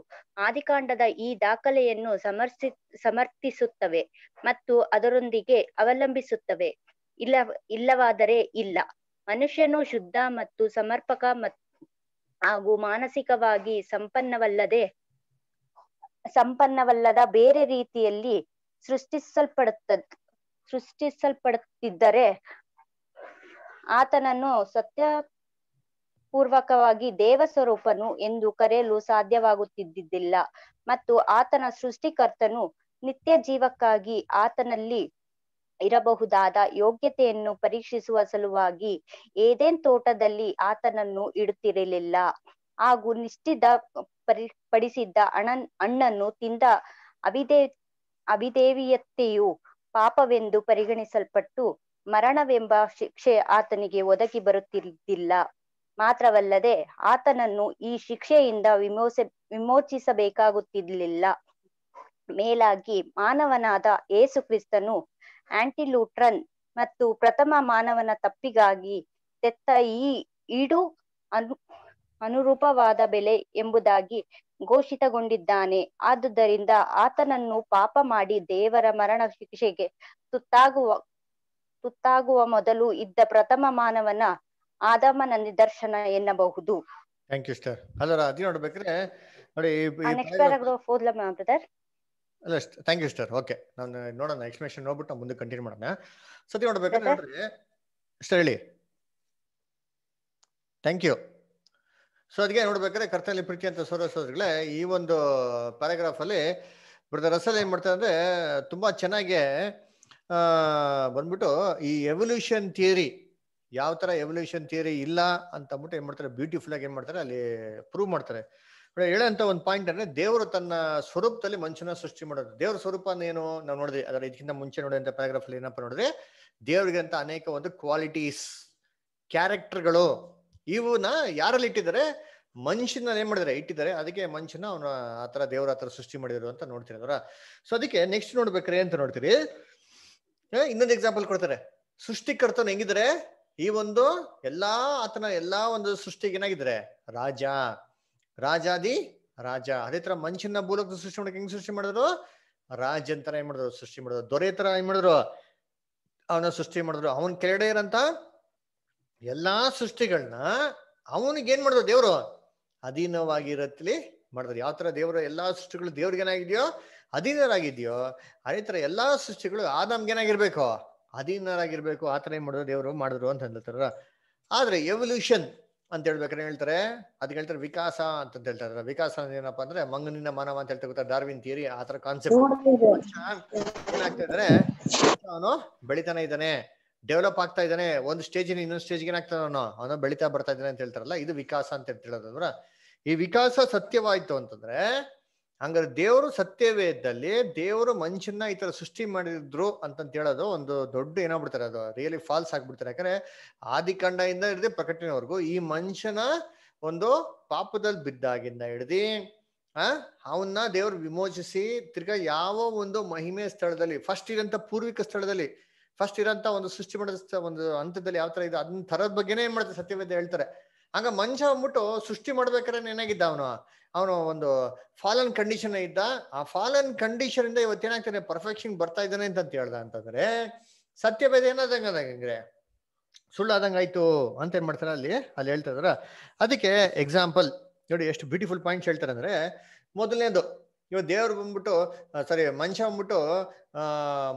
ಆದಿಕಾಂಡದ ಈ ದಾಖಲೆಯನ್ನು ಸಮರ್ಸಿ ಸಮರ್ಥಿಸುತ್ತವೆ ಮತ್ತು ಅದರೊಂದಿಗೆ ಅವಲಂಬಿಸುತ್ತವೆ ಇಲ್ಲ ಇಲ್ಲವಾದರೆ ಇಲ್ಲ ಮನುಷ್ಯನು ಶುದ್ಧ ಮತ್ತು ಸಮರ್ಪಕ ಮತ್ತು ಹಾಗೂ ಮಾನಸಿಕವಾಗಿ ಸಂಪನ್ನವಲ್ಲದೆ ಸಂಪನ್ನವಲ್ಲದ ಬೇರೆ ರೀತಿಯಲ್ಲಿ ಸೃಷ್ಟಿಸಲ್ಪಡುತ್ತ ಸೃಷ್ಟಿಸಲ್ಪಡುತ್ತಿದ್ದರೆ ಆತನನ್ನು ಸತ್ಯ ಪೂರ್ವಕವಾಗಿ ದೇವಸ್ವರೂಪನು ಎಂದು ಕರೆಯಲು ಸಾಧ್ಯವಾಗುತ್ತಿದ್ದಿಲ್ಲ ಮತ್ತು ಆತನ ಸೃಷ್ಟಿಕರ್ತನು ನಿತ್ಯ ಜೀವಕ್ಕಾಗಿ ಆತನಲ್ಲಿ ಇರಬಹುದಾದ ಯೋಗ್ಯತೆಯನ್ನು ಪರೀಕ್ಷಿಸುವ ಸಲುವಾಗಿ ಏದೇನ್ ತೋಟದಲ್ಲಿ ಆತನನ್ನು ಇಡುತ್ತಿರಲಿಲ್ಲ ಹಾಗೂ ನಿಶ್ಚಿತ ಪರಿ ಪಡಿಸಿದ್ದ ಹಣನ್ ಅಣ್ಣನ್ನು ತಿಂದ ಅವಿದೇ ಅವಿದೇವಿಯತೆಯು ಪಾಪವೆಂದು ಪರಿಗಣಿಸಲ್ಪಟ್ಟು ಮರಣವೆಂಬ ಶಿಕ್ಷೆ ಆತನಿಗೆ ಒದಗಿ ಬರುತ್ತಿದ್ದಿಲ್ಲ ಮಾತ್ರವಲ್ಲದೆ ಆತನನ್ನು ಈ ಶಿಕ್ಷೆಯಿಂದ ವಿಮೋಸ ವಿಮೋಚಿಸಬೇಕಾಗುತ್ತಿರಲಿಲ್ಲ ಮೇಲಾಗಿ ಮಾನವನಾದ ಏಸು ಕ್ರಿಸ್ತನು ಲೂಟ್ರನ್ ಮತ್ತು ಪ್ರಥಮ ಮಾನವನ ತಪ್ಪಿಗಾಗಿ ತೆತ್ತ ಈ ಈಡು ಅನು ಅನುರೂಪವಾದ ಬೆಲೆ ಎಂಬುದಾಗಿ ಘೋಷಿತಗೊಂಡಿದ್ದಾನೆ ಆದುದರಿಂದ ಆತನನ್ನು ಪಾಪ ಮಾಡಿ ದೇವರ ಮರಣ ಶಿಕ್ಷೆಗೆ ತುತ್ತಾಗುವ ತುತ್ತಾಗುವ ಮೊದಲು ಇದ್ದ ಪ್ರಥಮ ಮಾನವನ ಆದಮನ ನಿದರ್ಶನ ಎನ್ನಬಹುದು ಥ್ಯಾಂಕ್ ಯು ಅದರ ಅದಿ ಅಲ್ಲ ಥ್ಯಾಂಕ್ ಯು ಸರ್ ಓಕೆ ನಾನು ನೋಡೋಣ ಎಕ್ಸ್ಪ್ಲೇಷನ್ ನೋಡ್ಬಿಟ್ಟು ನಾವು ಮುಂದೆ ಕಂಟಿನ್ಯೂ ಮಾಡೋಣ ಸತಿ ನೋಡ್ಬೇಕು ನೋಡ್ರಿ ಸರ್ ಹೇಳಿ ಥ್ಯಾಂಕ್ ಯು ಸೊ ಅದಕ್ಕೆ ನೋಡ್ಬೇಕಾದ್ರೆ ಕರ್ತನಲ್ಲಿ ಪ್ರೀತಿ ಅಂತ ಸೋದರಸೋದರಿಗಳೇ ಈ ಒಂದು ಪ್ಯಾರಾಗ್ರಾಫಲ್ಲಿ ಬ್ರದರ್ ರಸಲ್ ಏನು ಮಾಡ್ತಾರೆ ಅಂದರೆ ತುಂಬ ಚೆನ್ನಾಗಿ ಬಂದ್ಬಿಟ್ಟು ಈ ಎವಲ್ಯೂಷನ್ ಥಿಯರಿ ಯಾವ ಥರ ಎವಲ್ಯೂಷನ್ ಥಿಯರಿ ಇಲ್ಲ ಅಂತ ಅಂದ್ಬಿಟ್ಟು ಏನು ಮಾಡ್ತಾರೆ ಬ್ಯೂಟಿಫುಲ್ ಆಗಿ ಏನು ಮಾಡ್ತಾರೆ ಅಲ್ಲಿ ಪ್ರೂವ್ ಮಾಡ್ತಾರೆ ಹೇಳಂತ ಒಂದು ಪಾಯಿಂಟ್ ಅಂದ್ರೆ ದೇವರು ತನ್ನ ಸ್ವರೂಪದಲ್ಲಿ ಮನುಷ್ಯನ ಸೃಷ್ಟಿ ಮಾಡೋದು ದೇವ್ರ ಸ್ವರೂಪ ಏನು ನಾವು ನೋಡಿದ್ವಿ ಅದರ ಇದಕ್ಕಿಂತ ಮುಂಚೆ ನೋಡಿದಂತ ಪ್ಯಾರಾಗ್ರಾಫ್ ಅಲ್ಲಿ ಏನಪ್ಪ ನೋಡಿದ್ರೆ ದೇವರಿಗೆ ಅಂತ ಅನೇಕ ಒಂದು ಕ್ವಾಲಿಟೀಸ್ ಕ್ಯಾರೆಕ್ಟರ್ಗಳು ಇವನ್ನ ಯಾರಲ್ಲಿ ಇಟ್ಟಿದ್ದಾರೆ ಮನುಷ್ಯನ ಏನ್ ಮಾಡಿದರೆ ಇಟ್ಟಿದ್ದಾರೆ ಅದಕ್ಕೆ ಮನುಷ್ಯನ ಅವನ ಆತರ ದೇವರ ಆತರ ಸೃಷ್ಟಿ ಮಾಡಿದ್ರು ಅಂತ ನೋಡ್ತೀರಿ ಅದರ ಸೊ ಅದಕ್ಕೆ ನೆಕ್ಸ್ಟ್ ನೋಡ್ಬೇಕ್ರೆ ಅಂತ ನೋಡ್ತೀರಿ ಇನ್ನೊಂದು ಎಕ್ಸಾಂಪಲ್ ಕೊಡ್ತಾರೆ ಸೃಷ್ಟಿಕರ್ತನ ಹೆಂಗಿದ್ರೆ ಈ ಒಂದು ಎಲ್ಲಾ ಆತನ ಎಲ್ಲಾ ಒಂದು ಸೃಷ್ಟಿಗೆ ಏನಾಗಿದ್ರೆ ರಾಜ ರಾಜಾದಿ ರಾಜ ಅದೇ ತರ ಮನುಷ್ಯನ ಮೂಲಕ ಸೃಷ್ಟಿ ಮಾಡಕ್ಕೆ ಹೆಂಗ್ ಸೃಷ್ಟಿ ಮಾಡಿದ್ರು ರಾಜ್ ಅಂತರ ಏನ್ ಮಾಡಿದ್ರು ಸೃಷ್ಟಿ ಮಾಡಿದ್ರು ದೊರೆ ತರ ಏನ್ ಮಾಡಿದ್ರು ಅವನ ಸೃಷ್ಟಿ ಮಾಡಿದ್ರು ಅವನ್ ಕೆಳಗಡೆ ಎಲ್ಲಾ ಸೃಷ್ಟಿಗಳನ್ನ ಅವನಿಗೆ ಮಾಡಿದ್ರು ದೇವ್ರು ಅಧೀನವಾಗಿರತ್ಲಿ ಮಾಡಿದ್ರು ಯಾವ ತರ ದೇವರು ಎಲ್ಲಾ ಸೃಷ್ಟಿಗಳು ದೇವ್ರಿಗೆ ಏನಾಗಿದ್ಯೋ ಅಧೀನರಾಗಿದ್ಯೋ ಅದೇ ತರ ಎಲ್ಲಾ ಸೃಷ್ಟಿಗಳು ಆದಮ್ಗೆ ಏನಾಗಿರ್ಬೇಕು ಅಧೀನರಾಗಿರ್ಬೇಕು ಆತರ ಏನ್ ಮಾಡಿದ್ರು ದೇವ್ರು ಮಾಡಿದ್ರು ಅಂತ ಹೇಳ್ತಾರ ಆದ್ರೆ ಎವಲ್ಯೂಷನ್ ಅಂತ ಹೇಳ್ಬೇಕಾದ್ರೆ ಹೇಳ್ತಾರೆ ಅದಕ್ಕೆ ಹೇಳ್ತಾರೆ ವಿಕಾಸ ಅಂತ ಹೇಳ್ತಾರೆ ವಿಕಾಸ ಏನಪ್ಪಾ ಅಂದ್ರೆ ಮಂಗನಿನ ಮಾನವ ಅಂತ ಹೇಳ್ತಾ ಗೊತ್ತಾ ಡಾರ್ವಿನ್ ಥಿಯರಿ ಆ ತರ ಕಾನ್ಸೆಪ್ಟ್ ಏನಾಗ್ತಾ ಇದಾರೆ ಅವನು ಬೆಳಿತಾನೆ ಇದ್ದಾನೆ ಡೆವಲಪ್ ಆಗ್ತಾ ಇದ್ದಾನೆ ಒಂದು ಸ್ಟೇಜ್ ಇನ್ನೊಂದು ಸ್ಟೇಜ್ ಏನಾಗ್ತಾನ ಅವನು ಅವನು ಬೆಳಿತಾ ಬರ್ತಾ ಇದ್ದಾನೆ ಅಂತ ಹೇಳ್ತಾರಲ್ಲ ಇದು ವಿಕಾಸ ಅಂತ ಹೇಳ್ತಿರೋದ್ರ ಈ ವಿಕಾಸ ಸತ್ಯವಾಯ್ತು ಅಂತಂದ್ರೆ ಹಂಗಾರೆ ದೇವರು ಸತ್ಯವೇ ಇದ್ದಲ್ಲಿ ದೇವರು ಮನುಷ್ಯನ ಈ ತರ ಸೃಷ್ಟಿ ಮಾಡಿದ್ರು ಅಂತಂತ ಹೇಳೋದು ಒಂದು ದೊಡ್ಡ ಏನಾಗ್ಬಿಡ್ತಾರೆ ಅದು ರಿಯಲಿ ಫಾಲ್ಸ್ ಆಗ್ಬಿಡ್ತಾರೆ ಯಾಕಂದ್ರೆ ಆದಿಕಂಡದಿಂದ ಹಿಡಿದು ಪ್ರಕಟಣೆವರೆಗೂ ಈ ಮನುಷ್ಯನ ಒಂದು ಪಾಪದಲ್ಲಿ ಬಿದ್ದಾಗಿಂದ ಹಿಡ್ದಿ ಆ ಅವನ್ನ ದೇವರು ವಿಮೋಚಿಸಿ ತಿರ್ಗಾ ಯಾವ ಒಂದು ಮಹಿಮೆ ಸ್ಥಳದಲ್ಲಿ ಫಸ್ಟ್ ಇರೋಂಥ ಪೂರ್ವಿಕ ಸ್ಥಳದಲ್ಲಿ ಫಸ್ಟ್ ಇರೋಂಥ ಒಂದು ಸೃಷ್ಟಿ ಮಾಡಿದ ಒಂದು ಹಂತದಲ್ಲಿ ಯಾವ ತರ ಇದೆ ಅದನ್ನ ತರದ ಬಗ್ಗೆನೇ ಏನ್ ಮಾಡ್ತಾರೆ ಸತ್ಯವೇದ ಹೇಳ್ತಾರೆ ಹಂಗ ಮನುಷ್ಯ ಅಂದ್ಬಿಟ್ಟು ಸೃಷ್ಟಿ ಮಾಡ್ಬೇಕಾದ್ರೆ ಏನಾಗಿದ್ದ ಅವನು ಅವನು ಒಂದು ಫಾಲನ್ ಕಂಡೀಷನ್ ಇದ್ದ ಆ ಫಾಲನ್ ಕಂಡೀಷನ್ ಇಂದ ಏನಾಗ್ತಾನೆ ಪರ್ಫೆಕ್ಷನ್ ಬರ್ತಾ ಇದ್ದಾನೆ ಅಂತ ಹೇಳ್ದ ಅಂತಂದ್ರೆ ಸತ್ಯಭೇದ ಏನಾದಂಗ ಹಂಗ್ರೆ ಸುಳ್ಳು ಆಯ್ತು ಅಂತ ಏನ್ ಮಾಡ್ತಾರ ಅಲ್ಲಿ ಅಲ್ಲಿ ಹೇಳ್ತಾ ಅದಕ್ಕೆ ಎಕ್ಸಾಂಪಲ್ ನೋಡಿ ಎಷ್ಟು ಬ್ಯೂಟಿಫುಲ್ ಪಾಯಿಂಟ್ಸ್ ಹೇಳ್ತಾರೆ ಅಂದ್ರೆ ಮೊದಲನೇದು ಇವ ದೇವರು ಬಂದ್ಬಿಟ್ಟು ಸಾರಿ ಮನುಷ್ಯ ಬಂದ್ಬಿಟ್ಟು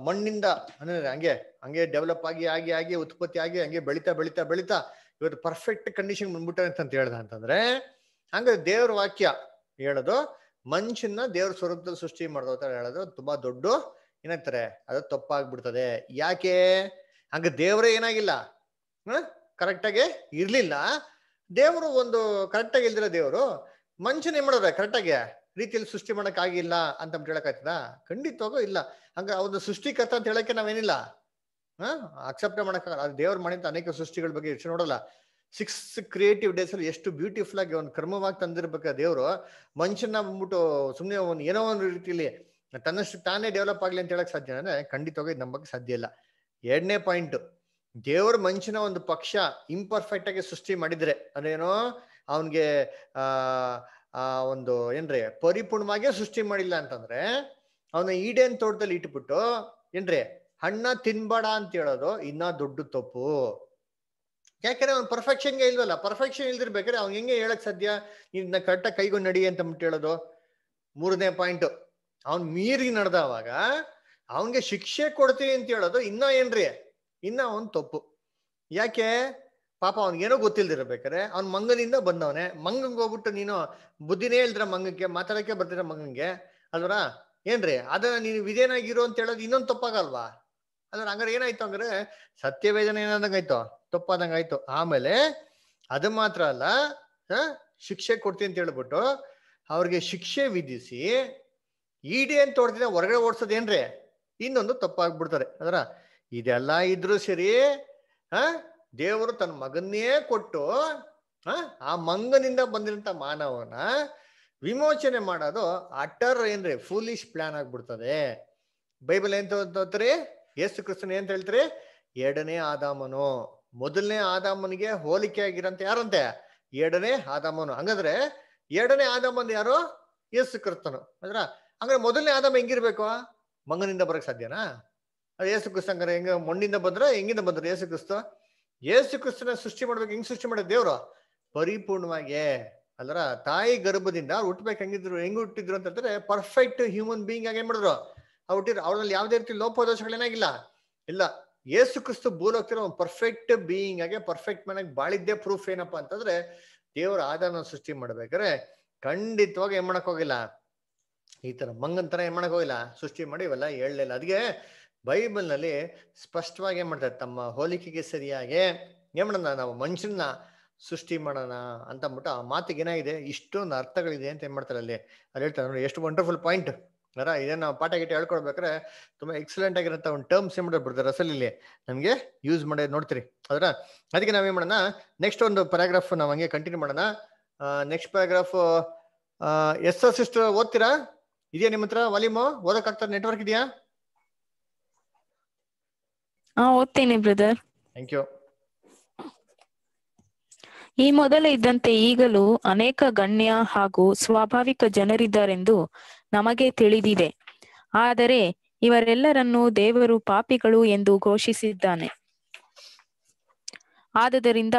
ಮಣ್ಣಿಂದ ಅಂದ್ರೆ ಹಂಗೆ ಹಂಗೆ ಡೆವಲಪ್ ಆಗಿ ಆಗಿ ಆಗಿ ಉತ್ಪತ್ತಿ ಆಗಿ ಹಂಗೆ ಬೆಳಿತಾ ಬೆಳಿತಾ ಬೆಳಿತಾ ಇವತ್ತು ಪರ್ಫೆಕ್ಟ್ ಕಂಡೀಷನ್ ಬಂದ್ಬಿಟ್ಟೆ ಅಂತ ಹೇಳ್ದ ಅಂತಂದ್ರೆ ಹಂಗ ದೇವ್ರ ವಾಕ್ಯ ಹೇಳೋದು ಮನುಷ್ಯನ ದೇವ್ರ ಸ್ವರೂಪದಲ್ಲಿ ಸೃಷ್ಟಿ ಮಾಡೋದು ಅಂತ ಹೇಳೋದು ತುಂಬಾ ದೊಡ್ಡ ಏನಾಗ್ತಾರೆ ಅದು ತಪ್ಪಾಗ್ಬಿಡ್ತದೆ ಯಾಕೆ ಹಂಗ ದೇವ್ರೇ ಏನಾಗಿಲ್ಲ ಹ್ಮ್ ಆಗಿ ಇರ್ಲಿಲ್ಲ ದೇವರು ಒಂದು ಕರೆಕ್ಟಾಗಿ ಇಲ್ದಿರ ದೇವರು ಮನುಷ್ಯನ ಏನ್ ಮಾಡೋದ್ರೆ ಕರೆಕ್ಟಾಗಿ ರೀತಿಯಲ್ಲಿ ಸೃಷ್ಟಿ ಮಾಡಕ್ ಆಗಿಲ್ಲ ಅಂತ ಹೇಳಕ್ ಆಯ್ತದ ಖಂಡಿತವಾಗೂ ಇಲ್ಲ ಹಂಗ ಒಂದು ಸೃಷ್ಟಿಕರ್ತ ಅಂತ ಹೇಳಕ್ಕೆ ನಾವೇನಿಲ್ಲ ಹಾ ಅಕ್ಸೆಪ್ಟ್ ಮಾಡೋಕ್ಕಾಗಲ್ಲ ಅದು ದೇವ್ರು ಮಾಡಿದ ಅನೇಕ ಸೃಷ್ಟಿಗಳ ಬಗ್ಗೆ ಯೋಚನೆ ನೋಡಲ್ಲ ಸಿಕ್ಸ್ ಕ್ರಿಯೇಟಿವ್ ಡೇಸ್ ಅಲ್ಲಿ ಎಷ್ಟು ಬ್ಯೂಟಿಫುಲ್ ಆಗಿ ಒಂದು ಕರ್ಮವಾಗಿ ಆ ದೇವರು ಮನುಷ್ಯನ ಬಂದ್ಬಿಟ್ಟು ಸುಮ್ಮನೆ ಒಂದು ಏನೋ ಒಂದು ರೀತಿಯಲ್ಲಿ ತನ್ನಷ್ಟು ತಾನೇ ಡೆವಲಪ್ ಆಗಲಿ ಅಂತ ಹೇಳಕ್ ಸಾಧ್ಯ ಅಂದ್ರೆ ಖಂಡಿತವಾಗಿ ನಂಬಕ್ಕೆ ಸಾಧ್ಯ ಇಲ್ಲ ಎರಡನೇ ಪಾಯಿಂಟ್ ದೇವ್ರ ಮನುಷ್ಯನ ಒಂದು ಪಕ್ಷ ಇಂಪರ್ಫೆಕ್ಟ್ ಆಗಿ ಸೃಷ್ಟಿ ಮಾಡಿದ್ರೆ ಅದೇನೋ ಅವನ್ಗೆ ಆ ಒಂದು ಏನ್ರಿ ಪರಿಪೂರ್ಣವಾಗಿ ಸೃಷ್ಟಿ ಮಾಡಿಲ್ಲ ಅಂತಂದ್ರೆ ಅವನ ಈಡೇನ್ ತೋಟದಲ್ಲಿ ಇಟ್ಬಿಟ್ಟು ಏನ್ರಿ ಹಣ್ಣ ತಿನ್ಬೇಡ ಅಂತ ಹೇಳೋದು ಇನ್ನ ದೊಡ್ಡ ತಪ್ಪು ಯಾಕಂದ್ರೆ ಅವ್ನು ಪರ್ಫೆಕ್ಷನ್ಗೆ ಇಲ್ವಲ್ಲ ಪರ್ಫೆಕ್ಷನ್ ಇಲ್ದಿರ್ಬೇಕಾದ್ರೆ ಅವ್ನು ಹೆಂಗೆ ಹೇಳಕ್ ಸದ್ಯ ನಿನ್ನ ಕರೆಕ್ಟ್ ಕೈಗೊಂಡು ನಡಿ ಅಂತ ಹೇಳೋದು ಮೂರನೇ ಪಾಯಿಂಟ್ ಅವ್ನ್ ಮೀರಿ ನಡೆದವಾಗ ಅವನ್ಗೆ ಶಿಕ್ಷೆ ಕೊಡ್ತೀನಿ ಅಂತ ಹೇಳೋದು ಇನ್ನ ಏನ್ರಿ ಇನ್ನ ಅವನ್ ತಪ್ಪು ಯಾಕೆ ಪಾಪ ಅವ್ನಿಗೇನೋ ಗೊತ್ತಿಲ್ದಿರ್ಬೇಕಾರೆ ಅವ್ನ ಮಂಗನಿಂದ ಬಂದವನೇ ಮಂಗಂಗೆ ಹೋಗ್ಬಿಟ್ಟು ನೀನು ಬುದ್ಧಿನೇ ಇಲ್ದ್ರ ಮಂಗಕ್ಕೆ ಮಾತಾಡಕ್ಕೆ ಬರ್ತೀರ ಮಂಗಂಗೆ ಅಲ್ವರಾ ಏನ್ರಿ ಅದನ್ನ ನೀನು ವಿಧೇನಾಗಿರೋ ಅಂತ ಹೇಳೋದು ಇನ್ನೊಂದು ತಪ್ಪಾಗಲ್ವಾ ಅಂದ್ರೆ ಹಂಗಾರೆ ಏನಾಯ್ತು ಅಂದ್ರೆ ಸತ್ಯವೇದನೆ ಏನಾದಂಗಾಯ್ತು ಆಯ್ತು ಆಮೇಲೆ ಅದು ಮಾತ್ರ ಅಲ್ಲ ಶಿಕ್ಷೆ ಕೊಡ್ತೀನಿ ಅಂತ ಹೇಳ್ಬಿಟ್ಟು ಅವ್ರಿಗೆ ಶಿಕ್ಷೆ ವಿಧಿಸಿ ಈಡಿ ಅಂತ ತೋಡ್ತಿದ್ದ ಹೊರಗಡೆ ಓಡಿಸೋದೇನ್ರಿ ಇನ್ನೊಂದು ತಪ್ಪಾಗ್ಬಿಡ್ತಾರೆ ಅದರ ಇದೆಲ್ಲ ಇದ್ರೂ ಸರಿ ಹ ದೇವರು ತನ್ನ ಮಗನ್ನೇ ಕೊಟ್ಟು ಆ ಮಂಗನಿಂದ ಬಂದಿರಂತ ಮಾನವನ ವಿಮೋಚನೆ ಮಾಡೋದು ಅಟರ್ ಏನ್ರಿ ಫೂಲಿಶ್ ಪ್ಲಾನ್ ಆಗ್ಬಿಡ್ತದೆ ಬೈಬಲ್ ಅಂತ ತೋತಾರೆ ಯೇಸು ಕ್ರಿಸ್ತನ್ ಏನ್ ಹೇಳ್ತೀರಿ ಎರಡನೇ ಆದಾಮನು ಮೊದಲನೇ ಆದಾಮನಿಗೆ ಹೋಲಿಕೆ ಆಗಿರಂತ ಯಾರಂತೆ ಎರಡನೇ ಆದಾಮನು ಹಂಗಂದ್ರೆ ಎರಡನೇ ಆದಾಮನ್ ಯಾರು ಯೇಸು ಕ್ರಿಸ್ತನು ಅದ್ರ ಹಂಗ್ರೆ ಮೊದಲನೇ ಆದಾಮ ಹೆಂಗಿರ್ಬೇಕು ಮಂಗನಿಂದ ಬರಕ್ ಸಾಧ್ಯನಾ ಅದು ಯೇಸು ಕ್ರಿಸ್ತ ಹಂಗಾರೆ ಹೆಂಗ ಮಣ್ಣಿಂದ ಬಂದ್ರ ಹೆಂಗಿಂದ ಬಂದ್ರೆ ಯೇಸು ಕ್ರಿಸ್ತ ಯೇಸು ಕ್ರಿಸ್ತನ ಸೃಷ್ಟಿ ಮಾಡ್ಬೇಕು ಹೆಂಗ್ ಸೃಷ್ಟಿ ಮಾಡೋದು ದೇವ್ರು ಪರಿಪೂರ್ಣವಾಗಿ ಅಲ್ರ ತಾಯಿ ಗರ್ಭದಿಂದ ಹುಟ್ಬೇಕು ಹೆಂಗಿದ್ರು ಹೆಂಗ್ ಹುಟ್ಟಿದ್ರು ಅಂತ ಹೇಳಿದ್ರೆ ಪರ್ಫೆಕ್ಟ್ ಹ್ಯೂಮನ್ ಬೀಯಿಂಗ್ ಏನ್ ಮಾಡಿದ್ರು ಹುಟ್ಟಿದ್ರು ಅವ್ರಲ್ಲಿ ಯಾವ್ದೇ ರೀತಿ ಲೋಪದೋಷಗಳೇನಾಗಿಲ್ಲ ಇಲ್ಲ ಏಸು ಕ್ರಿಸ್ತು ಭೂಲೋಕದಲ್ಲಿ ಒಂದು ಪರ್ಫೆಕ್ಟ್ ಬೀಯಿಂಗ್ ಆಗಿ ಪರ್ಫೆಕ್ಟ್ ಮನೆಗೆ ಬಾಳಿದ್ದೇ ಪ್ರೂಫ್ ಏನಪ್ಪಾ ಅಂತಂದ್ರೆ ದೇವರ ಆಧಾರನ ಸೃಷ್ಟಿ ಮಾಡ್ಬೇಕಾದ್ರೆ ಖಂಡಿತವಾಗಿ ಏನ್ ಹೋಗಿಲ್ಲ ಈ ತರ ಮಂಗನ್ ತರ ಏನ್ ಹೋಗಿಲ್ಲ ಸೃಷ್ಟಿ ಮಾಡಿ ಇವೆಲ್ಲ ಹೇಳಲಿಲ್ಲ ಅದಕ್ಕೆ ನಲ್ಲಿ ಸ್ಪಷ್ಟವಾಗಿ ಏನ್ ಮಾಡ್ತಾರೆ ತಮ್ಮ ಹೋಲಿಕೆಗೆ ಸರಿಯಾಗಿ ಏನ್ ನಾವು ಮನುಷ್ಯನ ಸೃಷ್ಟಿ ಮಾಡೋಣ ಅಂತ ಅಂದ್ಬಿಟ್ಟು ಆ ಮಾತಿಗೆ ಏನಾಗಿದೆ ಇಷ್ಟೊಂದು ಅರ್ಥಗಳಿದೆ ಅಂತ ಏನ್ ಮಾಡ್ತಾರೆ ಅಲ್ಲಿ ಅಲ್ಲಿ ಹೇಳ್ತಾರೆ ನೋಡಿ ಎಷ್ಟು ವಂಡರ್ಫುಲ್ ಪಾಯಿಂಟ್ ಅರ ಇದನ್ನ ಪಾಠ ಗೀಟ ಹೇಳ್ಕೊಡ್ಬೇಕಾದ್ರೆ ತುಂಬಾ ಎಕ್ಸಲೆಂಟ್ ಆಗಿರುತ್ತೆ ಒಂದು ಟರ್ಮ್ಸ್ ಏನ್ ಬಿಡ್ತಾರೆ ಇಲ್ಲಿ ನಮ್ಗೆ ಯೂಸ್ ಮಾಡಿ ನೋಡ್ತೀರಿ ಅದರ ಅದಕ್ಕೆ ನಾವೇನ್ ಮಾಡೋಣ ನೆಕ್ಸ್ಟ್ ಒಂದು ಪ್ಯಾರಾಗ್ರಾಫ್ ನಾವ್ ಹಂಗೆ ಕಂಟಿನ್ಯೂ ಮಾಡೋಣ next paragraph yes yes sister ಓದ್ತೀರಾ ಇದೆಯಾ ನಿಮ್ಮ ಹತ್ರ ಓದಕ್ ಆಗ್ತಾರೆ ನೆಟ್ವರ್ಕ್ ಇದೆಯಾ ಓದ್ತೀನಿ ಬ್ರದರ್ ಥ್ಯಾಂಕ್ ಯು ಈ ಮೊದಲೇ ಇದ್ದಂತೆ ಈಗಲೂ ಅನೇಕ ಗಣ್ಯ ಹಾಗೂ ಸ್ವಾಭಾವಿಕ ಜನರಿದ್ದಾರೆಂದು ನಮಗೆ ತಿಳಿದಿದೆ ಆದರೆ ಇವರೆಲ್ಲರನ್ನು ದೇವರು ಪಾಪಿಗಳು ಎಂದು ಘೋಷಿಸಿದ್ದಾನೆ ಆದುದರಿಂದ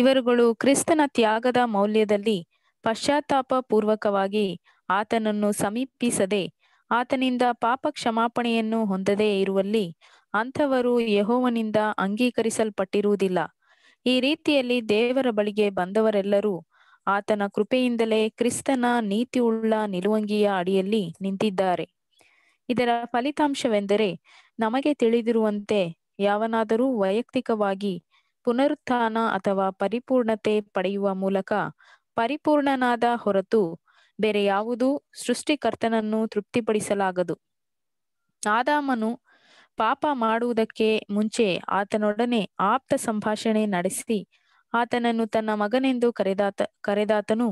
ಇವರುಗಳು ಕ್ರಿಸ್ತನ ತ್ಯಾಗದ ಮೌಲ್ಯದಲ್ಲಿ ಪಶ್ಚಾತ್ತಾಪ ಪೂರ್ವಕವಾಗಿ ಆತನನ್ನು ಸಮೀಪಿಸದೆ ಆತನಿಂದ ಪಾಪ ಕ್ಷಮಾಪಣೆಯನ್ನು ಹೊಂದದೇ ಇರುವಲ್ಲಿ ಅಂಥವರು ಯಹೋವನಿಂದ ಅಂಗೀಕರಿಸಲ್ಪಟ್ಟಿರುವುದಿಲ್ಲ ಈ ರೀತಿಯಲ್ಲಿ ದೇವರ ಬಳಿಗೆ ಬಂದವರೆಲ್ಲರೂ ಆತನ ಕೃಪೆಯಿಂದಲೇ ಕ್ರಿಸ್ತನ ನೀತಿಯುಳ್ಳ ನಿಲುವಂಗಿಯ ಅಡಿಯಲ್ಲಿ ನಿಂತಿದ್ದಾರೆ ಇದರ ಫಲಿತಾಂಶವೆಂದರೆ ನಮಗೆ ತಿಳಿದಿರುವಂತೆ ಯಾವನಾದರೂ ವೈಯಕ್ತಿಕವಾಗಿ ಪುನರುತ್ಥಾನ ಅಥವಾ ಪರಿಪೂರ್ಣತೆ ಪಡೆಯುವ ಮೂಲಕ ಪರಿಪೂರ್ಣನಾದ ಹೊರತು ಬೇರೆ ಯಾವುದೂ ಸೃಷ್ಟಿಕರ್ತನನ್ನು ತೃಪ್ತಿಪಡಿಸಲಾಗದು ಆದಾಮನು ಪಾಪ ಮಾಡುವುದಕ್ಕೆ ಮುಂಚೆ ಆತನೊಡನೆ ಆಪ್ತ ಸಂಭಾಷಣೆ ನಡೆಸಿ ಆತನನ್ನು ತನ್ನ ಮಗನೆಂದು ಕರೆದಾತ ಕರೆದಾತನು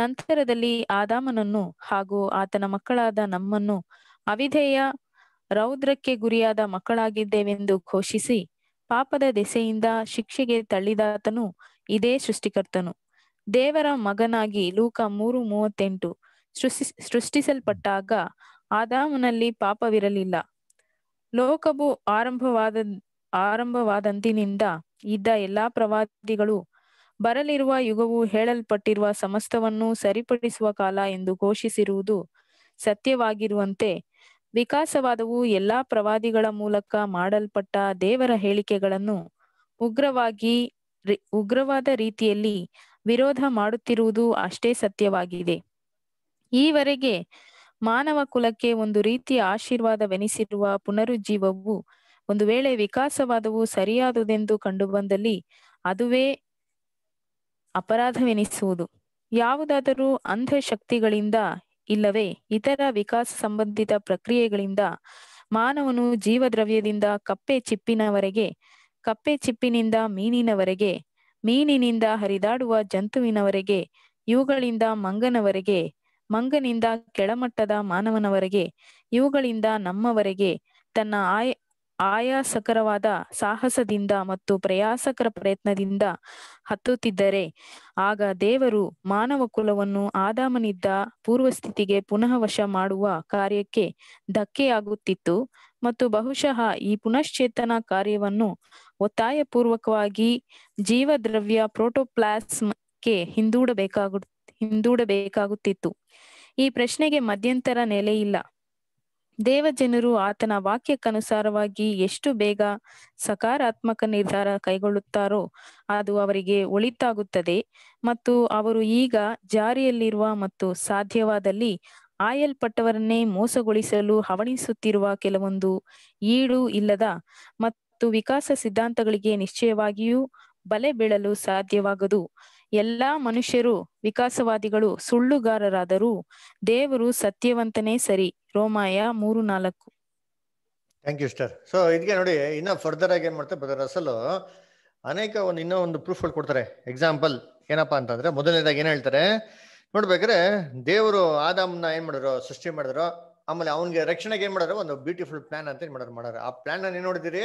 ನಂತರದಲ್ಲಿ ಆದಾಮನನ್ನು ಹಾಗೂ ಆತನ ಮಕ್ಕಳಾದ ನಮ್ಮನ್ನು ಅವಿಧೇಯ ರೌದ್ರಕ್ಕೆ ಗುರಿಯಾದ ಮಕ್ಕಳಾಗಿದ್ದೇವೆಂದು ಘೋಷಿಸಿ ಪಾಪದ ದೆಸೆಯಿಂದ ಶಿಕ್ಷೆಗೆ ತಳ್ಳಿದಾತನು ಇದೇ ಸೃಷ್ಟಿಕರ್ತನು ದೇವರ ಮಗನಾಗಿ ಲೂಕ ಮೂರು ಮೂವತ್ತೆಂಟು ಸೃಷ್ಟಿ ಸೃಷ್ಟಿಸಲ್ಪಟ್ಟಾಗ ಆದಾಮನಲ್ಲಿ ಪಾಪವಿರಲಿಲ್ಲ ಲೋಕವು ಆರಂಭವಾದ ಆರಂಭವಾದಂತಿನಿಂದ ಇದ್ದ ಎಲ್ಲಾ ಪ್ರವಾದಿಗಳು ಬರಲಿರುವ ಯುಗವು ಹೇಳಲ್ಪಟ್ಟಿರುವ ಸಮಸ್ತವನ್ನು ಸರಿಪಡಿಸುವ ಕಾಲ ಎಂದು ಘೋಷಿಸಿರುವುದು ಸತ್ಯವಾಗಿರುವಂತೆ ವಿಕಾಸವಾದವು ಎಲ್ಲಾ ಪ್ರವಾದಿಗಳ ಮೂಲಕ ಮಾಡಲ್ಪಟ್ಟ ದೇವರ ಹೇಳಿಕೆಗಳನ್ನು ಉಗ್ರವಾಗಿ ಉಗ್ರವಾದ ರೀತಿಯಲ್ಲಿ ವಿರೋಧ ಮಾಡುತ್ತಿರುವುದು ಅಷ್ಟೇ ಸತ್ಯವಾಗಿದೆ ಈವರೆಗೆ ಮಾನವ ಕುಲಕ್ಕೆ ಒಂದು ರೀತಿಯ ಆಶೀರ್ವಾದವೆನಿಸಿರುವ ಪುನರುಜ್ಜೀವವು ಒಂದು ವೇಳೆ ವಿಕಾಸವಾದವು ಸರಿಯಾದುದೆಂದು ಕಂಡುಬಂದಲ್ಲಿ ಅದುವೇ ಅಪರಾಧವೆನಿಸುವುದು ಯಾವುದಾದರೂ ಅಂಧಶಕ್ತಿಗಳಿಂದ ಇಲ್ಲವೇ ಇತರ ವಿಕಾಸ ಸಂಬಂಧಿತ ಪ್ರಕ್ರಿಯೆಗಳಿಂದ ಮಾನವನು ಜೀವದ್ರವ್ಯದಿಂದ ಕಪ್ಪೆ ಚಿಪ್ಪಿನವರೆಗೆ ಕಪ್ಪೆ ಚಿಪ್ಪಿನಿಂದ ಮೀನಿನವರೆಗೆ ಮೀನಿನಿಂದ ಹರಿದಾಡುವ ಜಂತುವಿನವರೆಗೆ ಇವುಗಳಿಂದ ಮಂಗನವರೆಗೆ ಮಂಗನಿಂದ ಕೆಳಮಟ್ಟದ ಮಾನವನವರೆಗೆ ಇವುಗಳಿಂದ ನಮ್ಮವರೆಗೆ ತನ್ನ ಆಯ ಆಯಾಸಕರವಾದ ಸಾಹಸದಿಂದ ಮತ್ತು ಪ್ರಯಾಸಕರ ಪ್ರಯತ್ನದಿಂದ ಹತ್ತುತ್ತಿದ್ದರೆ ಆಗ ದೇವರು ಮಾನವ ಕುಲವನ್ನು ಆದಾಮನಿದ್ದ ಪೂರ್ವಸ್ಥಿತಿಗೆ ಪುನಃ ವಶ ಮಾಡುವ ಕಾರ್ಯಕ್ಕೆ ಧಕ್ಕೆಯಾಗುತ್ತಿತ್ತು ಮತ್ತು ಬಹುಶಃ ಈ ಪುನಶ್ಚೇತನ ಕಾರ್ಯವನ್ನು ಒತ್ತಾಯಪೂರ್ವಕವಾಗಿ ಜೀವದ್ರವ್ಯ ಪ್ರೋಟೋಪ್ಲಾಸ್ಮ್ಗೆ ಹಿಂದೂಡಬೇಕಾಗು ಹಿಂದೂಡಬೇಕಾಗುತ್ತಿತ್ತು ಈ ಪ್ರಶ್ನೆಗೆ ಮಧ್ಯಂತರ ನೆಲೆಯಿಲ್ಲ ದೇವಜನರು ಆತನ ವಾಕ್ಯಕ್ಕನುಸಾರವಾಗಿ ಎಷ್ಟು ಬೇಗ ಸಕಾರಾತ್ಮಕ ನಿರ್ಧಾರ ಕೈಗೊಳ್ಳುತ್ತಾರೋ ಅದು ಅವರಿಗೆ ಒಳಿತಾಗುತ್ತದೆ ಮತ್ತು ಅವರು ಈಗ ಜಾರಿಯಲ್ಲಿರುವ ಮತ್ತು ಸಾಧ್ಯವಾದಲ್ಲಿ ಆಯಲ್ಪಟ್ಟವರನ್ನೇ ಮೋಸಗೊಳಿಸಲು ಹವಣಿಸುತ್ತಿರುವ ಕೆಲವೊಂದು ಈಡು ಇಲ್ಲದ ಮತ್ತು ವಿಕಾಸ ಸಿದ್ಧಾಂತಗಳಿಗೆ ನಿಶ್ಚಯವಾಗಿಯೂ ಬಲೆ ಬೀಳಲು ಸಾಧ್ಯವಾಗದು ಎಲ್ಲಾ ಮನುಷ್ಯರು ವಿಕಾಸವಾದಿಗಳು ಸುಳ್ಳುಗಾರರಾದರೂ ದೇವರು ಸತ್ಯವಂತನೇ ಸರಿ ರೋಮಾಯ ಮೂರು ನಾಲ್ಕು ಥ್ಯಾಂಕ್ ಯು ಸ್ಟಾರ್ ಸೊ ಇದಕ್ಕೆ ನೋಡಿ ಇನ್ನ ಫರ್ದರ್ ಆಗಿ ಏನ್ ಮಾಡ್ತಾರೆ ಅಸಲು ಅನೇಕ ಒಂದು ಇನ್ನೂ ಒಂದು ಪ್ರೂಫ್ ಕೊಡ್ತಾರೆ ಎಕ್ಸಾಂಪಲ್ ಏನಪ್ಪಾ ಅಂತಂದ್ರೆ ಮೊದಲನೇದಾಗಿ ಏನ್ ಹೇಳ್ತಾರೆ ನೋಡ್ಬೇಕ್ರೆ ದೇವರು ಆದಾಮ್ನ ಏನ್ ಮಾಡಿದ್ರು ಸೃಷ್ಟಿ ಮಾಡಿದ್ರು ಆಮೇಲೆ ಅವನಿಗೆ ರಕ್ಷಣೆಗೆ ಏನ್ ಮಾಡಿದ್ರು ಒಂದು ಬ್ಯೂಟಿಫುಲ್ ಪ್ಲಾನ್ ಅಂತ ಏನ್ ಮಾಡಿದ್ರು ಮಾಡಾರ ಆ ಪ್ಲಾನ್ ಅನ್ನ ಏನ್ ನೋಡಿದಿರಿ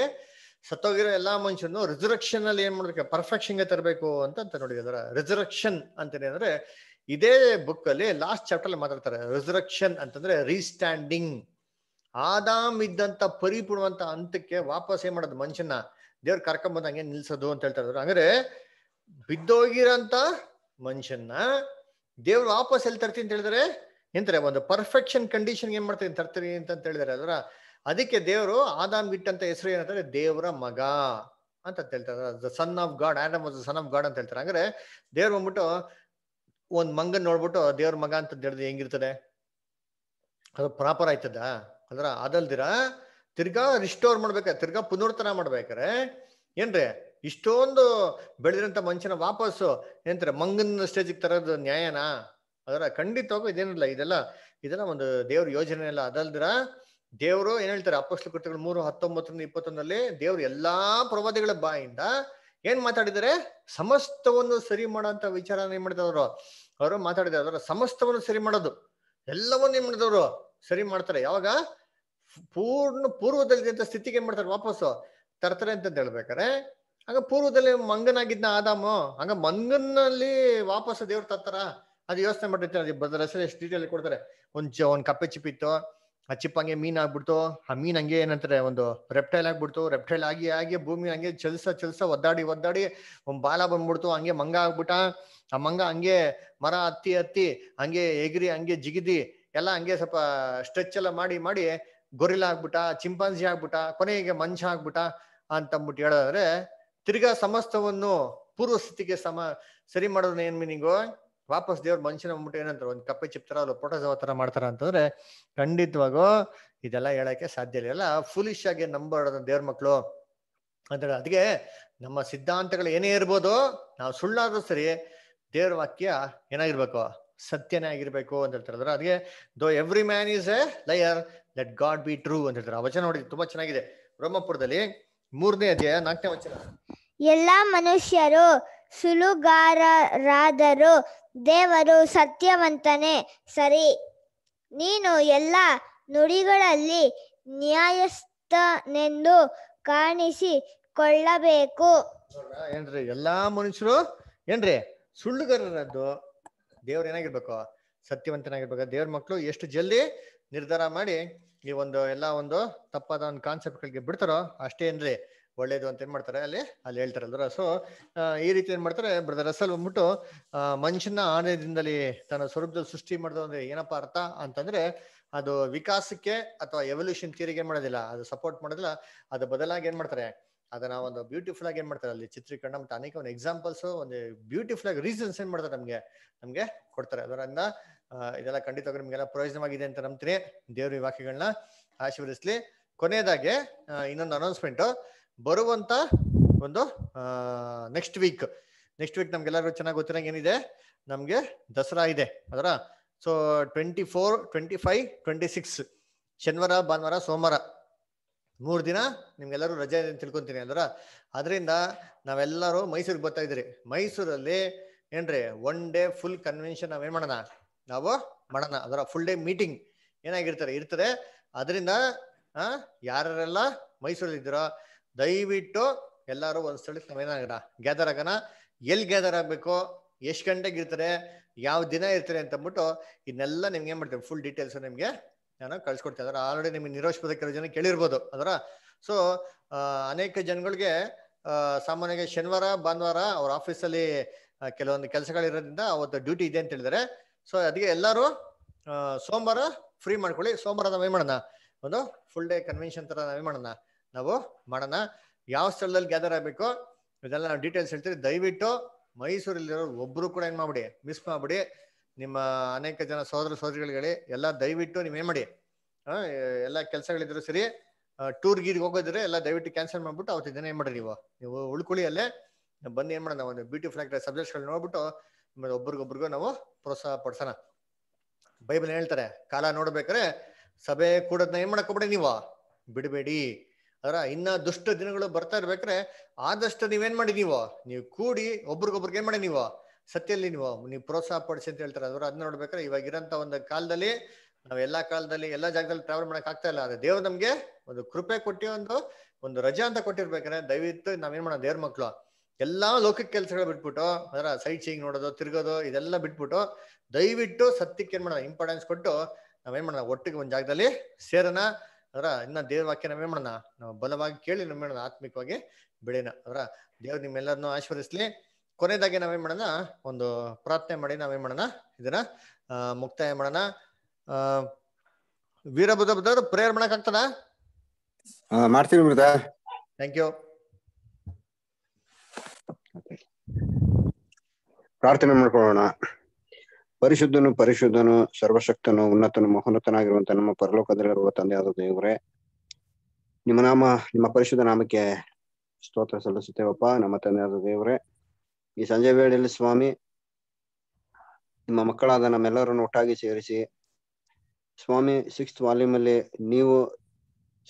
ಸತ್ತೋಗಿರೋ ಎಲ್ಲಾ ಮನುಷ್ಯನು ರಿಸರಕ್ಷನ್ ಅಲ್ಲಿ ಏನ್ ಮಾಡ್ಬೇಕು ಪರ್ಫೆಕ್ಷನ್ಗೆ ತರಬೇಕು ಅಂತ ಅಂತ ನೋಡಿದಾರೆ ರಿಸರಕ್ಷನ್ ಅಂತೇನೆ ಅಂದ್ರೆ ಇದೇ ಬುಕ್ ಅಲ್ಲಿ ಲಾಸ್ಟ್ ಚಾಪ್ಟರ್ ಅಲ್ಲಿ ಮಾತಾಡ್ತಾರೆ ರಿಸರಕ್ಷನ್ ಅಂತಂದ್ರೆ ರೀಸ್ಟ್ಯಾಂಡಿಂಗ್ ಆದಾಮ್ ಇದ್ದಂತ ಪರಿಪೂರ್ಣವಂತ ಹಂತಕ್ಕೆ ವಾಪಸ್ ಏನ್ ಮಾಡೋದು ಮನುಷ್ಯನ ದೇವ್ರ ಕರ್ಕೊಂಬಂದ ಹಾಗೆ ನಿಲ್ಸೋದು ಅಂತ ಹೇಳ್ತಾ ಇದ್ರು ಹಂಗಾರೆ ಬಿದ್ದೋಗಿರಂತ ಮನುಷ್ಯನ್ನ ದೇವ್ರು ವಾಪಸ್ ಎಲ್ಲಿ ತರ್ತೀನಿ ಅಂತ ಹೇಳಿದ್ರೆ ಎಂತಾರೆ ಒಂದು ಪರ್ಫೆಕ್ಷನ್ ಕಂಡೀಷನ್ ಏನ್ ಮಾಡ್ತೀನಿ ತರ್ತೀರಿ ಅಂತ ಹೇಳಿದಾರೆ ಅದರ ಅದಕ್ಕೆ ದೇವರು ಆದಾಮ್ ಬಿಟ್ಟಂತ ಹೆಸರು ಏನಂತಾರೆ ದೇವರ ಮಗ ಅಂತ ಹೇಳ್ತಾರೆ the son of God Adam was the son of God ಅಂತ ಹೇಳ್ತಾರೆ ಅಂದ್ರೆ ದೇವ್ರು ಬಂದ್ಬಿಟ್ಟು ಒಂದ್ ಮಂಗನ್ ನೋಡ್ಬಿಟ್ಟು ದೇವ್ರ ಮಗ ಅಂತ ಹೇಳಿದ್ರೆ ಹೆಂಗಿರ್ತದೆ ಅದು ಪ್ರಾಪರ್ ಆಯ್ತದ ಅದ್ರ ಅದಲ್ದಿರ ತಿರ್ಗಾ ರಿಸ್ಟೋರ್ ಮಾಡ್ಬೇಕ ತಿರ್ಗಾ ಪುನರ್ತನ ಮಾಡ್ಬೇಕಾರೆ ಏನ್ರಿ ಇಷ್ಟೊಂದು ಬೆಳೆದಿರಂತ ಮನುಷ್ಯನ ವಾಪಸ್ ಏನಂತಾರೆ ಮಂಗನ ಸ್ಟೇಜಿಗೆ ತರೋದು ನ್ಯಾಯನಾ ಅದರ ಖಂಡಿತವಾಗೂ ಇದೇನಿಲ್ಲ ಇದೆಲ್ಲ ಇದೆಲ್ಲ ಒಂದು ದೇವ್ರ ಯೋಜನೆ ಎಲ್ಲ ಅದಲ್ದಿರ ದೇವರು ಏನ್ ಹೇಳ್ತಾರೆ ಅಪ್ಪಸ್ಲು ಕೃತ್ಯಗಳು ಮೂರು ಹತ್ತೊಂಬತ್ತರಿಂದ ಇಪ್ಪತ್ತೊಂದರಲ್ಲಿ ದೇವರು ಎಲ್ಲಾ ಪ್ರವಾದಿಗಳ ಬಾಯಿಂದ ಏನ್ ಮಾತಾಡಿದರೆ ಸಮಸ್ತವನ್ನು ಸರಿ ಮಾಡೋಂತ ವಿಚಾರ ಏನ್ ಮಾಡಿದವರು ಅವರು ಮಾತಾಡಿದ್ರು ಅದರ ಸಮಸ್ತವನ್ನು ಸರಿ ಮಾಡೋದು ಎಲ್ಲವನ್ನೂ ಏನ್ ಮಾಡಿದವರು ಸರಿ ಮಾಡ್ತಾರೆ ಯಾವಾಗ ಪೂರ್ಣ ಪೂರ್ವದಲ್ಲಿ ಸ್ಥಿತಿಗೆ ಏನ್ ಮಾಡ್ತಾರೆ ವಾಪಸ್ಸು ತರ್ತಾರೆ ಅಂತ ಹೇಳ್ಬೇಕಾರೆ ಹಂಗ ಪೂರ್ವದಲ್ಲಿ ಮಂಗನಾಗಿದ್ನ ಆದಾಮು ಹಂಗ ಮಂಗನಲ್ಲಿ ವಾಪಸ್ ದೇವ್ರು ತರ್ತಾರ ಅದು ಯೋಚನೆ ಮಾಡಿರ್ತಾರೆ ಬದಲ ಹೆಸರು ಎಷ್ಟು ಡೀಟೇಲ್ ಕೊಡ್ತಾರೆ ಒಂದ್ ಒಂದ್ ಕಪ್ಪೆ ಚಿಪ್ಪಿತ್ತು ಆ ಚಿಪ್ ಹಂಗೆ ಮೀನ್ ಆಗ್ಬಿಡ್ತು ಆ ಮೀನ್ ಹಂಗೆ ಏನಂತಾರೆ ಒಂದು ರೆಪ್ಟೈಲ್ ಆಗ್ಬಿಡ್ತು ರೆಪ್ಟೈಲ್ ಆಗಿ ಆಗಿ ಭೂಮಿ ಹಂಗೆ ಚಲ್ಸ ಚಲ್ಸ ಒದ್ದಾಡಿ ಒದ್ದಾಡಿ ಒಂದು ಬಾಲ ಬಂದ್ಬಿಡ್ತು ಹಂಗೆ ಮಂಗ ಆಗ್ಬಿಟ್ಟ ಆ ಮಂಗ ಹಂಗೆ ಮರ ಹತ್ತಿ ಹತ್ತಿ ಹಂಗೆ ಎಗ್ರಿ ಹಂಗೆ ಜಿಗಿದಿ ಎಲ್ಲ ಹಂಗೆ ಸ್ವಲ್ಪ ಸ್ಟ್ರೆಚ್ ಎಲ್ಲ ಮಾಡಿ ಮಾಡಿ ಗೊರಿಲ ಆಗ್ಬಿಟ್ಟ ಚಿಂಪಾಂಜಿ ಆಗ್ಬಿಟ್ಟ ಕೊನೆಗೆ ಮಂಚ ಆಗ್ಬಿಟ್ಟ ಅಂತಂದ್ಬಿಟ್ಟು ಹೇಳೋದಾದ್ರೆ ತಿರ್ಗಾ ಸಮಸ್ತವನ್ನು ಪೂರ್ವ ಸ್ಥಿತಿಗೆ ಸಮ ಸರಿ ಮಾಡೋದನ್ನ ಏನ್ ಮೀನಿಂಗು ವಾಪಸ್ ದೇವ್ರ ಮನುಷ್ಯನ ಮುಂದೆ ಏನಂತಾರೆ ಒಂದು ಕಪ್ಪೆ ಚಿಪ್ತರ ಅಲ್ಲ ಪೊಟೋಸೋ ಥರ ಮಾಡ್ತಾರ ಅಂತಂದ್ರೆ ಖಂಡಿತವಾಗೂ ಇದೆಲ್ಲ ಹೇಳಕ್ಕೆ ಸಾಧ್ಯ ಇಲ್ಲ ಫುಲಿಶ್ ಆಗಿ ನಂಬರ್ ದೇವ್ರ ಮಕ್ಕಳು ಅಂದ್ರೆ ಅದಕ್ಕೆ ನಮ್ಮ ಸಿದ್ಧಾಂತಗಳು ಏನೇ ಇರ್ಬೋದು ನಾವು ಸುಳ್ಳಾದ್ರೂ ಸರಿ ದೇವ್ರ ವಾಕ್ಯ ಏನಾಗಿರ್ಬೇಕು ಸತ್ಯನೇ ಆಗಿರ್ಬೇಕು ಅಂತ ಹೇಳ್ತಾರೆ ಅದಕ್ಕೆ though every man is a liar let God be true ಅಂತ ಹೇಳ್ತಾರೆ ಆ ವಚನ ನೋಡಿದ್ವಿ ತುಂಬಾ ಚೆನ್ನಾಗಿದೆ ಬ್ರಹ್ಮಪುರದಲ್ಲಿ ಮೂರನೇ ಅಧ್ಯಾಯ ನಾಲ್ಕನೇ ವಚನ ಎಲ್ಲಾ ಮನುಷ್ಯರು ಸುಲುಗಾರರಾದರೂ ದೇವರು ಸತ್ಯವಂತನೆ ಸರಿ ನೀನು ಎಲ್ಲ ನುಡಿಗಳಲ್ಲಿ ನ್ಯಾಯಸ್ಥನೆಂದು ಕಾಣಿಸಿಕೊಳ್ಳಬೇಕು ಏನ್ರಿ ಎಲ್ಲಾ ಮನುಷ್ಯರು ಏನ್ರಿ ಸುಳ್ಳುಗಾರರದ್ದು ದೇವ್ರು ಏನಾಗಿರ್ಬೇಕು ಸತ್ಯವಂತನಾಗಿರ್ಬೇಕು ದೇವ್ರ ಮಕ್ಕಳು ಎಷ್ಟು ಜಲ್ದಿ ನಿರ್ಧಾರ ಮಾಡಿ ಈ ಒಂದು ಎಲ್ಲಾ ಒಂದು ತಪ್ಪಾದ ಒಂದು ಕಾನ್ಸೆಪ್ಟ್ಗಳಿಗೆ ಬಿಡ್ತಾರೋ ಅಷ್ಟೇ ಏನ್ರಿ ಒಳ್ಳೇದು ಅಂತ ಏನ್ ಮಾಡ್ತಾರೆ ಅಲ್ಲಿ ಅಲ್ಲಿ ಹೇಳ್ತಾರಲ್ರ ಸೊ ಈ ರೀತಿ ಏನ್ ಮಾಡ್ತಾರೆ ಬ್ರದರ್ ರಸಲ್ ಬಂದ್ಬಿಟ್ಟು ಮನುಷ್ಯನ ಆನಯದಿಂದಲೇ ತನ್ನ ಸ್ವರೂಪದಲ್ಲಿ ಸೃಷ್ಟಿ ಮಾಡೋದು ಅಂದ್ರೆ ಏನಪ್ಪಾ ಅರ್ಥ ಅಂತಂದ್ರೆ ಅದು ವಿಕಾಸಕ್ಕೆ ಅಥವಾ ಎವಲ್ಯೂಷನ್ ಥಿಯರಿಗೆ ಏನ್ ಮಾಡೋದಿಲ್ಲ ಅದು ಸಪೋರ್ಟ್ ಮಾಡೋದಿಲ್ಲ ಅದು ಬದಲಾಗಿ ಏನ್ ಮಾಡ್ತಾರೆ ಅದನ್ನ ಒಂದು ಬ್ಯೂಟಿಫುಲ್ ಆಗಿ ಏನ್ ಮಾಡ್ತಾರೆ ಅಲ್ಲಿ ಚಿತ್ರೀಕರಣ ಮತ್ತೆ ಅನೇಕ ಒಂದು ಎಕ್ಸಾಂಪಲ್ಸ್ ಒಂದು ಬ್ಯೂಟಿಫುಲ್ ಆಗಿ ರೀಸನ್ಸ್ ಏನ್ ಮಾಡ್ತಾರೆ ನಮ್ಗೆ ನಮ್ಗೆ ಕೊಡ್ತಾರೆ ಅದರಿಂದ ಇದೆಲ್ಲ ಖಂಡಿತವಾಗಿ ನಿಮಗೆಲ್ಲ ಪ್ರಯೋಜನವಾಗಿದೆ ಅಂತ ನಂಬ್ತೀನಿ ದೇವ್ರ ವಾಕ್ಯಗಳನ್ನ ಆಶೀರ್ವದಿಸ್ಲಿ ಕೊನೆಯದಾಗೆ ಇನ್ನೊಂದು ಅನೌನ್ಸ್ಮೆಂಟ್ ಬರುವಂತ ಒಂದು ನೆಕ್ಸ್ಟ್ ವೀಕ್ ನೆಕ್ಸ್ಟ್ ವೀಕ್ ನಮ್ಗೆಲ್ಲರೂ ಚೆನ್ನಾಗಿ ಗೊತ್ತಿರೋಂಗೆ ಏನಿದೆ ನಮಗೆ ದಸರಾ ಇದೆ ಅದರ so twenty four twenty five twenty six ಶನಿವಾರ ಭಾನುವಾರ ಸೋಮವಾರ ಮೂರು ದಿನ ನಿಮ್ಗೆಲ್ಲರೂ ರಜೆ ಅಂತ ತಿಳ್ಕೊಂತೀನಿ ಅದರ ಅದರಿಂದ ನಾವೆಲ್ಲರೂ ಮೈಸೂರಿಗೆ ಬರ್ತಾ ಇದ್ರಿ ಮೈಸೂರಲ್ಲಿ ಏನ್ರಿ ಒನ್ ಡೇ ಫುಲ್ ಕನ್ವೆನ್ಷನ್ ನಾವೇನ್ ಮಾಡೋಣ ನಾವು ಮಾಡೋಣ ಅದರ ಫುಲ್ ಡೇ ಮೀಟಿಂಗ್ ಏನಾಗಿರ್ತಾರೆ ಇರ್ತದೆ ಅದರಿಂದ ಯಾರೆಲ್ಲ ಮೈಸೂರಲ್ಲಿ ಇದ್ದೀರೋ ದಯವಿಟ್ಟು ಎಲ್ಲರೂ ಒಂದ್ ಸ್ಥಳಕ್ಕೆ ನಾವೇನಾಗಣ ಗ್ಯಾದರ್ ಆಗೋಣ ಎಲ್ಲಿ ಗ್ಯಾದರ್ ಆಗಬೇಕು ಎಷ್ಟು ಗಂಟೆಗೆ ಇರ್ತಾರೆ ಯಾವ ದಿನ ಇರ್ತಾರೆ ಅಂತ ಅಂದ್ಬಿಟ್ಟು ಇದನ್ನೆಲ್ಲ ನಿಮ್ಗೆ ಏನ್ ಮಾಡ್ತೇವೆ ಫುಲ್ ಡೀಟೇಲ್ಸ್ ನಿಮಗೆ ನಾನು ಕಳ್ಸಿಕೊಡ್ತೇನೆ ಅದರ ಆಲ್ರೆಡಿ ನಿಮ್ಗೆ ನಿರೋಶ್ ಪದ ಜನ ಕೇಳಿರ್ಬೋದು ಅದರ ಸೊ ಅನೇಕ ಜನಗಳಿಗೆ ಸಾಮಾನ್ಯವಾಗಿ ಶನಿವಾರ ಭಾನುವಾರ ಅವ್ರ ಆಫೀಸಲ್ಲಿ ಕೆಲವೊಂದು ಕೆಲಸಗಳಿರೋದ್ರಿಂದ ಅವತ್ತು ಡ್ಯೂಟಿ ಇದೆ ಅಂತ ಹೇಳಿದರೆ ಸೊ ಅದಕ್ಕೆ ಎಲ್ಲರೂ ಸೋಮವಾರ ಫ್ರೀ ಮಾಡ್ಕೊಳ್ಳಿ ಸೋಮವಾರ ನಾವೇ ಮಾಡೋಣ ಒಂದು ಫುಲ್ ಡೇ ಕನ್ವೆನ್ಷನ್ ತರ ನಾವೇ ಮಾಡೋಣ ನಾವು ಮಾಡೋಣ ಯಾವ ಸ್ಥಳದಲ್ಲಿ ಗ್ಯಾದರ್ ಆಗಬೇಕು ಇದೆಲ್ಲ ನಾವು ಡೀಟೇಲ್ಸ್ ಹೇಳ್ತೀವಿ ದಯವಿಟ್ಟು ಮೈಸೂರಲ್ಲಿರೋ ಒಬ್ರು ಕೂಡ ಏನು ಮಾಡಿಬಿಡಿ ಮಿಸ್ ಮಾಡಿಬಿಡಿ ನಿಮ್ಮ ಅನೇಕ ಜನ ಸೋದರ ಸಹೋದರಿಗಳಿಗೆ ಎಲ್ಲ ದಯವಿಟ್ಟು ನೀವು ಏನು ಮಾಡಿ ಎಲ್ಲ ಕೆಲಸಗಳಿದ್ರು ಸರಿ ಟೂರ್ ಗೀರ್ಗೆ ಹೋಗೋದ್ರೆ ಎಲ್ಲ ದಯವಿಟ್ಟು ಕ್ಯಾನ್ಸಲ್ ಮಾಡ್ಬಿಟ್ಟು ಅವತ್ತು ದಿನ ಏನು ಮಾಡ್ರಿ ನೀವು ನೀವು ಉಳ್ಕೊಳ್ಳಿ ಅಲ್ಲೇ ಬಂದು ಏನು ಮಾಡೋಣ ಒಂದು ಬ್ಯೂಟಿ ಆಗಿರೋ ಸಬ್ಜೆಕ್ಟ್ಸ್ಗಳು ನೋಡ್ಬಿಟ್ಟು ಒಬ್ರಿಗೊಬ್ರಿಗೂ ನಾವು ಪ್ರೋತ್ಸಾಹ ಪಡಿಸೋಣ ಬೈಬಲ್ ಹೇಳ್ತಾರೆ ಕಾಲ ನೋಡ್ಬೇಕಾರೆ ಸಭೆ ಕೂಡೋದನ್ನ ಏನ್ ಮಾಡಕ್ ನೀವು ಬಿಡಬೇಡಿ ಅದರ ಇನ್ನ ದುಷ್ಟ ದಿನಗಳು ಬರ್ತಾ ಇರ್ಬೇಕ್ರೆ ಆದಷ್ಟು ನೀವೇನ್ ಮಾಡಿ ನೀವು ನೀವು ಕೂಡಿ ಒಬ್ರಿಗೊಬ್ರಿಗೆ ಏನ್ ಮಾಡಿ ನೀವು ಸತ್ಯಲ್ಲಿ ನೀವು ನೀವು ಪ್ರೋತ್ಸಾಹ ಪಡಿಸಿ ಅಂತ ಹೇಳ್ತಾರೆ ಅದ್ರ ಅದನ್ನ ನೋಡ್ಬೇಕ್ರೆ ಇವಾಗ ಇರೋಂತ ಒಂದು ಕಾಲದಲ್ಲಿ ನಾವ್ ಎಲ್ಲಾ ಕಾಲದಲ್ಲಿ ಎಲ್ಲಾ ಜಾಗದಲ್ಲಿ ಟ್ರಾವೆಲ್ ಮಾಡಕ್ ಆಗ್ತಾ ಇಲ್ಲ ಆದ್ರೆ ದೇವ್ರು ನಮ್ಗೆ ಒಂದು ಕೃಪೆ ಕೊಟ್ಟಿ ಒಂದು ಒಂದು ರಜಾ ಅಂತ ಕೊಟ್ಟಿರ್ಬೇಕ್ರೆ ದಯವಿಟ್ಟು ನಾವೇನ್ ಮಾಡೋಣ ದೇವ್ರ ಮಕ್ಳು ಎಲ್ಲಾ ಲೌಕಿಕ ಕೆಲಸಗಳು ಬಿಟ್ಬಿಟ್ಟು ಅದರ ಸೈಟ್ ಸೀಯಿಂಗ್ ನೋಡೋದು ತಿರ್ಗೋದು ಇದೆಲ್ಲ ಬಿಟ್ಬಿಟ್ಟು ದಯವಿಟ್ಟು ಸತ್ಯಕ್ಕೆ ಏನ್ ಮಾಡೋಣ ಇಂಪಾರ್ಟೆನ್ಸ್ ಕೊಟ್ಟು ನಾವೇನ್ ಮಾಡೋಣ ಒಟ್ಟಿಗೆ ಒಂದ್ ಜಾಗದಲ್ಲಿ ಸೇರೋಣ ಅದರ ಇನ್ನ ದೇವ್ರ ವಾಕ್ಯನ ಮಾಡೋಣ ನಾವು ಬಲವಾಗಿ ಕೇಳಿ ಮಾಡೋಣ ಆತ್ಮಿಕವಾಗಿ ಬೆಳೆಯೋಣ ಅದರ ದೇವ್ರು ನಿಮ್ಮೆಲ್ಲರನ್ನು ಆಶೀರ್ವದಿಸ್ಲಿ ಕೊನೆಯದಾಗಿ ನಾವೇನ್ ಮಾಡೋಣ ಒಂದು ಪ್ರಾರ್ಥನೆ ಮಾಡಿ ನಾವೇನ್ ಮಾಡೋಣ ಇದನ್ನ ಮುಕ್ತಾಯ ಮಾಡೋಣ ಆ ಬುದ್ಧವ್ರು ಪ್ರೇಯರ್ ಮಾಡಕ್ ಆಗ್ತದ ಮಾಡ್ತೀವಿ ಥ್ಯಾಂಕ್ ಯು ಪ್ರಾರ್ಥನೆ ಮಾಡ್ಕೊಳ್ಳೋಣ ಪರಿಶುದ್ಧನು ಪರಿಶುದ್ಧನು ಸರ್ವಶಕ್ತನು ಉನ್ನತನು ಮಹೋನ್ನತನಾಗಿರುವಂತ ನಮ್ಮ ಪರಲೋಕದಲ್ಲಿರುವ ತಂದೆಯಾದ ದೇವರೇ ನಿಮ್ಮ ನಾಮ ನಿಮ್ಮ ಪರಿಶುದ್ಧ ನಾಮಕ್ಕೆ ಸ್ತೋತ್ರ ಸಲ್ಲಿಸುತ್ತೇವಪ್ಪ ನಮ್ಮ ತಂದೆಯಾದ ದೇವರೇ ಈ ಸಂಜೆ ವೇಳೆಯಲ್ಲಿ ಸ್ವಾಮಿ ನಿಮ್ಮ ಮಕ್ಕಳಾದ ನಮ್ಮೆಲ್ಲರನ್ನು ಒಟ್ಟಾಗಿ ಸೇರಿಸಿ ಸ್ವಾಮಿ ಸಿಕ್ಸ್ತ್ ವಾಲ್ಯೂಮ್ ಅಲ್ಲಿ ನೀವು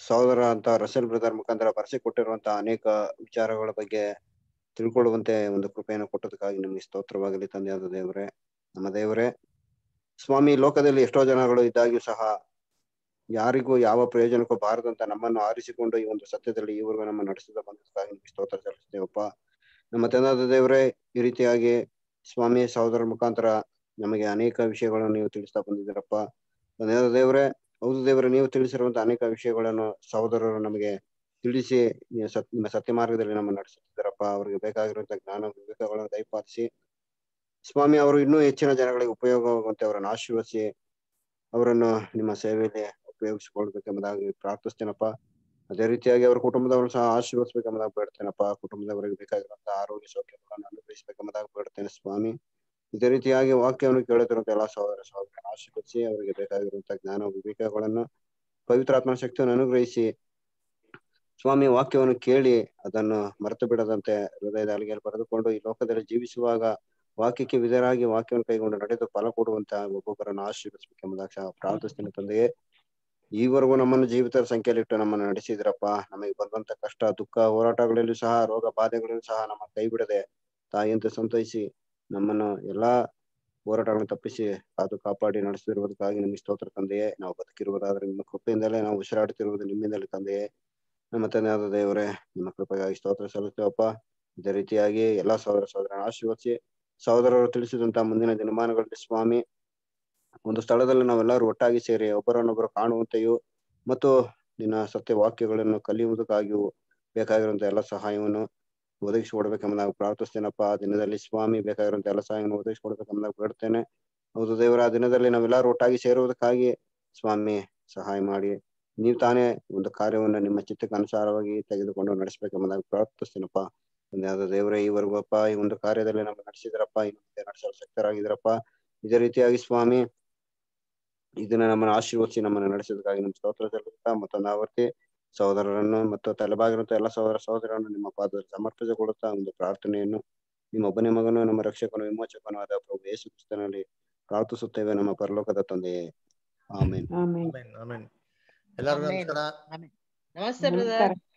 ಸಹೋದರ ಅಂತ ರಸಲ್ ಬ್ರದರ್ ಮುಖಾಂತರ ಬರೆಸಿಕೊಟ್ಟಿರುವಂತಹ ಅನೇಕ ವಿಚಾರಗಳ ಬಗ್ಗೆ ತಿಳ್ಕೊಳ್ಳುವಂತೆ ಒಂದು ಕೃಪೆಯನ್ನು ಕೊಟ್ಟದಕ್ಕಾಗಿ ನಿಮಗೆ ಸ್ತೋತ್ರವಾಗಲಿ ತಂದೆಯಾದ ದೇವರೇ ನಮ್ಮ ದೇವರೇ ಸ್ವಾಮಿ ಲೋಕದಲ್ಲಿ ಎಷ್ಟೋ ಜನಗಳು ಇದ್ದಾಗ್ಯೂ ಸಹ ಯಾರಿಗೂ ಯಾವ ಪ್ರಯೋಜನಕ್ಕೂ ಬಾರದಂತ ನಮ್ಮನ್ನು ಆರಿಸಿಕೊಂಡು ಈ ಒಂದು ಸತ್ಯದಲ್ಲಿ ಈವರೆಗೂ ನಮ್ಮ ನಡೆಸಿದ ಬಂದಕ್ಕಾಗಿ ಸ್ತೋತ್ರ ಸಲ್ಲಿಸಿದ್ದೇವಪ್ಪ ನಮ್ಮ ತಂದಾದ ದೇವರೇ ಈ ರೀತಿಯಾಗಿ ಸ್ವಾಮಿ ಸಹೋದರ ಮುಖಾಂತರ ನಮಗೆ ಅನೇಕ ವಿಷಯಗಳನ್ನು ನೀವು ತಿಳಿಸ್ತಾ ಬಂದಿದ್ದೀರಪ್ಪ ತಂದೆಯಾದ ದೇವರೇ ಹೌದು ದೇವರೇ ನೀವು ತಿಳಿಸಿರುವಂತಹ ಅನೇಕ ವಿಷಯಗಳನ್ನು ಸಹೋದರರು ನಮಗೆ ತಿಳಿಸಿ ಸತ್ಯ ಮಾರ್ಗದಲ್ಲಿ ನಮ್ಮ ನಡೆಸುತ್ತಿದ್ದಾರಪ್ಪ ಅವರಿಗೆ ಬೇಕಾಗಿರುವಂತಹ ಜ್ಞಾನ ವಿವೇಕಗಳನ್ನು ದಯಪಾಲಿಸಿ ಸ್ವಾಮಿ ಅವರು ಇನ್ನೂ ಹೆಚ್ಚಿನ ಜನಗಳಿಗೆ ಉಪಯೋಗವಾಗುವಂತೆ ಅವರನ್ನು ಆಶೀರ್ವಸಿ ಅವರನ್ನು ನಿಮ್ಮ ಸೇವೆಯಲ್ಲಿ ಉಪಯೋಗಿಸಿಕೊಳ್ಬೇಕೆಂಬುದಾಗಿ ಪ್ರಾರ್ಥಿಸ್ತೇನಪ್ಪ ಅದೇ ರೀತಿಯಾಗಿ ಅವರ ಕುಟುಂಬದವರು ಸಹ ಆಶೀರ್ವಸಬೇಕೆಂಬುದಾಗಿ ಬೇಡ್ತೇನಪ್ಪ ಕುಟುಂಬದವರಿಗೆ ಬೇಕಾಗಿರುವಂತಹ ಆರೋಗ್ಯ ಸೌಖ್ಯಗಳನ್ನು ಅನುಗ್ರಹಿಸಬೇಕೆಂಬುದಾಗಿ ಬೇಡ್ತೇನೆ ಸ್ವಾಮಿ ಇದೇ ರೀತಿಯಾಗಿ ವಾಕ್ಯವನ್ನು ಕೇಳುತ್ತಿರುವಂತಹ ಎಲ್ಲ ಸಹೋದರ ಸಹೋದರನ್ನು ಆಶೀರ್ವಸಿ ಅವರಿಗೆ ಬೇಕಾಗಿರುವಂತಹ ಜ್ಞಾನ ವಿವೇಕಗಳನ್ನು ಪವಿತ್ರಾತ್ಮ ಶಕ್ತಿಯನ್ನು ಅನುಗ್ರಹಿಸಿ ಸ್ವಾಮಿ ವಾಕ್ಯವನ್ನು ಕೇಳಿ ಅದನ್ನು ಮರೆತು ಬಿಡದಂತೆ ಹೃದಯದ ಅಲ್ಲಿಗೆ ಬರೆದುಕೊಂಡು ಈ ಲೋಕದಲ್ಲಿ ಜೀವಿಸುವಾಗ ವಾಕ್ಯಕ್ಕೆ ವಿಧರಾಗಿ ವಾಕ್ಯವನ್ನು ಕೈಗೊಂಡು ನಡೆದು ಫಲ ಕೊಡುವಂತಹ ಒಬ್ಬೊಬ್ಬರನ್ನು ಆಶೀರ್ವಿಸಬೇಕೆಂಬುದಾಕ್ಷ ಪ್ರಾರ್ಥಿಸ್ತೇನೆ ತಂದೆಯೇ ಈವರೆಗೂ ನಮ್ಮನ್ನು ಜೀವಿತರ ಸಂಖ್ಯೆಯಲ್ಲಿಟ್ಟು ನಮ್ಮನ್ನು ನಡೆಸಿದ್ರಪ್ಪ ನಮಗೆ ಬಂದಂತ ಕಷ್ಟ ದುಃಖ ಹೋರಾಟಗಳಲ್ಲೂ ಸಹ ರೋಗ ಬಾಧೆಗಳಲ್ಲೂ ಸಹ ನಮ್ಮ ಕೈ ಬಿಡದೆ ತಾಯಿಯಂತೆ ಸಂತೈಸಿ ನಮ್ಮನ್ನು ಎಲ್ಲಾ ಹೋರಾಟಗಳನ್ನು ತಪ್ಪಿಸಿ ಅದು ಕಾಪಾಡಿ ನಡೆಸುತ್ತಿರುವುದಕ್ಕಾಗಿ ನಿಮಗೆ ಸ್ತೋತ್ರ ತಂದೆಯೇ ನಾವು ಬದುಕಿರುವುದಾದ್ರೆ ನಿಮ್ಮ ಕೃಪೆಯಿಂದಲೇ ನಾವು ಉಸಿರಾಡುತ್ತಿರುವುದು ನಿಮ್ಮಿಂದಲೇ ತಂದೆಯೇ ನಮ್ಮ ತಂದೆಯಾದ ದೇವರೇ ನಿಮ್ಮ ಕೃಪೆಗಾಗಿ ಸ್ತೋತ್ರ ಸಲ್ಲಿಸ್ತೇವಪ್ಪ ಇದೇ ರೀತಿಯಾಗಿ ಎಲ್ಲಾ ಸಹೋದರ ಸಹೋದರ ಆಶೀರ್ವದಿಸಿ ಸಹೋದರರು ತಿಳಿಸಿದಂತಹ ಮುಂದಿನ ದಿನಮಾನಗಳಲ್ಲಿ ಸ್ವಾಮಿ ಒಂದು ಸ್ಥಳದಲ್ಲಿ ನಾವೆಲ್ಲರೂ ಒಟ್ಟಾಗಿ ಸೇರಿ ಒಬ್ಬರನ್ನೊಬ್ಬರು ಕಾಣುವಂತೆಯೂ ಮತ್ತು ನಿನ್ನ ಸತ್ಯ ವಾಕ್ಯಗಳನ್ನು ಕಲಿಯುವುದಕ್ಕಾಗಿಯೂ ಬೇಕಾಗಿರುವಂತಹ ಎಲ್ಲ ಸಹಾಯವನ್ನು ಒದಗಿಸಿ ನಾವು ಪ್ರಾರ್ಥಿಸ್ತೇನಪ್ಪ ಆ ದಿನದಲ್ಲಿ ಸ್ವಾಮಿ ಬೇಕಾಗಿರುವಂತಹ ಎಲ್ಲ ಸಹಾಯವನ್ನು ಒದಗಿಸಿಕೊಡ್ಬೇಕೆಂಬ ಬೇಡ್ತೇನೆ ಹೌದು ದೇವರ ಆ ದಿನದಲ್ಲಿ ನಾವೆಲ್ಲರೂ ಒಟ್ಟಾಗಿ ಸೇರುವುದಕ್ಕಾಗಿ ಸ್ವಾಮಿ ಸಹಾಯ ಮಾಡಿ ನೀವು ತಾನೇ ಒಂದು ಕಾರ್ಯವನ್ನು ನಿಮ್ಮ ಚಿತ್ತಕ್ಕೆ ಅನುಸಾರವಾಗಿ ತೆಗೆದುಕೊಂಡು ನಡೆಸಬೇಕೆಂಬ ಪ್ರಾರ್ಥಿಸ್ತೇನಪ್ಪ ಯಾವುದೋ ದೇವರೇ ಈವರೆಗೂ ಈ ಒಂದು ಕಾರ್ಯದಲ್ಲಿ ನಮ್ಗೆ ನಡೆಸಿದ್ರಪ್ಪ ಈ ನಡೆಸಲು ಶಕ್ತರಾಗಿದ್ರಪ್ಪ ಇದೇ ರೀತಿಯಾಗಿ ಸ್ವಾಮಿ ಇದನ್ನ ನಮ್ಮನ್ನ ಆಶೀರ್ವದಿಸಿ ನಮ್ಮನ್ನ ನಡೆಸಿದ್ರಾಗಿ ನಮ್ಮ ಸ್ತೋತ್ರ ಸಲ್ಲಿಸುತ್ತಾ ಮತ್ತೊಂದು ಆವರ್ತಿ ಸಹೋದರರನ್ನು ಮತ್ತು ತಲೆಬಾಗಿರುವಂತಹ ಎಲ್ಲ ಸಹೋದರ ಸಹೋದರರನ್ನು ನಿಮ್ಮ ಪಾದದಲ್ಲಿ ಕೊಡುತ್ತಾ ಒಂದು ಪ್ರಾರ್ಥನೆಯನ್ನು ನಿಮ್ಮ ಒಬ್ಬನೇ ಮಗನು ನಮ್ಮ ರಕ್ಷಕನು ವಿಮೋಚಕನು ಆದ ಪ್ರಭು ಯೇಸು ಕ್ರಿಸ್ತನಲ್ಲಿ ಪ್ರಾರ್ಥಿಸುತ್ತೇವೆ ನಮ್ಮ ಪರಲೋಕದ ತಂದೆಯೇ ಆಮೇನ್ ಎಲ್ಲರಿಗೂ ನಮಸ್ಕಾರ ನಮಸ್ತೆ